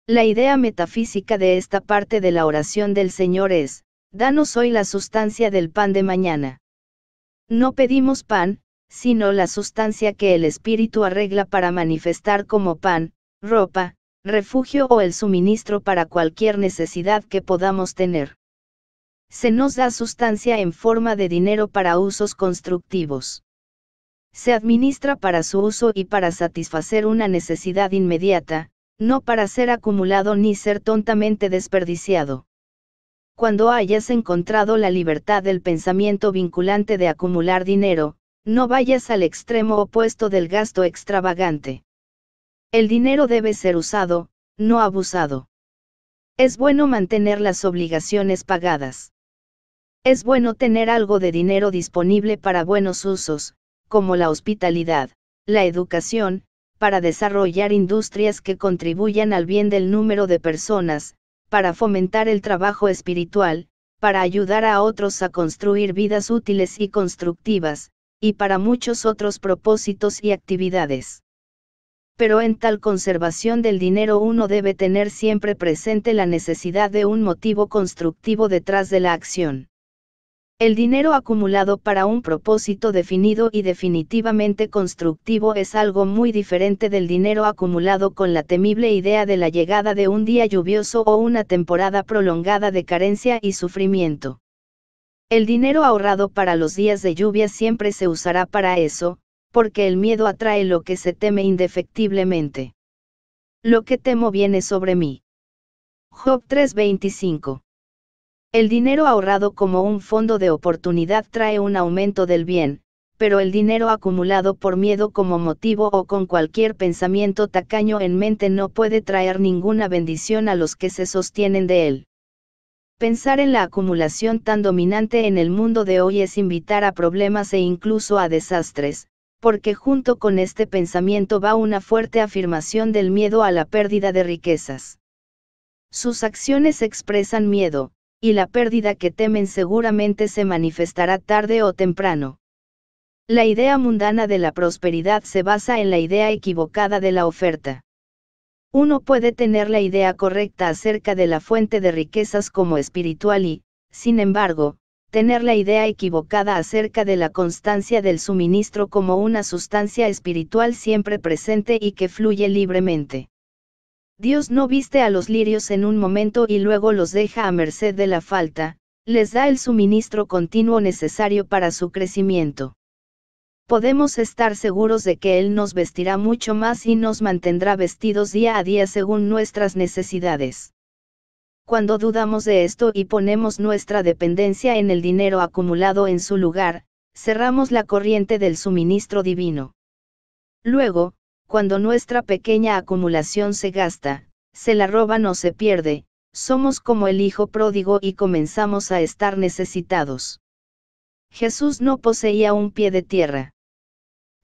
La idea metafísica de esta parte de la oración del Señor es, danos hoy la sustancia del pan de mañana. No pedimos pan, sino la sustancia que el Espíritu arregla para manifestar como pan, ropa, refugio o el suministro para cualquier necesidad que podamos tener. Se nos da sustancia en forma de dinero para usos constructivos. Se administra para su uso y para satisfacer una necesidad inmediata, no para ser acumulado ni ser tontamente desperdiciado. Cuando hayas encontrado la libertad del pensamiento vinculante de acumular dinero, no vayas al extremo opuesto del gasto extravagante. El dinero debe ser usado, no abusado. Es bueno mantener las obligaciones pagadas. Es bueno tener algo de dinero disponible para buenos usos, como la hospitalidad, la educación, para desarrollar industrias que contribuyan al bien del número de personas, para fomentar el trabajo espiritual, para ayudar a otros a construir vidas útiles y constructivas, y para muchos otros propósitos y actividades pero en tal conservación del dinero uno debe tener siempre presente la necesidad de un motivo constructivo detrás de la acción. El dinero acumulado para un propósito definido y definitivamente constructivo es algo muy diferente del dinero acumulado con la temible idea de la llegada de un día lluvioso o una temporada prolongada de carencia y sufrimiento. El dinero ahorrado para los días de lluvia siempre se usará para eso, porque el miedo atrae lo que se teme indefectiblemente. Lo que temo viene sobre mí. Job 3:25. El dinero ahorrado como un fondo de oportunidad trae un aumento del bien, pero el dinero acumulado por miedo como motivo o con cualquier pensamiento tacaño en mente no puede traer ninguna bendición a los que se sostienen de él. Pensar en la acumulación tan dominante en el mundo de hoy es invitar a problemas e incluso a desastres, porque junto con este pensamiento va una fuerte afirmación del miedo a la pérdida de riquezas. Sus acciones expresan miedo, y la pérdida que temen seguramente se manifestará tarde o temprano. La idea mundana de la prosperidad se basa en la idea equivocada de la oferta. Uno puede tener la idea correcta acerca de la fuente de riquezas como espiritual y, sin embargo, tener la idea equivocada acerca de la constancia del suministro como una sustancia espiritual siempre presente y que fluye libremente. Dios no viste a los lirios en un momento y luego los deja a merced de la falta, les da el suministro continuo necesario para su crecimiento. Podemos estar seguros de que Él nos vestirá mucho más y nos mantendrá vestidos día a día según nuestras necesidades. Cuando dudamos de esto y ponemos nuestra dependencia en el dinero acumulado en su lugar, cerramos la corriente del suministro divino. Luego, cuando nuestra pequeña acumulación se gasta, se la roban o se pierde, somos como el hijo pródigo y comenzamos a estar necesitados. Jesús no poseía un pie de tierra.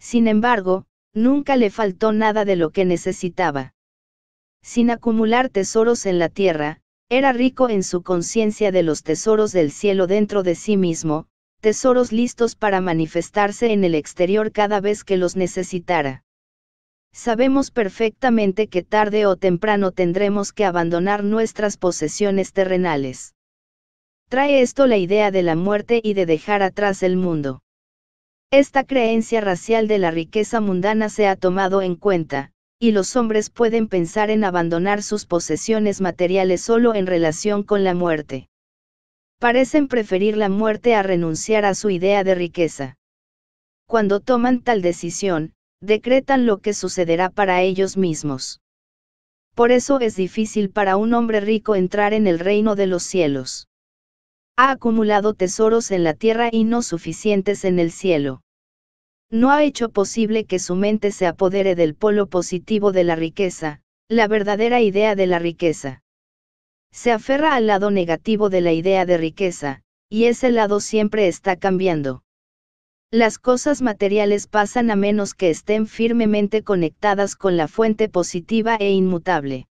Sin embargo, nunca le faltó nada de lo que necesitaba. Sin acumular tesoros en la tierra, era rico en su conciencia de los tesoros del cielo dentro de sí mismo, tesoros listos para manifestarse en el exterior cada vez que los necesitara. Sabemos perfectamente que tarde o temprano tendremos que abandonar nuestras posesiones terrenales. Trae esto la idea de la muerte y de dejar atrás el mundo. Esta creencia racial de la riqueza mundana se ha tomado en cuenta, y los hombres pueden pensar en abandonar sus posesiones materiales solo en relación con la muerte. Parecen preferir la muerte a renunciar a su idea de riqueza. Cuando toman tal decisión, decretan lo que sucederá para ellos mismos. Por eso es difícil para un hombre rico entrar en el reino de los cielos. Ha acumulado tesoros en la tierra y no suficientes en el cielo no ha hecho posible que su mente se apodere del polo positivo de la riqueza, la verdadera idea de la riqueza. Se aferra al lado negativo de la idea de riqueza, y ese lado siempre está cambiando. Las cosas materiales pasan a menos que estén firmemente conectadas con la fuente positiva e inmutable.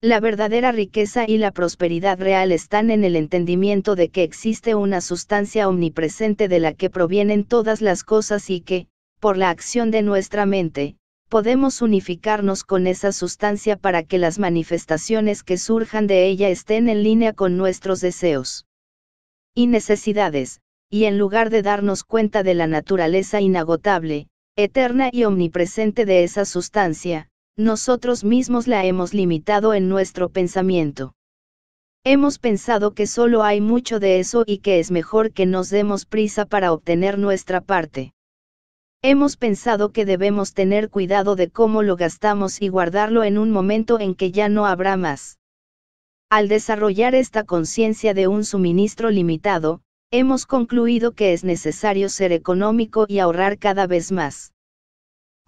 La verdadera riqueza y la prosperidad real están en el entendimiento de que existe una sustancia omnipresente de la que provienen todas las cosas y que, por la acción de nuestra mente, podemos unificarnos con esa sustancia para que las manifestaciones que surjan de ella estén en línea con nuestros deseos y necesidades, y en lugar de darnos cuenta de la naturaleza inagotable, eterna y omnipresente de esa sustancia, nosotros mismos la hemos limitado en nuestro pensamiento. Hemos pensado que solo hay mucho de eso y que es mejor que nos demos prisa para obtener nuestra parte. Hemos pensado que debemos tener cuidado de cómo lo gastamos y guardarlo en un momento en que ya no habrá más. Al desarrollar esta conciencia de un suministro limitado, hemos concluido que es necesario ser económico y ahorrar cada vez más.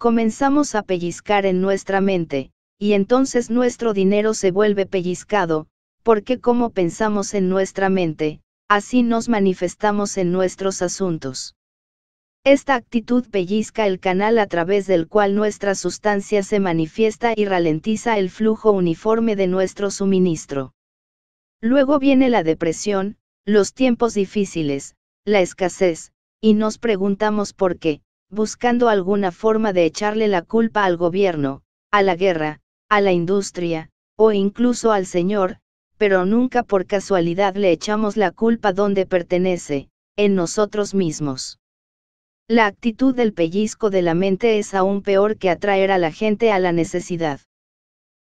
Comenzamos a pellizcar en nuestra mente, y entonces nuestro dinero se vuelve pellizcado, porque como pensamos en nuestra mente, así nos manifestamos en nuestros asuntos. Esta actitud pellizca el canal a través del cual nuestra sustancia se manifiesta y ralentiza el flujo uniforme de nuestro suministro. Luego viene la depresión, los tiempos difíciles, la escasez, y nos preguntamos por qué, buscando alguna forma de echarle la culpa al gobierno, a la guerra, a la industria, o incluso al Señor, pero nunca por casualidad le echamos la culpa donde pertenece, en nosotros mismos. La actitud del pellizco de la mente es aún peor que atraer a la gente a la necesidad.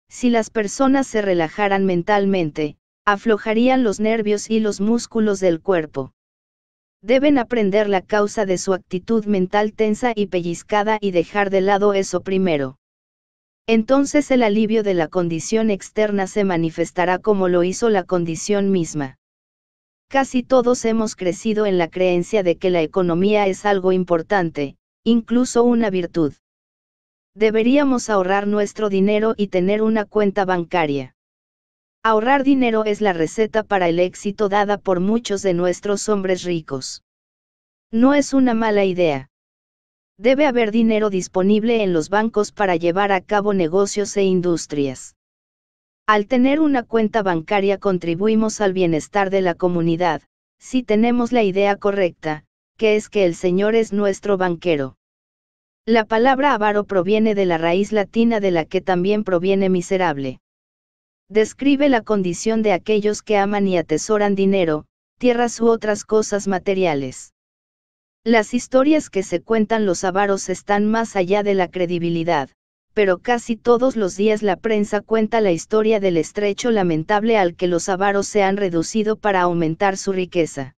Si las personas se relajaran mentalmente, aflojarían los nervios y los músculos del cuerpo deben aprender la causa de su actitud mental tensa y pellizcada y dejar de lado eso primero. Entonces el alivio de la condición externa se manifestará como lo hizo la condición misma. Casi todos hemos crecido en la creencia de que la economía es algo importante, incluso una virtud. Deberíamos ahorrar nuestro dinero y tener una cuenta bancaria. Ahorrar dinero es la receta para el éxito dada por muchos de nuestros hombres ricos. No es una mala idea. Debe haber dinero disponible en los bancos para llevar a cabo negocios e industrias. Al tener una cuenta bancaria contribuimos al bienestar de la comunidad, si tenemos la idea correcta, que es que el Señor es nuestro banquero. La palabra avaro proviene de la raíz latina de la que también proviene miserable describe la condición de aquellos que aman y atesoran dinero, tierras u otras cosas materiales. Las historias que se cuentan los avaros están más allá de la credibilidad, pero casi todos los días la prensa cuenta la historia del estrecho lamentable al que los avaros se han reducido para aumentar su riqueza.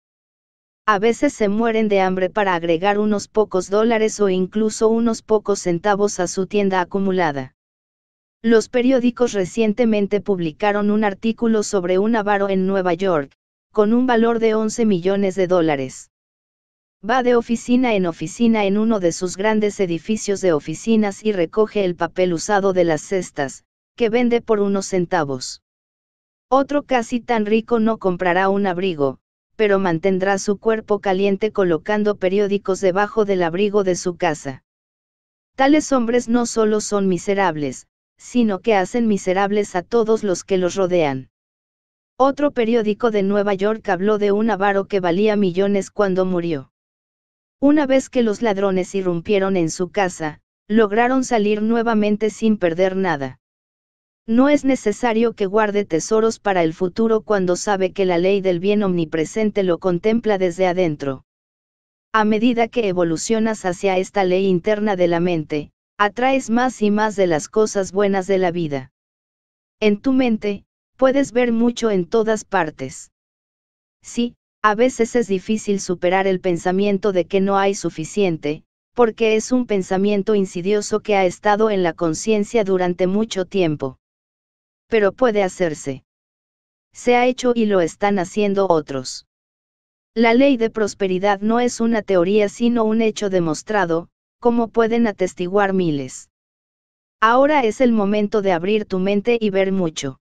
A veces se mueren de hambre para agregar unos pocos dólares o incluso unos pocos centavos a su tienda acumulada. Los periódicos recientemente publicaron un artículo sobre un avaro en Nueva York, con un valor de 11 millones de dólares. Va de oficina en oficina en uno de sus grandes edificios de oficinas y recoge el papel usado de las cestas, que vende por unos centavos. Otro casi tan rico no comprará un abrigo, pero mantendrá su cuerpo caliente colocando periódicos debajo del abrigo de su casa. Tales hombres no solo son miserables, sino que hacen miserables a todos los que los rodean. Otro periódico de Nueva York habló de un avaro que valía millones cuando murió. Una vez que los ladrones irrumpieron en su casa, lograron salir nuevamente sin perder nada. No es necesario que guarde tesoros para el futuro cuando sabe que la ley del bien omnipresente lo contempla desde adentro. A medida que evolucionas hacia esta ley interna de la mente, atraes más y más de las cosas buenas de la vida. En tu mente, puedes ver mucho en todas partes. Sí, a veces es difícil superar el pensamiento de que no hay suficiente, porque es un pensamiento insidioso que ha estado en la conciencia durante mucho tiempo. Pero puede hacerse. Se ha hecho y lo están haciendo otros. La ley de prosperidad no es una teoría sino un hecho demostrado, como pueden atestiguar miles. Ahora es el momento de abrir tu mente y ver mucho.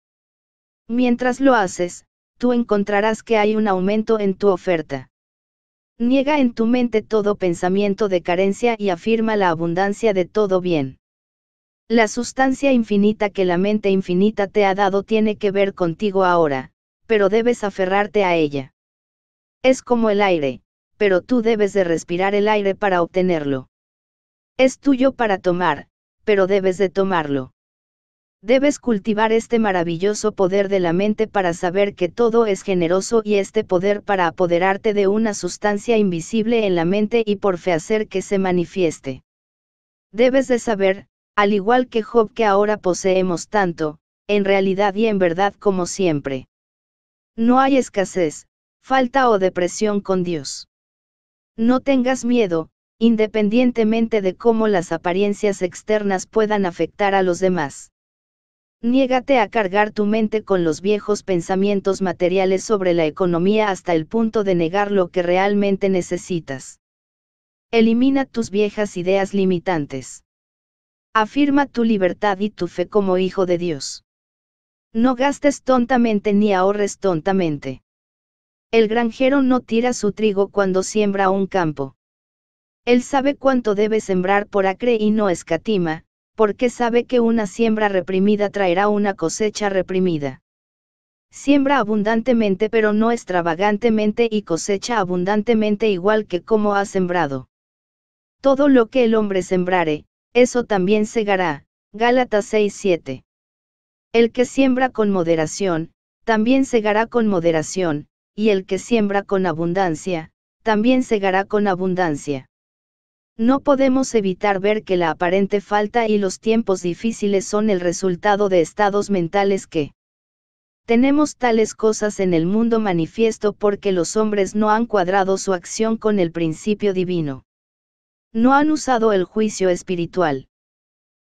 Mientras lo haces, tú encontrarás que hay un aumento en tu oferta. Niega en tu mente todo pensamiento de carencia y afirma la abundancia de todo bien. La sustancia infinita que la mente infinita te ha dado tiene que ver contigo ahora, pero debes aferrarte a ella. Es como el aire, pero tú debes de respirar el aire para obtenerlo. Es tuyo para tomar, pero debes de tomarlo. Debes cultivar este maravilloso poder de la mente para saber que todo es generoso y este poder para apoderarte de una sustancia invisible en la mente y por fe hacer que se manifieste. Debes de saber, al igual que Job que ahora poseemos tanto, en realidad y en verdad como siempre. No hay escasez, falta o depresión con Dios. No tengas miedo, independientemente de cómo las apariencias externas puedan afectar a los demás. Niégate a cargar tu mente con los viejos pensamientos materiales sobre la economía hasta el punto de negar lo que realmente necesitas. Elimina tus viejas ideas limitantes. Afirma tu libertad y tu fe como hijo de Dios. No gastes tontamente ni ahorres tontamente. El granjero no tira su trigo cuando siembra un campo. Él sabe cuánto debe sembrar por acre y no escatima, porque sabe que una siembra reprimida traerá una cosecha reprimida. Siembra abundantemente pero no extravagantemente y cosecha abundantemente igual que como ha sembrado. Todo lo que el hombre sembrare, eso también segará. Gálatas 6:7. El que siembra con moderación, también segará con moderación, y el que siembra con abundancia, también segará con abundancia. No podemos evitar ver que la aparente falta y los tiempos difíciles son el resultado de estados mentales que tenemos tales cosas en el mundo manifiesto porque los hombres no han cuadrado su acción con el principio divino. No han usado el juicio espiritual.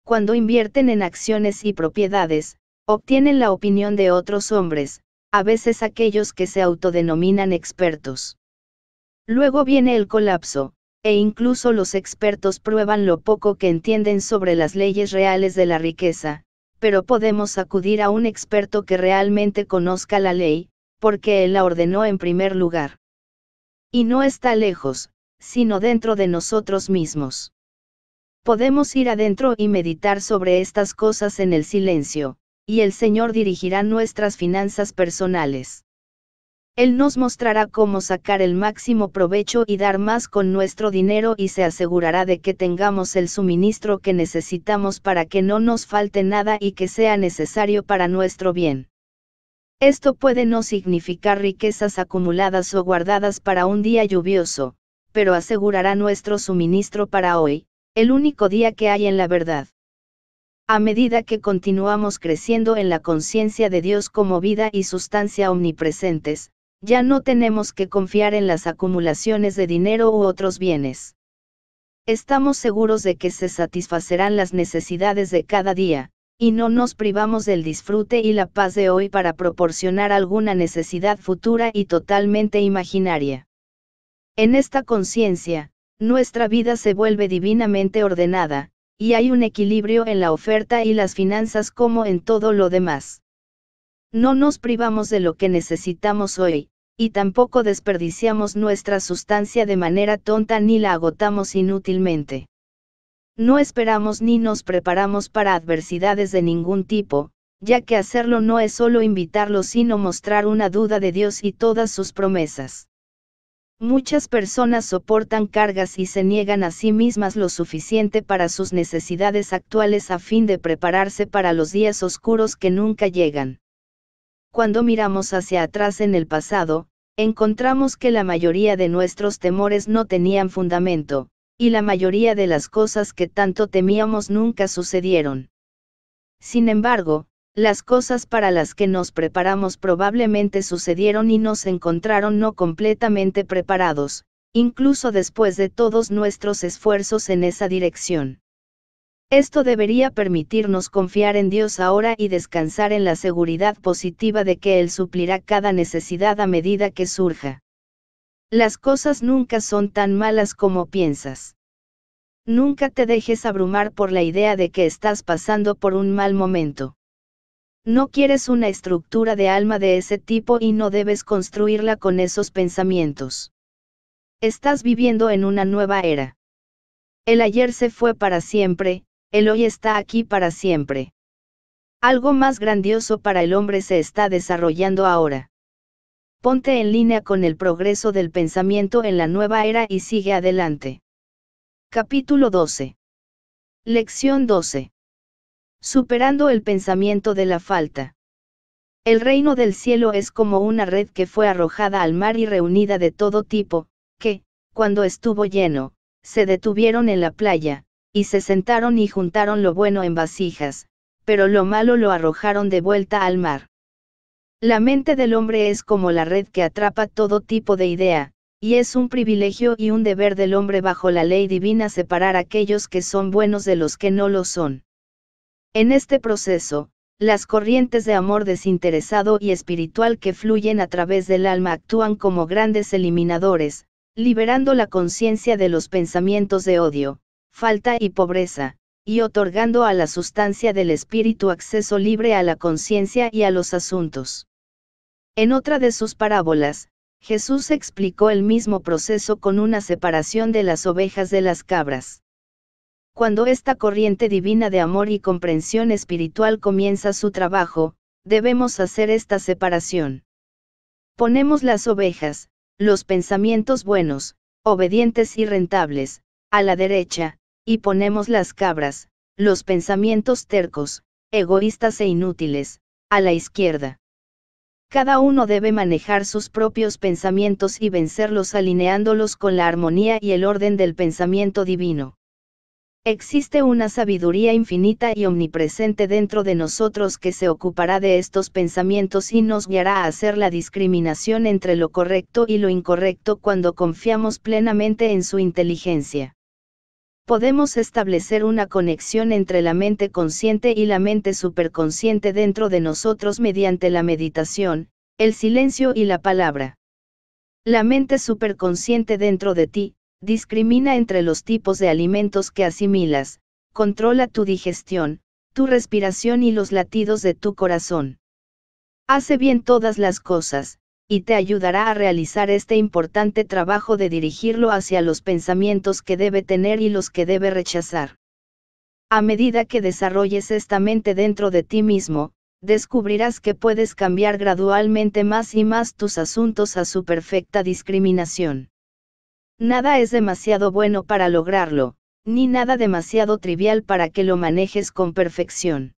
Cuando invierten en acciones y propiedades, obtienen la opinión de otros hombres, a veces aquellos que se autodenominan expertos. Luego viene el colapso, e incluso los expertos prueban lo poco que entienden sobre las leyes reales de la riqueza, pero podemos acudir a un experto que realmente conozca la ley, porque él la ordenó en primer lugar. Y no está lejos, sino dentro de nosotros mismos. Podemos ir adentro y meditar sobre estas cosas en el silencio, y el Señor dirigirá nuestras finanzas personales. Él nos mostrará cómo sacar el máximo provecho y dar más con nuestro dinero y se asegurará de que tengamos el suministro que necesitamos para que no nos falte nada y que sea necesario para nuestro bien. Esto puede no significar riquezas acumuladas o guardadas para un día lluvioso, pero asegurará nuestro suministro para hoy, el único día que hay en la verdad. A medida que continuamos creciendo en la conciencia de Dios como vida y sustancia omnipresentes, ya no tenemos que confiar en las acumulaciones de dinero u otros bienes. Estamos seguros de que se satisfacerán las necesidades de cada día, y no nos privamos del disfrute y la paz de hoy para proporcionar alguna necesidad futura y totalmente imaginaria. En esta conciencia, nuestra vida se vuelve divinamente ordenada, y hay un equilibrio en la oferta y las finanzas como en todo lo demás. No nos privamos de lo que necesitamos hoy, y tampoco desperdiciamos nuestra sustancia de manera tonta ni la agotamos inútilmente. No esperamos ni nos preparamos para adversidades de ningún tipo, ya que hacerlo no es solo invitarlo sino mostrar una duda de Dios y todas sus promesas. Muchas personas soportan cargas y se niegan a sí mismas lo suficiente para sus necesidades actuales a fin de prepararse para los días oscuros que nunca llegan cuando miramos hacia atrás en el pasado, encontramos que la mayoría de nuestros temores no tenían fundamento, y la mayoría de las cosas que tanto temíamos nunca sucedieron. Sin embargo, las cosas para las que nos preparamos probablemente sucedieron y nos encontraron no completamente preparados, incluso después de todos nuestros esfuerzos en esa dirección. Esto debería permitirnos confiar en Dios ahora y descansar en la seguridad positiva de que Él suplirá cada necesidad a medida que surja. Las cosas nunca son tan malas como piensas. Nunca te dejes abrumar por la idea de que estás pasando por un mal momento. No quieres una estructura de alma de ese tipo y no debes construirla con esos pensamientos. Estás viviendo en una nueva era. El ayer se fue para siempre, el hoy está aquí para siempre. Algo más grandioso para el hombre se está desarrollando ahora. Ponte en línea con el progreso del pensamiento en la nueva era y sigue adelante. Capítulo 12. Lección 12. Superando el pensamiento de la falta. El reino del cielo es como una red que fue arrojada al mar y reunida de todo tipo, que, cuando estuvo lleno, se detuvieron en la playa, y se sentaron y juntaron lo bueno en vasijas, pero lo malo lo arrojaron de vuelta al mar. La mente del hombre es como la red que atrapa todo tipo de idea, y es un privilegio y un deber del hombre bajo la ley divina separar aquellos que son buenos de los que no lo son. En este proceso, las corrientes de amor desinteresado y espiritual que fluyen a través del alma actúan como grandes eliminadores, liberando la conciencia de los pensamientos de odio, falta y pobreza, y otorgando a la sustancia del espíritu acceso libre a la conciencia y a los asuntos. En otra de sus parábolas, Jesús explicó el mismo proceso con una separación de las ovejas de las cabras. Cuando esta corriente divina de amor y comprensión espiritual comienza su trabajo, debemos hacer esta separación. Ponemos las ovejas, los pensamientos buenos, obedientes y rentables, a la derecha, y ponemos las cabras, los pensamientos tercos, egoístas e inútiles, a la izquierda. Cada uno debe manejar sus propios pensamientos y vencerlos alineándolos con la armonía y el orden del pensamiento divino. Existe una sabiduría infinita y omnipresente dentro de nosotros que se ocupará de estos pensamientos y nos guiará a hacer la discriminación entre lo correcto y lo incorrecto cuando confiamos plenamente en su inteligencia podemos establecer una conexión entre la mente consciente y la mente superconsciente dentro de nosotros mediante la meditación, el silencio y la palabra. La mente superconsciente dentro de ti, discrimina entre los tipos de alimentos que asimilas, controla tu digestión, tu respiración y los latidos de tu corazón. Hace bien todas las cosas, y te ayudará a realizar este importante trabajo de dirigirlo hacia los pensamientos que debe tener y los que debe rechazar. A medida que desarrolles esta mente dentro de ti mismo, descubrirás que puedes cambiar gradualmente más y más tus asuntos a su perfecta discriminación. Nada es demasiado bueno para lograrlo, ni nada demasiado trivial para que lo manejes con perfección.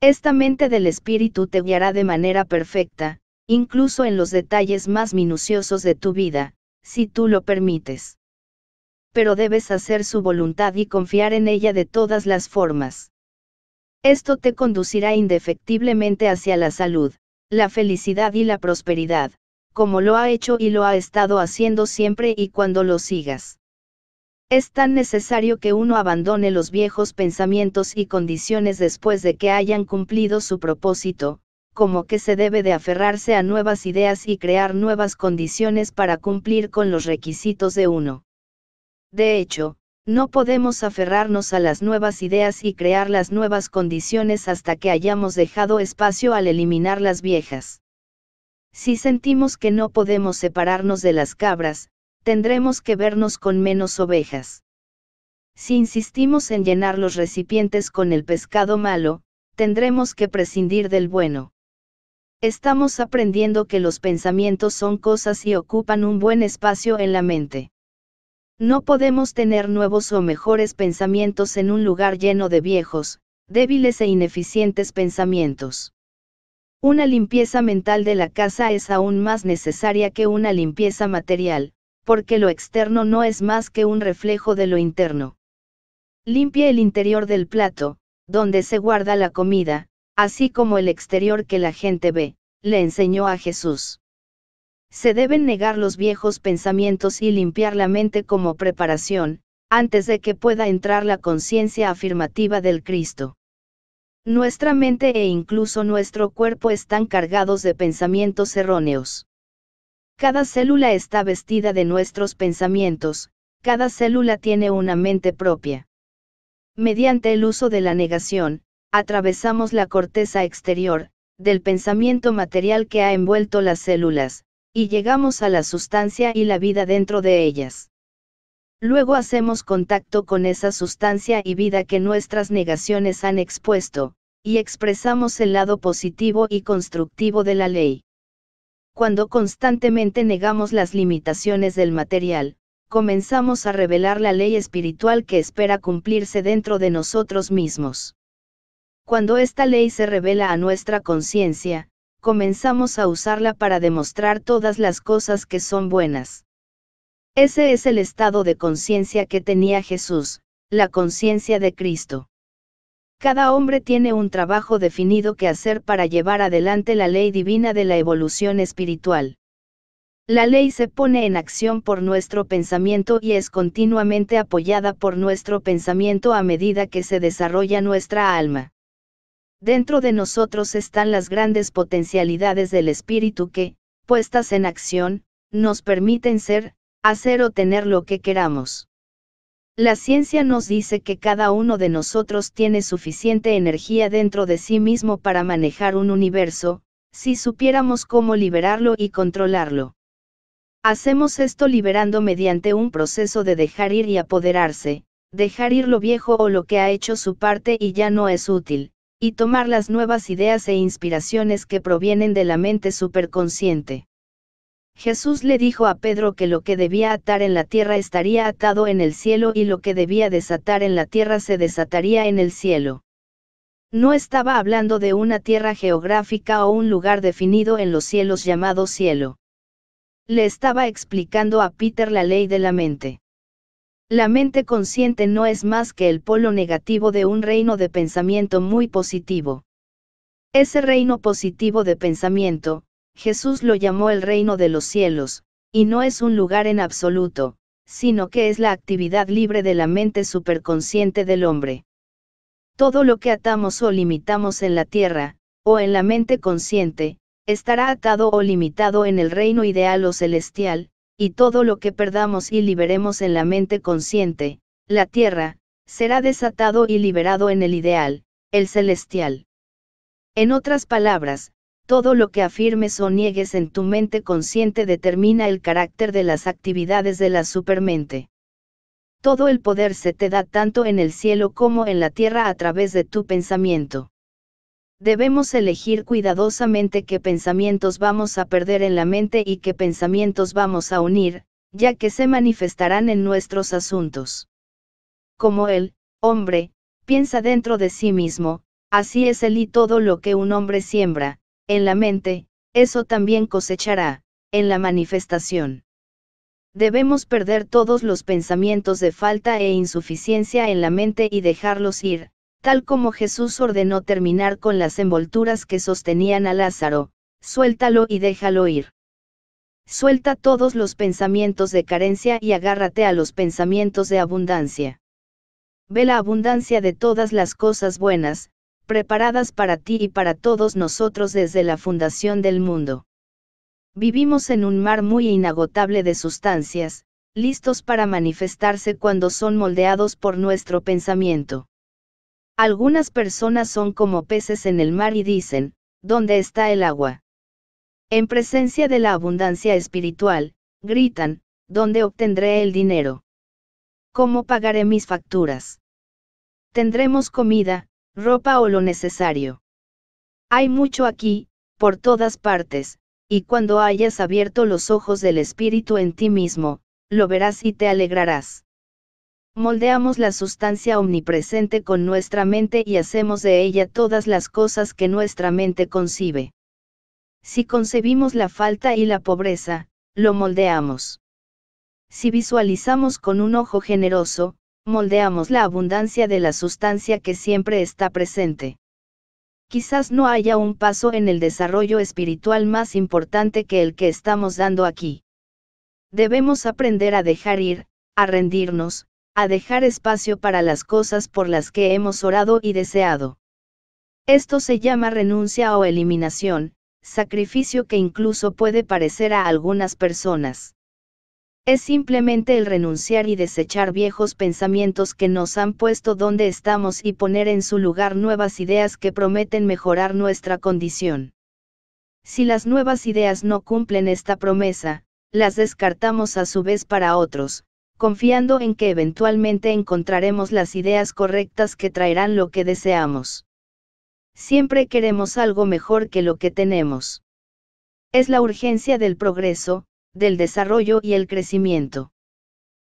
Esta mente del espíritu te guiará de manera perfecta, incluso en los detalles más minuciosos de tu vida, si tú lo permites. Pero debes hacer su voluntad y confiar en ella de todas las formas. Esto te conducirá indefectiblemente hacia la salud, la felicidad y la prosperidad, como lo ha hecho y lo ha estado haciendo siempre y cuando lo sigas. Es tan necesario que uno abandone los viejos pensamientos y condiciones después de que hayan cumplido su propósito, como que se debe de aferrarse a nuevas ideas y crear nuevas condiciones para cumplir con los requisitos de uno. De hecho, no podemos aferrarnos a las nuevas ideas y crear las nuevas condiciones hasta que hayamos dejado espacio al eliminar las viejas. Si sentimos que no podemos separarnos de las cabras, tendremos que vernos con menos ovejas. Si insistimos en llenar los recipientes con el pescado malo, tendremos que prescindir del bueno. Estamos aprendiendo que los pensamientos son cosas y ocupan un buen espacio en la mente. No podemos tener nuevos o mejores pensamientos en un lugar lleno de viejos, débiles e ineficientes pensamientos. Una limpieza mental de la casa es aún más necesaria que una limpieza material, porque lo externo no es más que un reflejo de lo interno. Limpie el interior del plato, donde se guarda la comida, así como el exterior que la gente ve, le enseñó a Jesús. Se deben negar los viejos pensamientos y limpiar la mente como preparación, antes de que pueda entrar la conciencia afirmativa del Cristo. Nuestra mente e incluso nuestro cuerpo están cargados de pensamientos erróneos. Cada célula está vestida de nuestros pensamientos, cada célula tiene una mente propia. Mediante el uso de la negación, atravesamos la corteza exterior, del pensamiento material que ha envuelto las células, y llegamos a la sustancia y la vida dentro de ellas. Luego hacemos contacto con esa sustancia y vida que nuestras negaciones han expuesto, y expresamos el lado positivo y constructivo de la ley. Cuando constantemente negamos las limitaciones del material, comenzamos a revelar la ley espiritual que espera cumplirse dentro de nosotros mismos. Cuando esta ley se revela a nuestra conciencia, comenzamos a usarla para demostrar todas las cosas que son buenas. Ese es el estado de conciencia que tenía Jesús, la conciencia de Cristo. Cada hombre tiene un trabajo definido que hacer para llevar adelante la ley divina de la evolución espiritual. La ley se pone en acción por nuestro pensamiento y es continuamente apoyada por nuestro pensamiento a medida que se desarrolla nuestra alma. Dentro de nosotros están las grandes potencialidades del espíritu que, puestas en acción, nos permiten ser, hacer o tener lo que queramos. La ciencia nos dice que cada uno de nosotros tiene suficiente energía dentro de sí mismo para manejar un universo, si supiéramos cómo liberarlo y controlarlo. Hacemos esto liberando mediante un proceso de dejar ir y apoderarse, dejar ir lo viejo o lo que ha hecho su parte y ya no es útil, y tomar las nuevas ideas e inspiraciones que provienen de la mente superconsciente. Jesús le dijo a Pedro que lo que debía atar en la tierra estaría atado en el cielo y lo que debía desatar en la tierra se desataría en el cielo. No estaba hablando de una tierra geográfica o un lugar definido en los cielos llamado cielo. Le estaba explicando a Peter la ley de la mente. La mente consciente no es más que el polo negativo de un reino de pensamiento muy positivo. Ese reino positivo de pensamiento, Jesús lo llamó el reino de los cielos, y no es un lugar en absoluto, sino que es la actividad libre de la mente superconsciente del hombre. Todo lo que atamos o limitamos en la tierra, o en la mente consciente, estará atado o limitado en el reino ideal o celestial, y todo lo que perdamos y liberemos en la mente consciente, la tierra, será desatado y liberado en el ideal, el celestial. En otras palabras, todo lo que afirmes o niegues en tu mente consciente determina el carácter de las actividades de la supermente. Todo el poder se te da tanto en el cielo como en la tierra a través de tu pensamiento. Debemos elegir cuidadosamente qué pensamientos vamos a perder en la mente y qué pensamientos vamos a unir, ya que se manifestarán en nuestros asuntos. Como el hombre, piensa dentro de sí mismo, así es él y todo lo que un hombre siembra, en la mente, eso también cosechará, en la manifestación. Debemos perder todos los pensamientos de falta e insuficiencia en la mente y dejarlos ir, tal como Jesús ordenó terminar con las envolturas que sostenían a Lázaro, suéltalo y déjalo ir. Suelta todos los pensamientos de carencia y agárrate a los pensamientos de abundancia. Ve la abundancia de todas las cosas buenas, preparadas para ti y para todos nosotros desde la fundación del mundo. Vivimos en un mar muy inagotable de sustancias, listos para manifestarse cuando son moldeados por nuestro pensamiento. Algunas personas son como peces en el mar y dicen, ¿dónde está el agua? En presencia de la abundancia espiritual, gritan, ¿dónde obtendré el dinero? ¿Cómo pagaré mis facturas? Tendremos comida, ropa o lo necesario. Hay mucho aquí, por todas partes, y cuando hayas abierto los ojos del Espíritu en ti mismo, lo verás y te alegrarás moldeamos la sustancia omnipresente con nuestra mente y hacemos de ella todas las cosas que nuestra mente concibe. Si concebimos la falta y la pobreza, lo moldeamos. Si visualizamos con un ojo generoso, moldeamos la abundancia de la sustancia que siempre está presente. Quizás no haya un paso en el desarrollo espiritual más importante que el que estamos dando aquí. Debemos aprender a dejar ir, a rendirnos, a dejar espacio para las cosas por las que hemos orado y deseado. Esto se llama renuncia o eliminación, sacrificio que incluso puede parecer a algunas personas. Es simplemente el renunciar y desechar viejos pensamientos que nos han puesto donde estamos y poner en su lugar nuevas ideas que prometen mejorar nuestra condición. Si las nuevas ideas no cumplen esta promesa, las descartamos a su vez para otros, confiando en que eventualmente encontraremos las ideas correctas que traerán lo que deseamos. Siempre queremos algo mejor que lo que tenemos. Es la urgencia del progreso, del desarrollo y el crecimiento.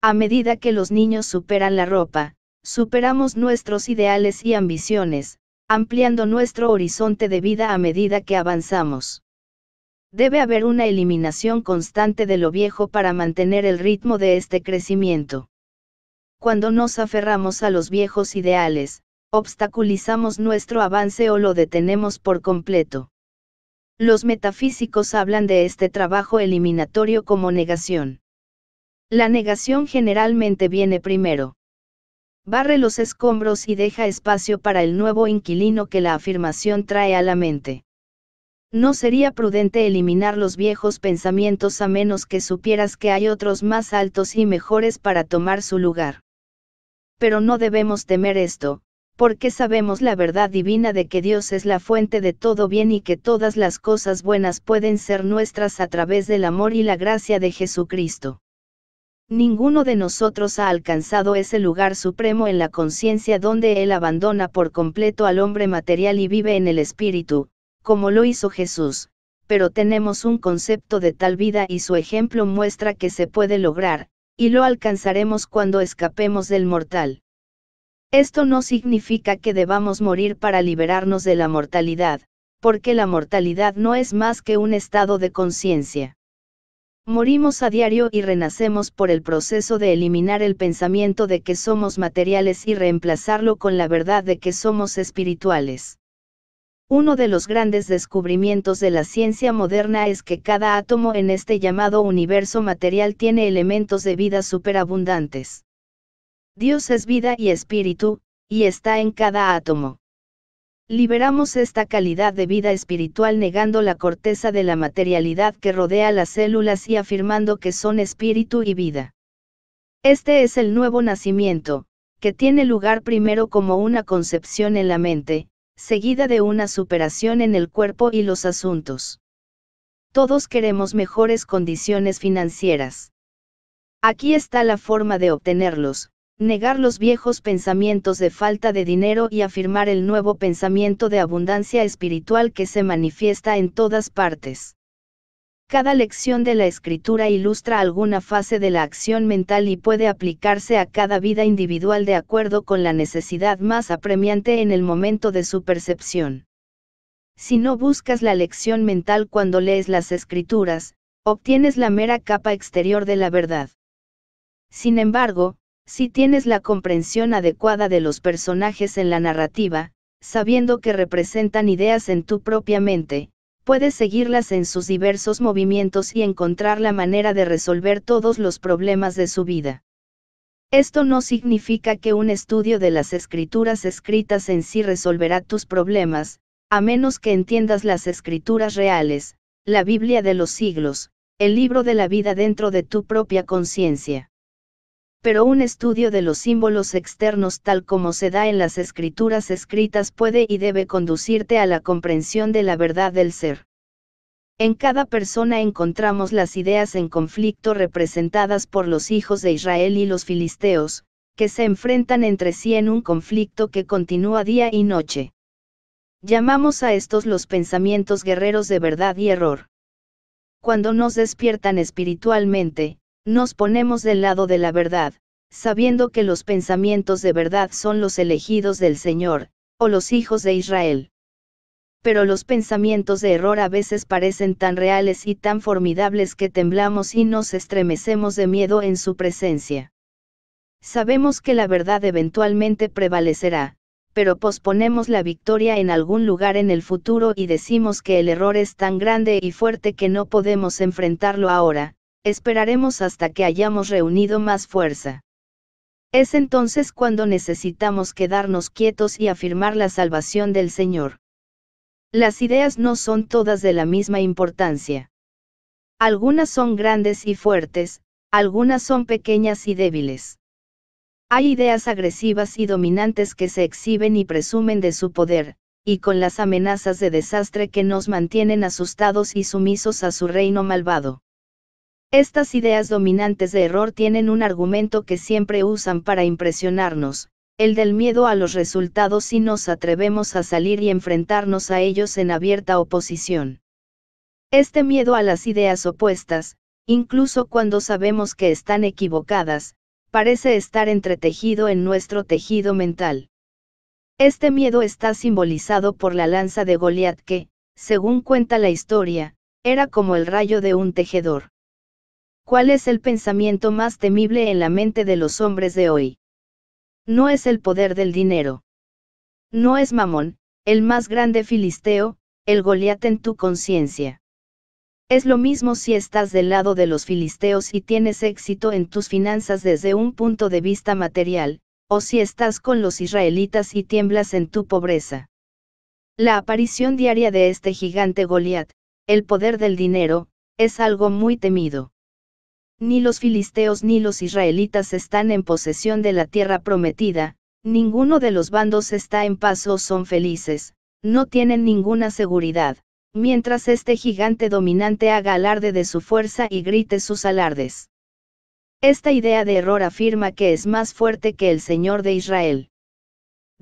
A medida que los niños superan la ropa, superamos nuestros ideales y ambiciones, ampliando nuestro horizonte de vida a medida que avanzamos. Debe haber una eliminación constante de lo viejo para mantener el ritmo de este crecimiento. Cuando nos aferramos a los viejos ideales, obstaculizamos nuestro avance o lo detenemos por completo. Los metafísicos hablan de este trabajo eliminatorio como negación. La negación generalmente viene primero. Barre los escombros y deja espacio para el nuevo inquilino que la afirmación trae a la mente. No sería prudente eliminar los viejos pensamientos a menos que supieras que hay otros más altos y mejores para tomar su lugar. Pero no debemos temer esto, porque sabemos la verdad divina de que Dios es la fuente de todo bien y que todas las cosas buenas pueden ser nuestras a través del amor y la gracia de Jesucristo. Ninguno de nosotros ha alcanzado ese lugar supremo en la conciencia donde Él abandona por completo al hombre material y vive en el espíritu, como lo hizo Jesús, pero tenemos un concepto de tal vida y su ejemplo muestra que se puede lograr, y lo alcanzaremos cuando escapemos del mortal. Esto no significa que debamos morir para liberarnos de la mortalidad, porque la mortalidad no es más que un estado de conciencia. Morimos a diario y renacemos por el proceso de eliminar el pensamiento de que somos materiales y reemplazarlo con la verdad de que somos espirituales. Uno de los grandes descubrimientos de la ciencia moderna es que cada átomo en este llamado universo material tiene elementos de vida superabundantes. Dios es vida y espíritu, y está en cada átomo. Liberamos esta calidad de vida espiritual negando la corteza de la materialidad que rodea las células y afirmando que son espíritu y vida. Este es el nuevo nacimiento, que tiene lugar primero como una concepción en la mente, seguida de una superación en el cuerpo y los asuntos. Todos queremos mejores condiciones financieras. Aquí está la forma de obtenerlos, negar los viejos pensamientos de falta de dinero y afirmar el nuevo pensamiento de abundancia espiritual que se manifiesta en todas partes. Cada lección de la escritura ilustra alguna fase de la acción mental y puede aplicarse a cada vida individual de acuerdo con la necesidad más apremiante en el momento de su percepción. Si no buscas la lección mental cuando lees las escrituras, obtienes la mera capa exterior de la verdad. Sin embargo, si tienes la comprensión adecuada de los personajes en la narrativa, sabiendo que representan ideas en tu propia mente, puedes seguirlas en sus diversos movimientos y encontrar la manera de resolver todos los problemas de su vida. Esto no significa que un estudio de las escrituras escritas en sí resolverá tus problemas, a menos que entiendas las escrituras reales, la Biblia de los siglos, el libro de la vida dentro de tu propia conciencia pero un estudio de los símbolos externos tal como se da en las escrituras escritas puede y debe conducirte a la comprensión de la verdad del ser. En cada persona encontramos las ideas en conflicto representadas por los hijos de Israel y los filisteos, que se enfrentan entre sí en un conflicto que continúa día y noche. Llamamos a estos los pensamientos guerreros de verdad y error. Cuando nos despiertan espiritualmente, nos ponemos del lado de la verdad, sabiendo que los pensamientos de verdad son los elegidos del Señor, o los hijos de Israel. Pero los pensamientos de error a veces parecen tan reales y tan formidables que temblamos y nos estremecemos de miedo en su presencia. Sabemos que la verdad eventualmente prevalecerá, pero posponemos la victoria en algún lugar en el futuro y decimos que el error es tan grande y fuerte que no podemos enfrentarlo ahora, esperaremos hasta que hayamos reunido más fuerza. Es entonces cuando necesitamos quedarnos quietos y afirmar la salvación del Señor. Las ideas no son todas de la misma importancia. Algunas son grandes y fuertes, algunas son pequeñas y débiles. Hay ideas agresivas y dominantes que se exhiben y presumen de su poder, y con las amenazas de desastre que nos mantienen asustados y sumisos a su reino malvado. Estas ideas dominantes de error tienen un argumento que siempre usan para impresionarnos, el del miedo a los resultados si nos atrevemos a salir y enfrentarnos a ellos en abierta oposición. Este miedo a las ideas opuestas, incluso cuando sabemos que están equivocadas, parece estar entretejido en nuestro tejido mental. Este miedo está simbolizado por la lanza de Goliat que, según cuenta la historia, era como el rayo de un tejedor. ¿Cuál es el pensamiento más temible en la mente de los hombres de hoy? No es el poder del dinero. No es Mamón, el más grande filisteo, el Goliat en tu conciencia. Es lo mismo si estás del lado de los filisteos y tienes éxito en tus finanzas desde un punto de vista material, o si estás con los israelitas y tiemblas en tu pobreza. La aparición diaria de este gigante Goliat, el poder del dinero, es algo muy temido. Ni los filisteos ni los israelitas están en posesión de la tierra prometida, ninguno de los bandos está en paz o son felices, no tienen ninguna seguridad, mientras este gigante dominante haga alarde de su fuerza y grite sus alardes. Esta idea de error afirma que es más fuerte que el Señor de Israel.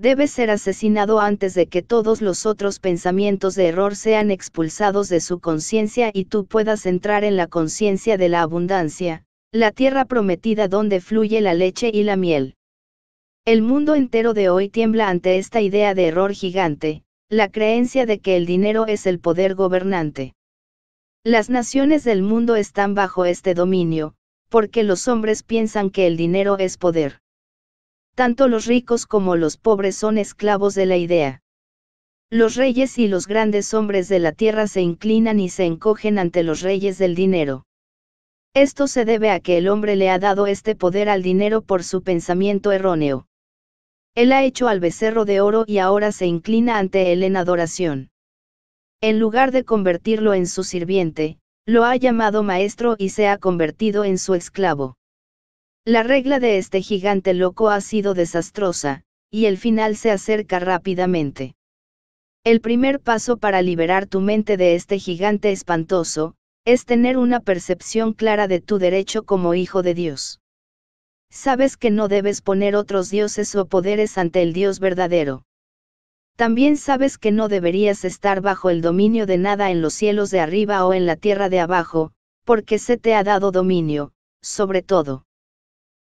Debes ser asesinado antes de que todos los otros pensamientos de error sean expulsados de su conciencia y tú puedas entrar en la conciencia de la abundancia, la tierra prometida donde fluye la leche y la miel. El mundo entero de hoy tiembla ante esta idea de error gigante, la creencia de que el dinero es el poder gobernante. Las naciones del mundo están bajo este dominio, porque los hombres piensan que el dinero es poder tanto los ricos como los pobres son esclavos de la idea. Los reyes y los grandes hombres de la tierra se inclinan y se encogen ante los reyes del dinero. Esto se debe a que el hombre le ha dado este poder al dinero por su pensamiento erróneo. Él ha hecho al becerro de oro y ahora se inclina ante él en adoración. En lugar de convertirlo en su sirviente, lo ha llamado maestro y se ha convertido en su esclavo. La regla de este gigante loco ha sido desastrosa, y el final se acerca rápidamente. El primer paso para liberar tu mente de este gigante espantoso, es tener una percepción clara de tu derecho como hijo de Dios. Sabes que no debes poner otros dioses o poderes ante el Dios verdadero. También sabes que no deberías estar bajo el dominio de nada en los cielos de arriba o en la tierra de abajo, porque se te ha dado dominio, sobre todo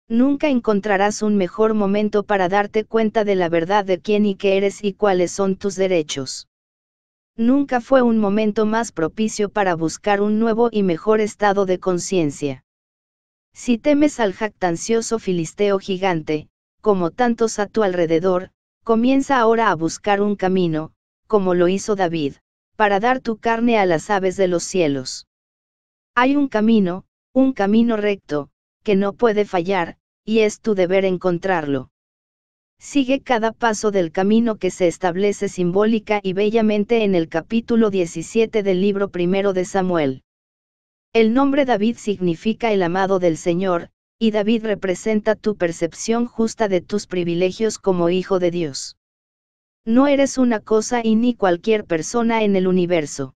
Nunca encontrarás un mejor momento para darte cuenta de la verdad de quién y qué eres y cuáles son tus derechos. Nunca fue un momento más propicio para buscar un nuevo y mejor estado de conciencia. Si temes al jactancioso filisteo gigante, como tantos a tu alrededor, comienza ahora a buscar un camino, como lo hizo David, para dar tu carne a las aves de los cielos. Hay un camino, un camino recto, que no puede fallar, y es tu deber encontrarlo. Sigue cada paso del camino que se establece simbólica y bellamente en el capítulo 17 del libro primero de Samuel. El nombre David significa el amado del Señor, y David representa tu percepción justa de tus privilegios como hijo de Dios. No eres una cosa y ni cualquier persona en el universo.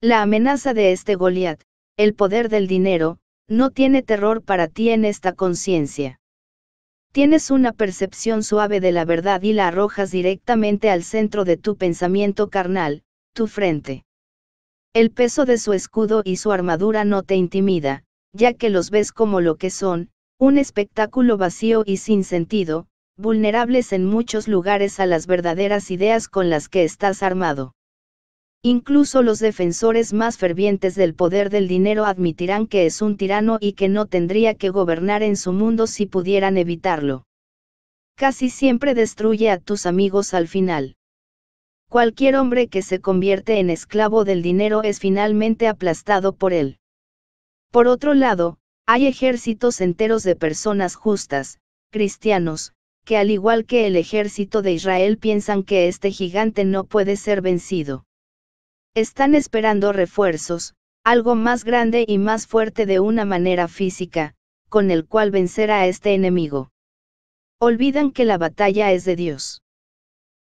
La amenaza de este Goliat, el poder del dinero, no tiene terror para ti en esta conciencia. Tienes una percepción suave de la verdad y la arrojas directamente al centro de tu pensamiento carnal, tu frente. El peso de su escudo y su armadura no te intimida, ya que los ves como lo que son, un espectáculo vacío y sin sentido, vulnerables en muchos lugares a las verdaderas ideas con las que estás armado. Incluso los defensores más fervientes del poder del dinero admitirán que es un tirano y que no tendría que gobernar en su mundo si pudieran evitarlo. Casi siempre destruye a tus amigos al final. Cualquier hombre que se convierte en esclavo del dinero es finalmente aplastado por él. Por otro lado, hay ejércitos enteros de personas justas, cristianos, que al igual que el ejército de Israel piensan que este gigante no puede ser vencido. Están esperando refuerzos, algo más grande y más fuerte de una manera física, con el cual vencer a este enemigo. Olvidan que la batalla es de Dios.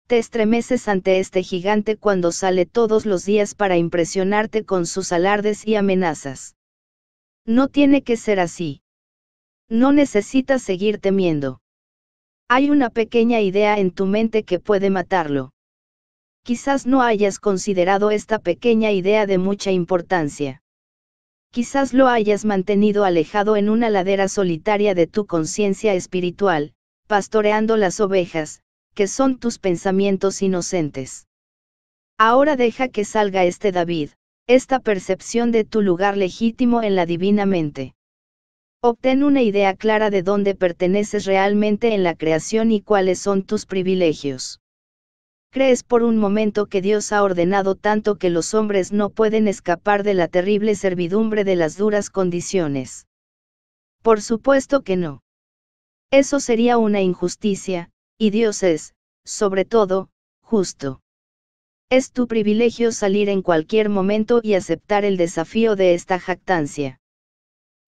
Te estremeces ante este gigante cuando sale todos los días para impresionarte con sus alardes y amenazas. No tiene que ser así. No necesitas seguir temiendo. Hay una pequeña idea en tu mente que puede matarlo. Quizás no hayas considerado esta pequeña idea de mucha importancia. Quizás lo hayas mantenido alejado en una ladera solitaria de tu conciencia espiritual, pastoreando las ovejas, que son tus pensamientos inocentes. Ahora deja que salga este David, esta percepción de tu lugar legítimo en la divina mente. Obtén una idea clara de dónde perteneces realmente en la creación y cuáles son tus privilegios. ¿Crees por un momento que Dios ha ordenado tanto que los hombres no pueden escapar de la terrible servidumbre de las duras condiciones? Por supuesto que no. Eso sería una injusticia, y Dios es, sobre todo, justo. Es tu privilegio salir en cualquier momento y aceptar el desafío de esta jactancia.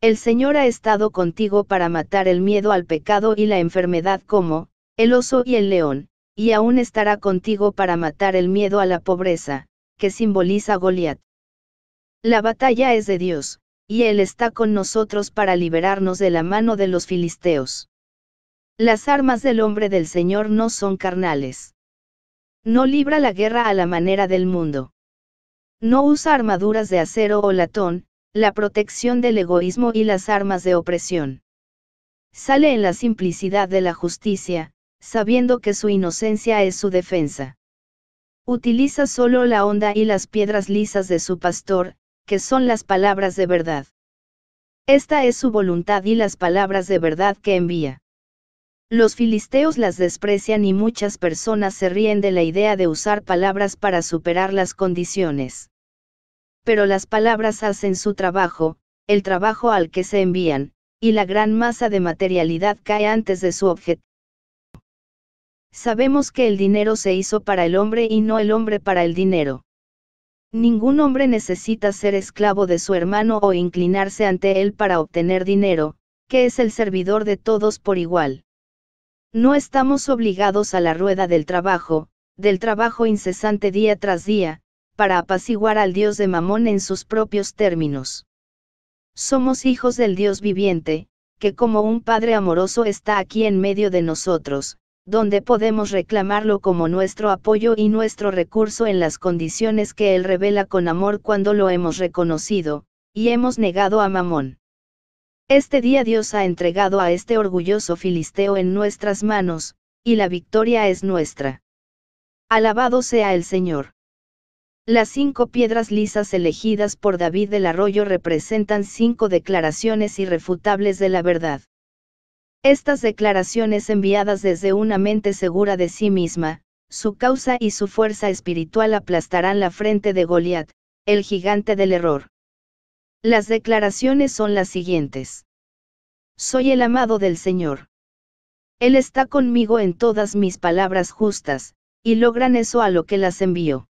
El Señor ha estado contigo para matar el miedo al pecado y la enfermedad como, el oso y el león, y aún estará contigo para matar el miedo a la pobreza, que simboliza Goliat. La batalla es de Dios, y Él está con nosotros para liberarnos de la mano de los filisteos. Las armas del hombre del Señor no son carnales. No libra la guerra a la manera del mundo. No usa armaduras de acero o latón, la protección del egoísmo y las armas de opresión. Sale en la simplicidad de la justicia, sabiendo que su inocencia es su defensa. Utiliza solo la onda y las piedras lisas de su pastor, que son las palabras de verdad. Esta es su voluntad y las palabras de verdad que envía. Los filisteos las desprecian y muchas personas se ríen de la idea de usar palabras para superar las condiciones. Pero las palabras hacen su trabajo, el trabajo al que se envían, y la gran masa de materialidad cae antes de su objeto Sabemos que el dinero se hizo para el hombre y no el hombre para el dinero. Ningún hombre necesita ser esclavo de su hermano o inclinarse ante él para obtener dinero, que es el servidor de todos por igual. No estamos obligados a la rueda del trabajo, del trabajo incesante día tras día, para apaciguar al dios de Mamón en sus propios términos. Somos hijos del Dios viviente, que como un Padre amoroso está aquí en medio de nosotros, donde podemos reclamarlo como nuestro apoyo y nuestro recurso en las condiciones que Él revela con amor cuando lo hemos reconocido, y hemos negado a Mamón. Este día Dios ha entregado a este orgulloso filisteo en nuestras manos, y la victoria es nuestra. Alabado sea el Señor. Las cinco piedras lisas elegidas por David del Arroyo representan cinco declaraciones irrefutables de la verdad. Estas declaraciones enviadas desde una mente segura de sí misma, su causa y su fuerza espiritual aplastarán la frente de Goliat, el gigante del error. Las declaraciones son las siguientes. Soy el amado del Señor. Él está conmigo en todas mis palabras justas, y logran eso a lo que las envío.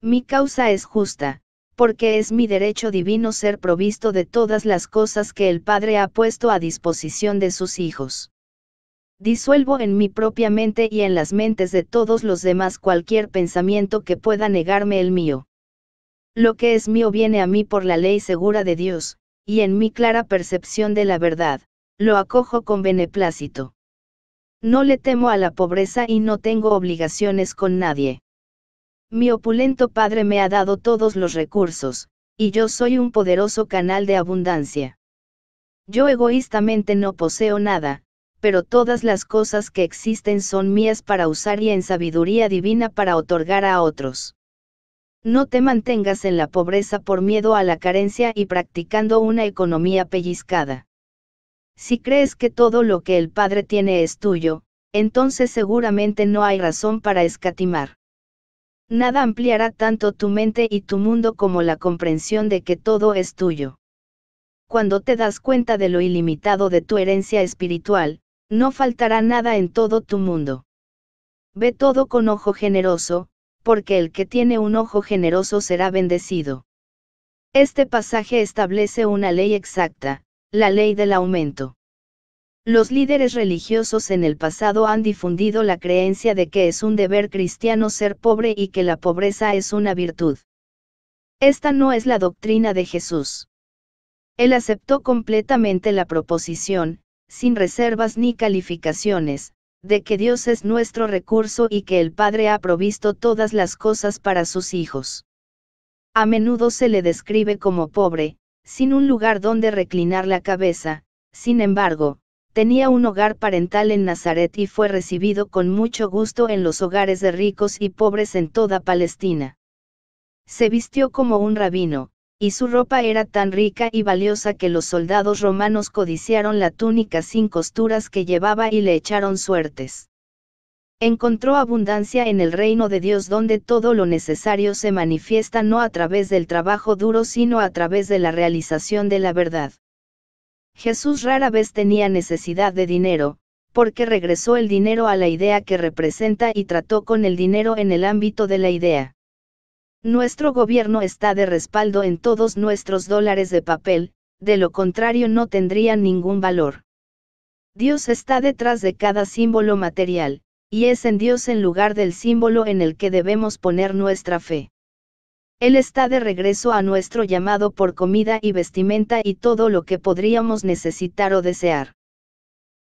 Mi causa es justa, porque es mi derecho divino ser provisto de todas las cosas que el Padre ha puesto a disposición de sus hijos. Disuelvo en mi propia mente y en las mentes de todos los demás cualquier pensamiento que pueda negarme el mío. Lo que es mío viene a mí por la ley segura de Dios, y en mi clara percepción de la verdad, lo acojo con beneplácito. No le temo a la pobreza y no tengo obligaciones con nadie. Mi opulento Padre me ha dado todos los recursos, y yo soy un poderoso canal de abundancia. Yo egoístamente no poseo nada, pero todas las cosas que existen son mías para usar y en sabiduría divina para otorgar a otros. No te mantengas en la pobreza por miedo a la carencia y practicando una economía pellizcada. Si crees que todo lo que el Padre tiene es tuyo, entonces seguramente no hay razón para escatimar. Nada ampliará tanto tu mente y tu mundo como la comprensión de que todo es tuyo. Cuando te das cuenta de lo ilimitado de tu herencia espiritual, no faltará nada en todo tu mundo. Ve todo con ojo generoso, porque el que tiene un ojo generoso será bendecido. Este pasaje establece una ley exacta, la ley del aumento. Los líderes religiosos en el pasado han difundido la creencia de que es un deber cristiano ser pobre y que la pobreza es una virtud. Esta no es la doctrina de Jesús. Él aceptó completamente la proposición, sin reservas ni calificaciones, de que Dios es nuestro recurso y que el Padre ha provisto todas las cosas para sus hijos. A menudo se le describe como pobre, sin un lugar donde reclinar la cabeza, sin embargo, tenía un hogar parental en Nazaret y fue recibido con mucho gusto en los hogares de ricos y pobres en toda Palestina. Se vistió como un rabino, y su ropa era tan rica y valiosa que los soldados romanos codiciaron la túnica sin costuras que llevaba y le echaron suertes. Encontró abundancia en el reino de Dios donde todo lo necesario se manifiesta no a través del trabajo duro sino a través de la realización de la verdad. Jesús rara vez tenía necesidad de dinero, porque regresó el dinero a la idea que representa y trató con el dinero en el ámbito de la idea. Nuestro gobierno está de respaldo en todos nuestros dólares de papel, de lo contrario no tendrían ningún valor. Dios está detrás de cada símbolo material, y es en Dios en lugar del símbolo en el que debemos poner nuestra fe. Él está de regreso a nuestro llamado por comida y vestimenta y todo lo que podríamos necesitar o desear.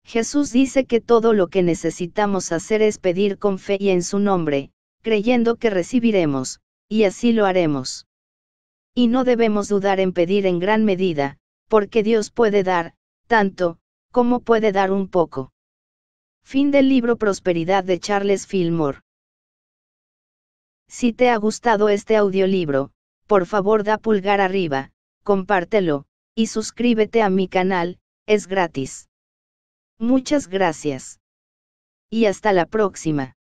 Jesús dice que todo lo que necesitamos hacer es pedir con fe y en su nombre, creyendo que recibiremos, y así lo haremos. Y no debemos dudar en pedir en gran medida, porque Dios puede dar, tanto, como puede dar un poco. Fin del libro Prosperidad de Charles Fillmore. Si te ha gustado este audiolibro, por favor da pulgar arriba, compártelo, y suscríbete a mi canal, es gratis. Muchas gracias. Y hasta la próxima.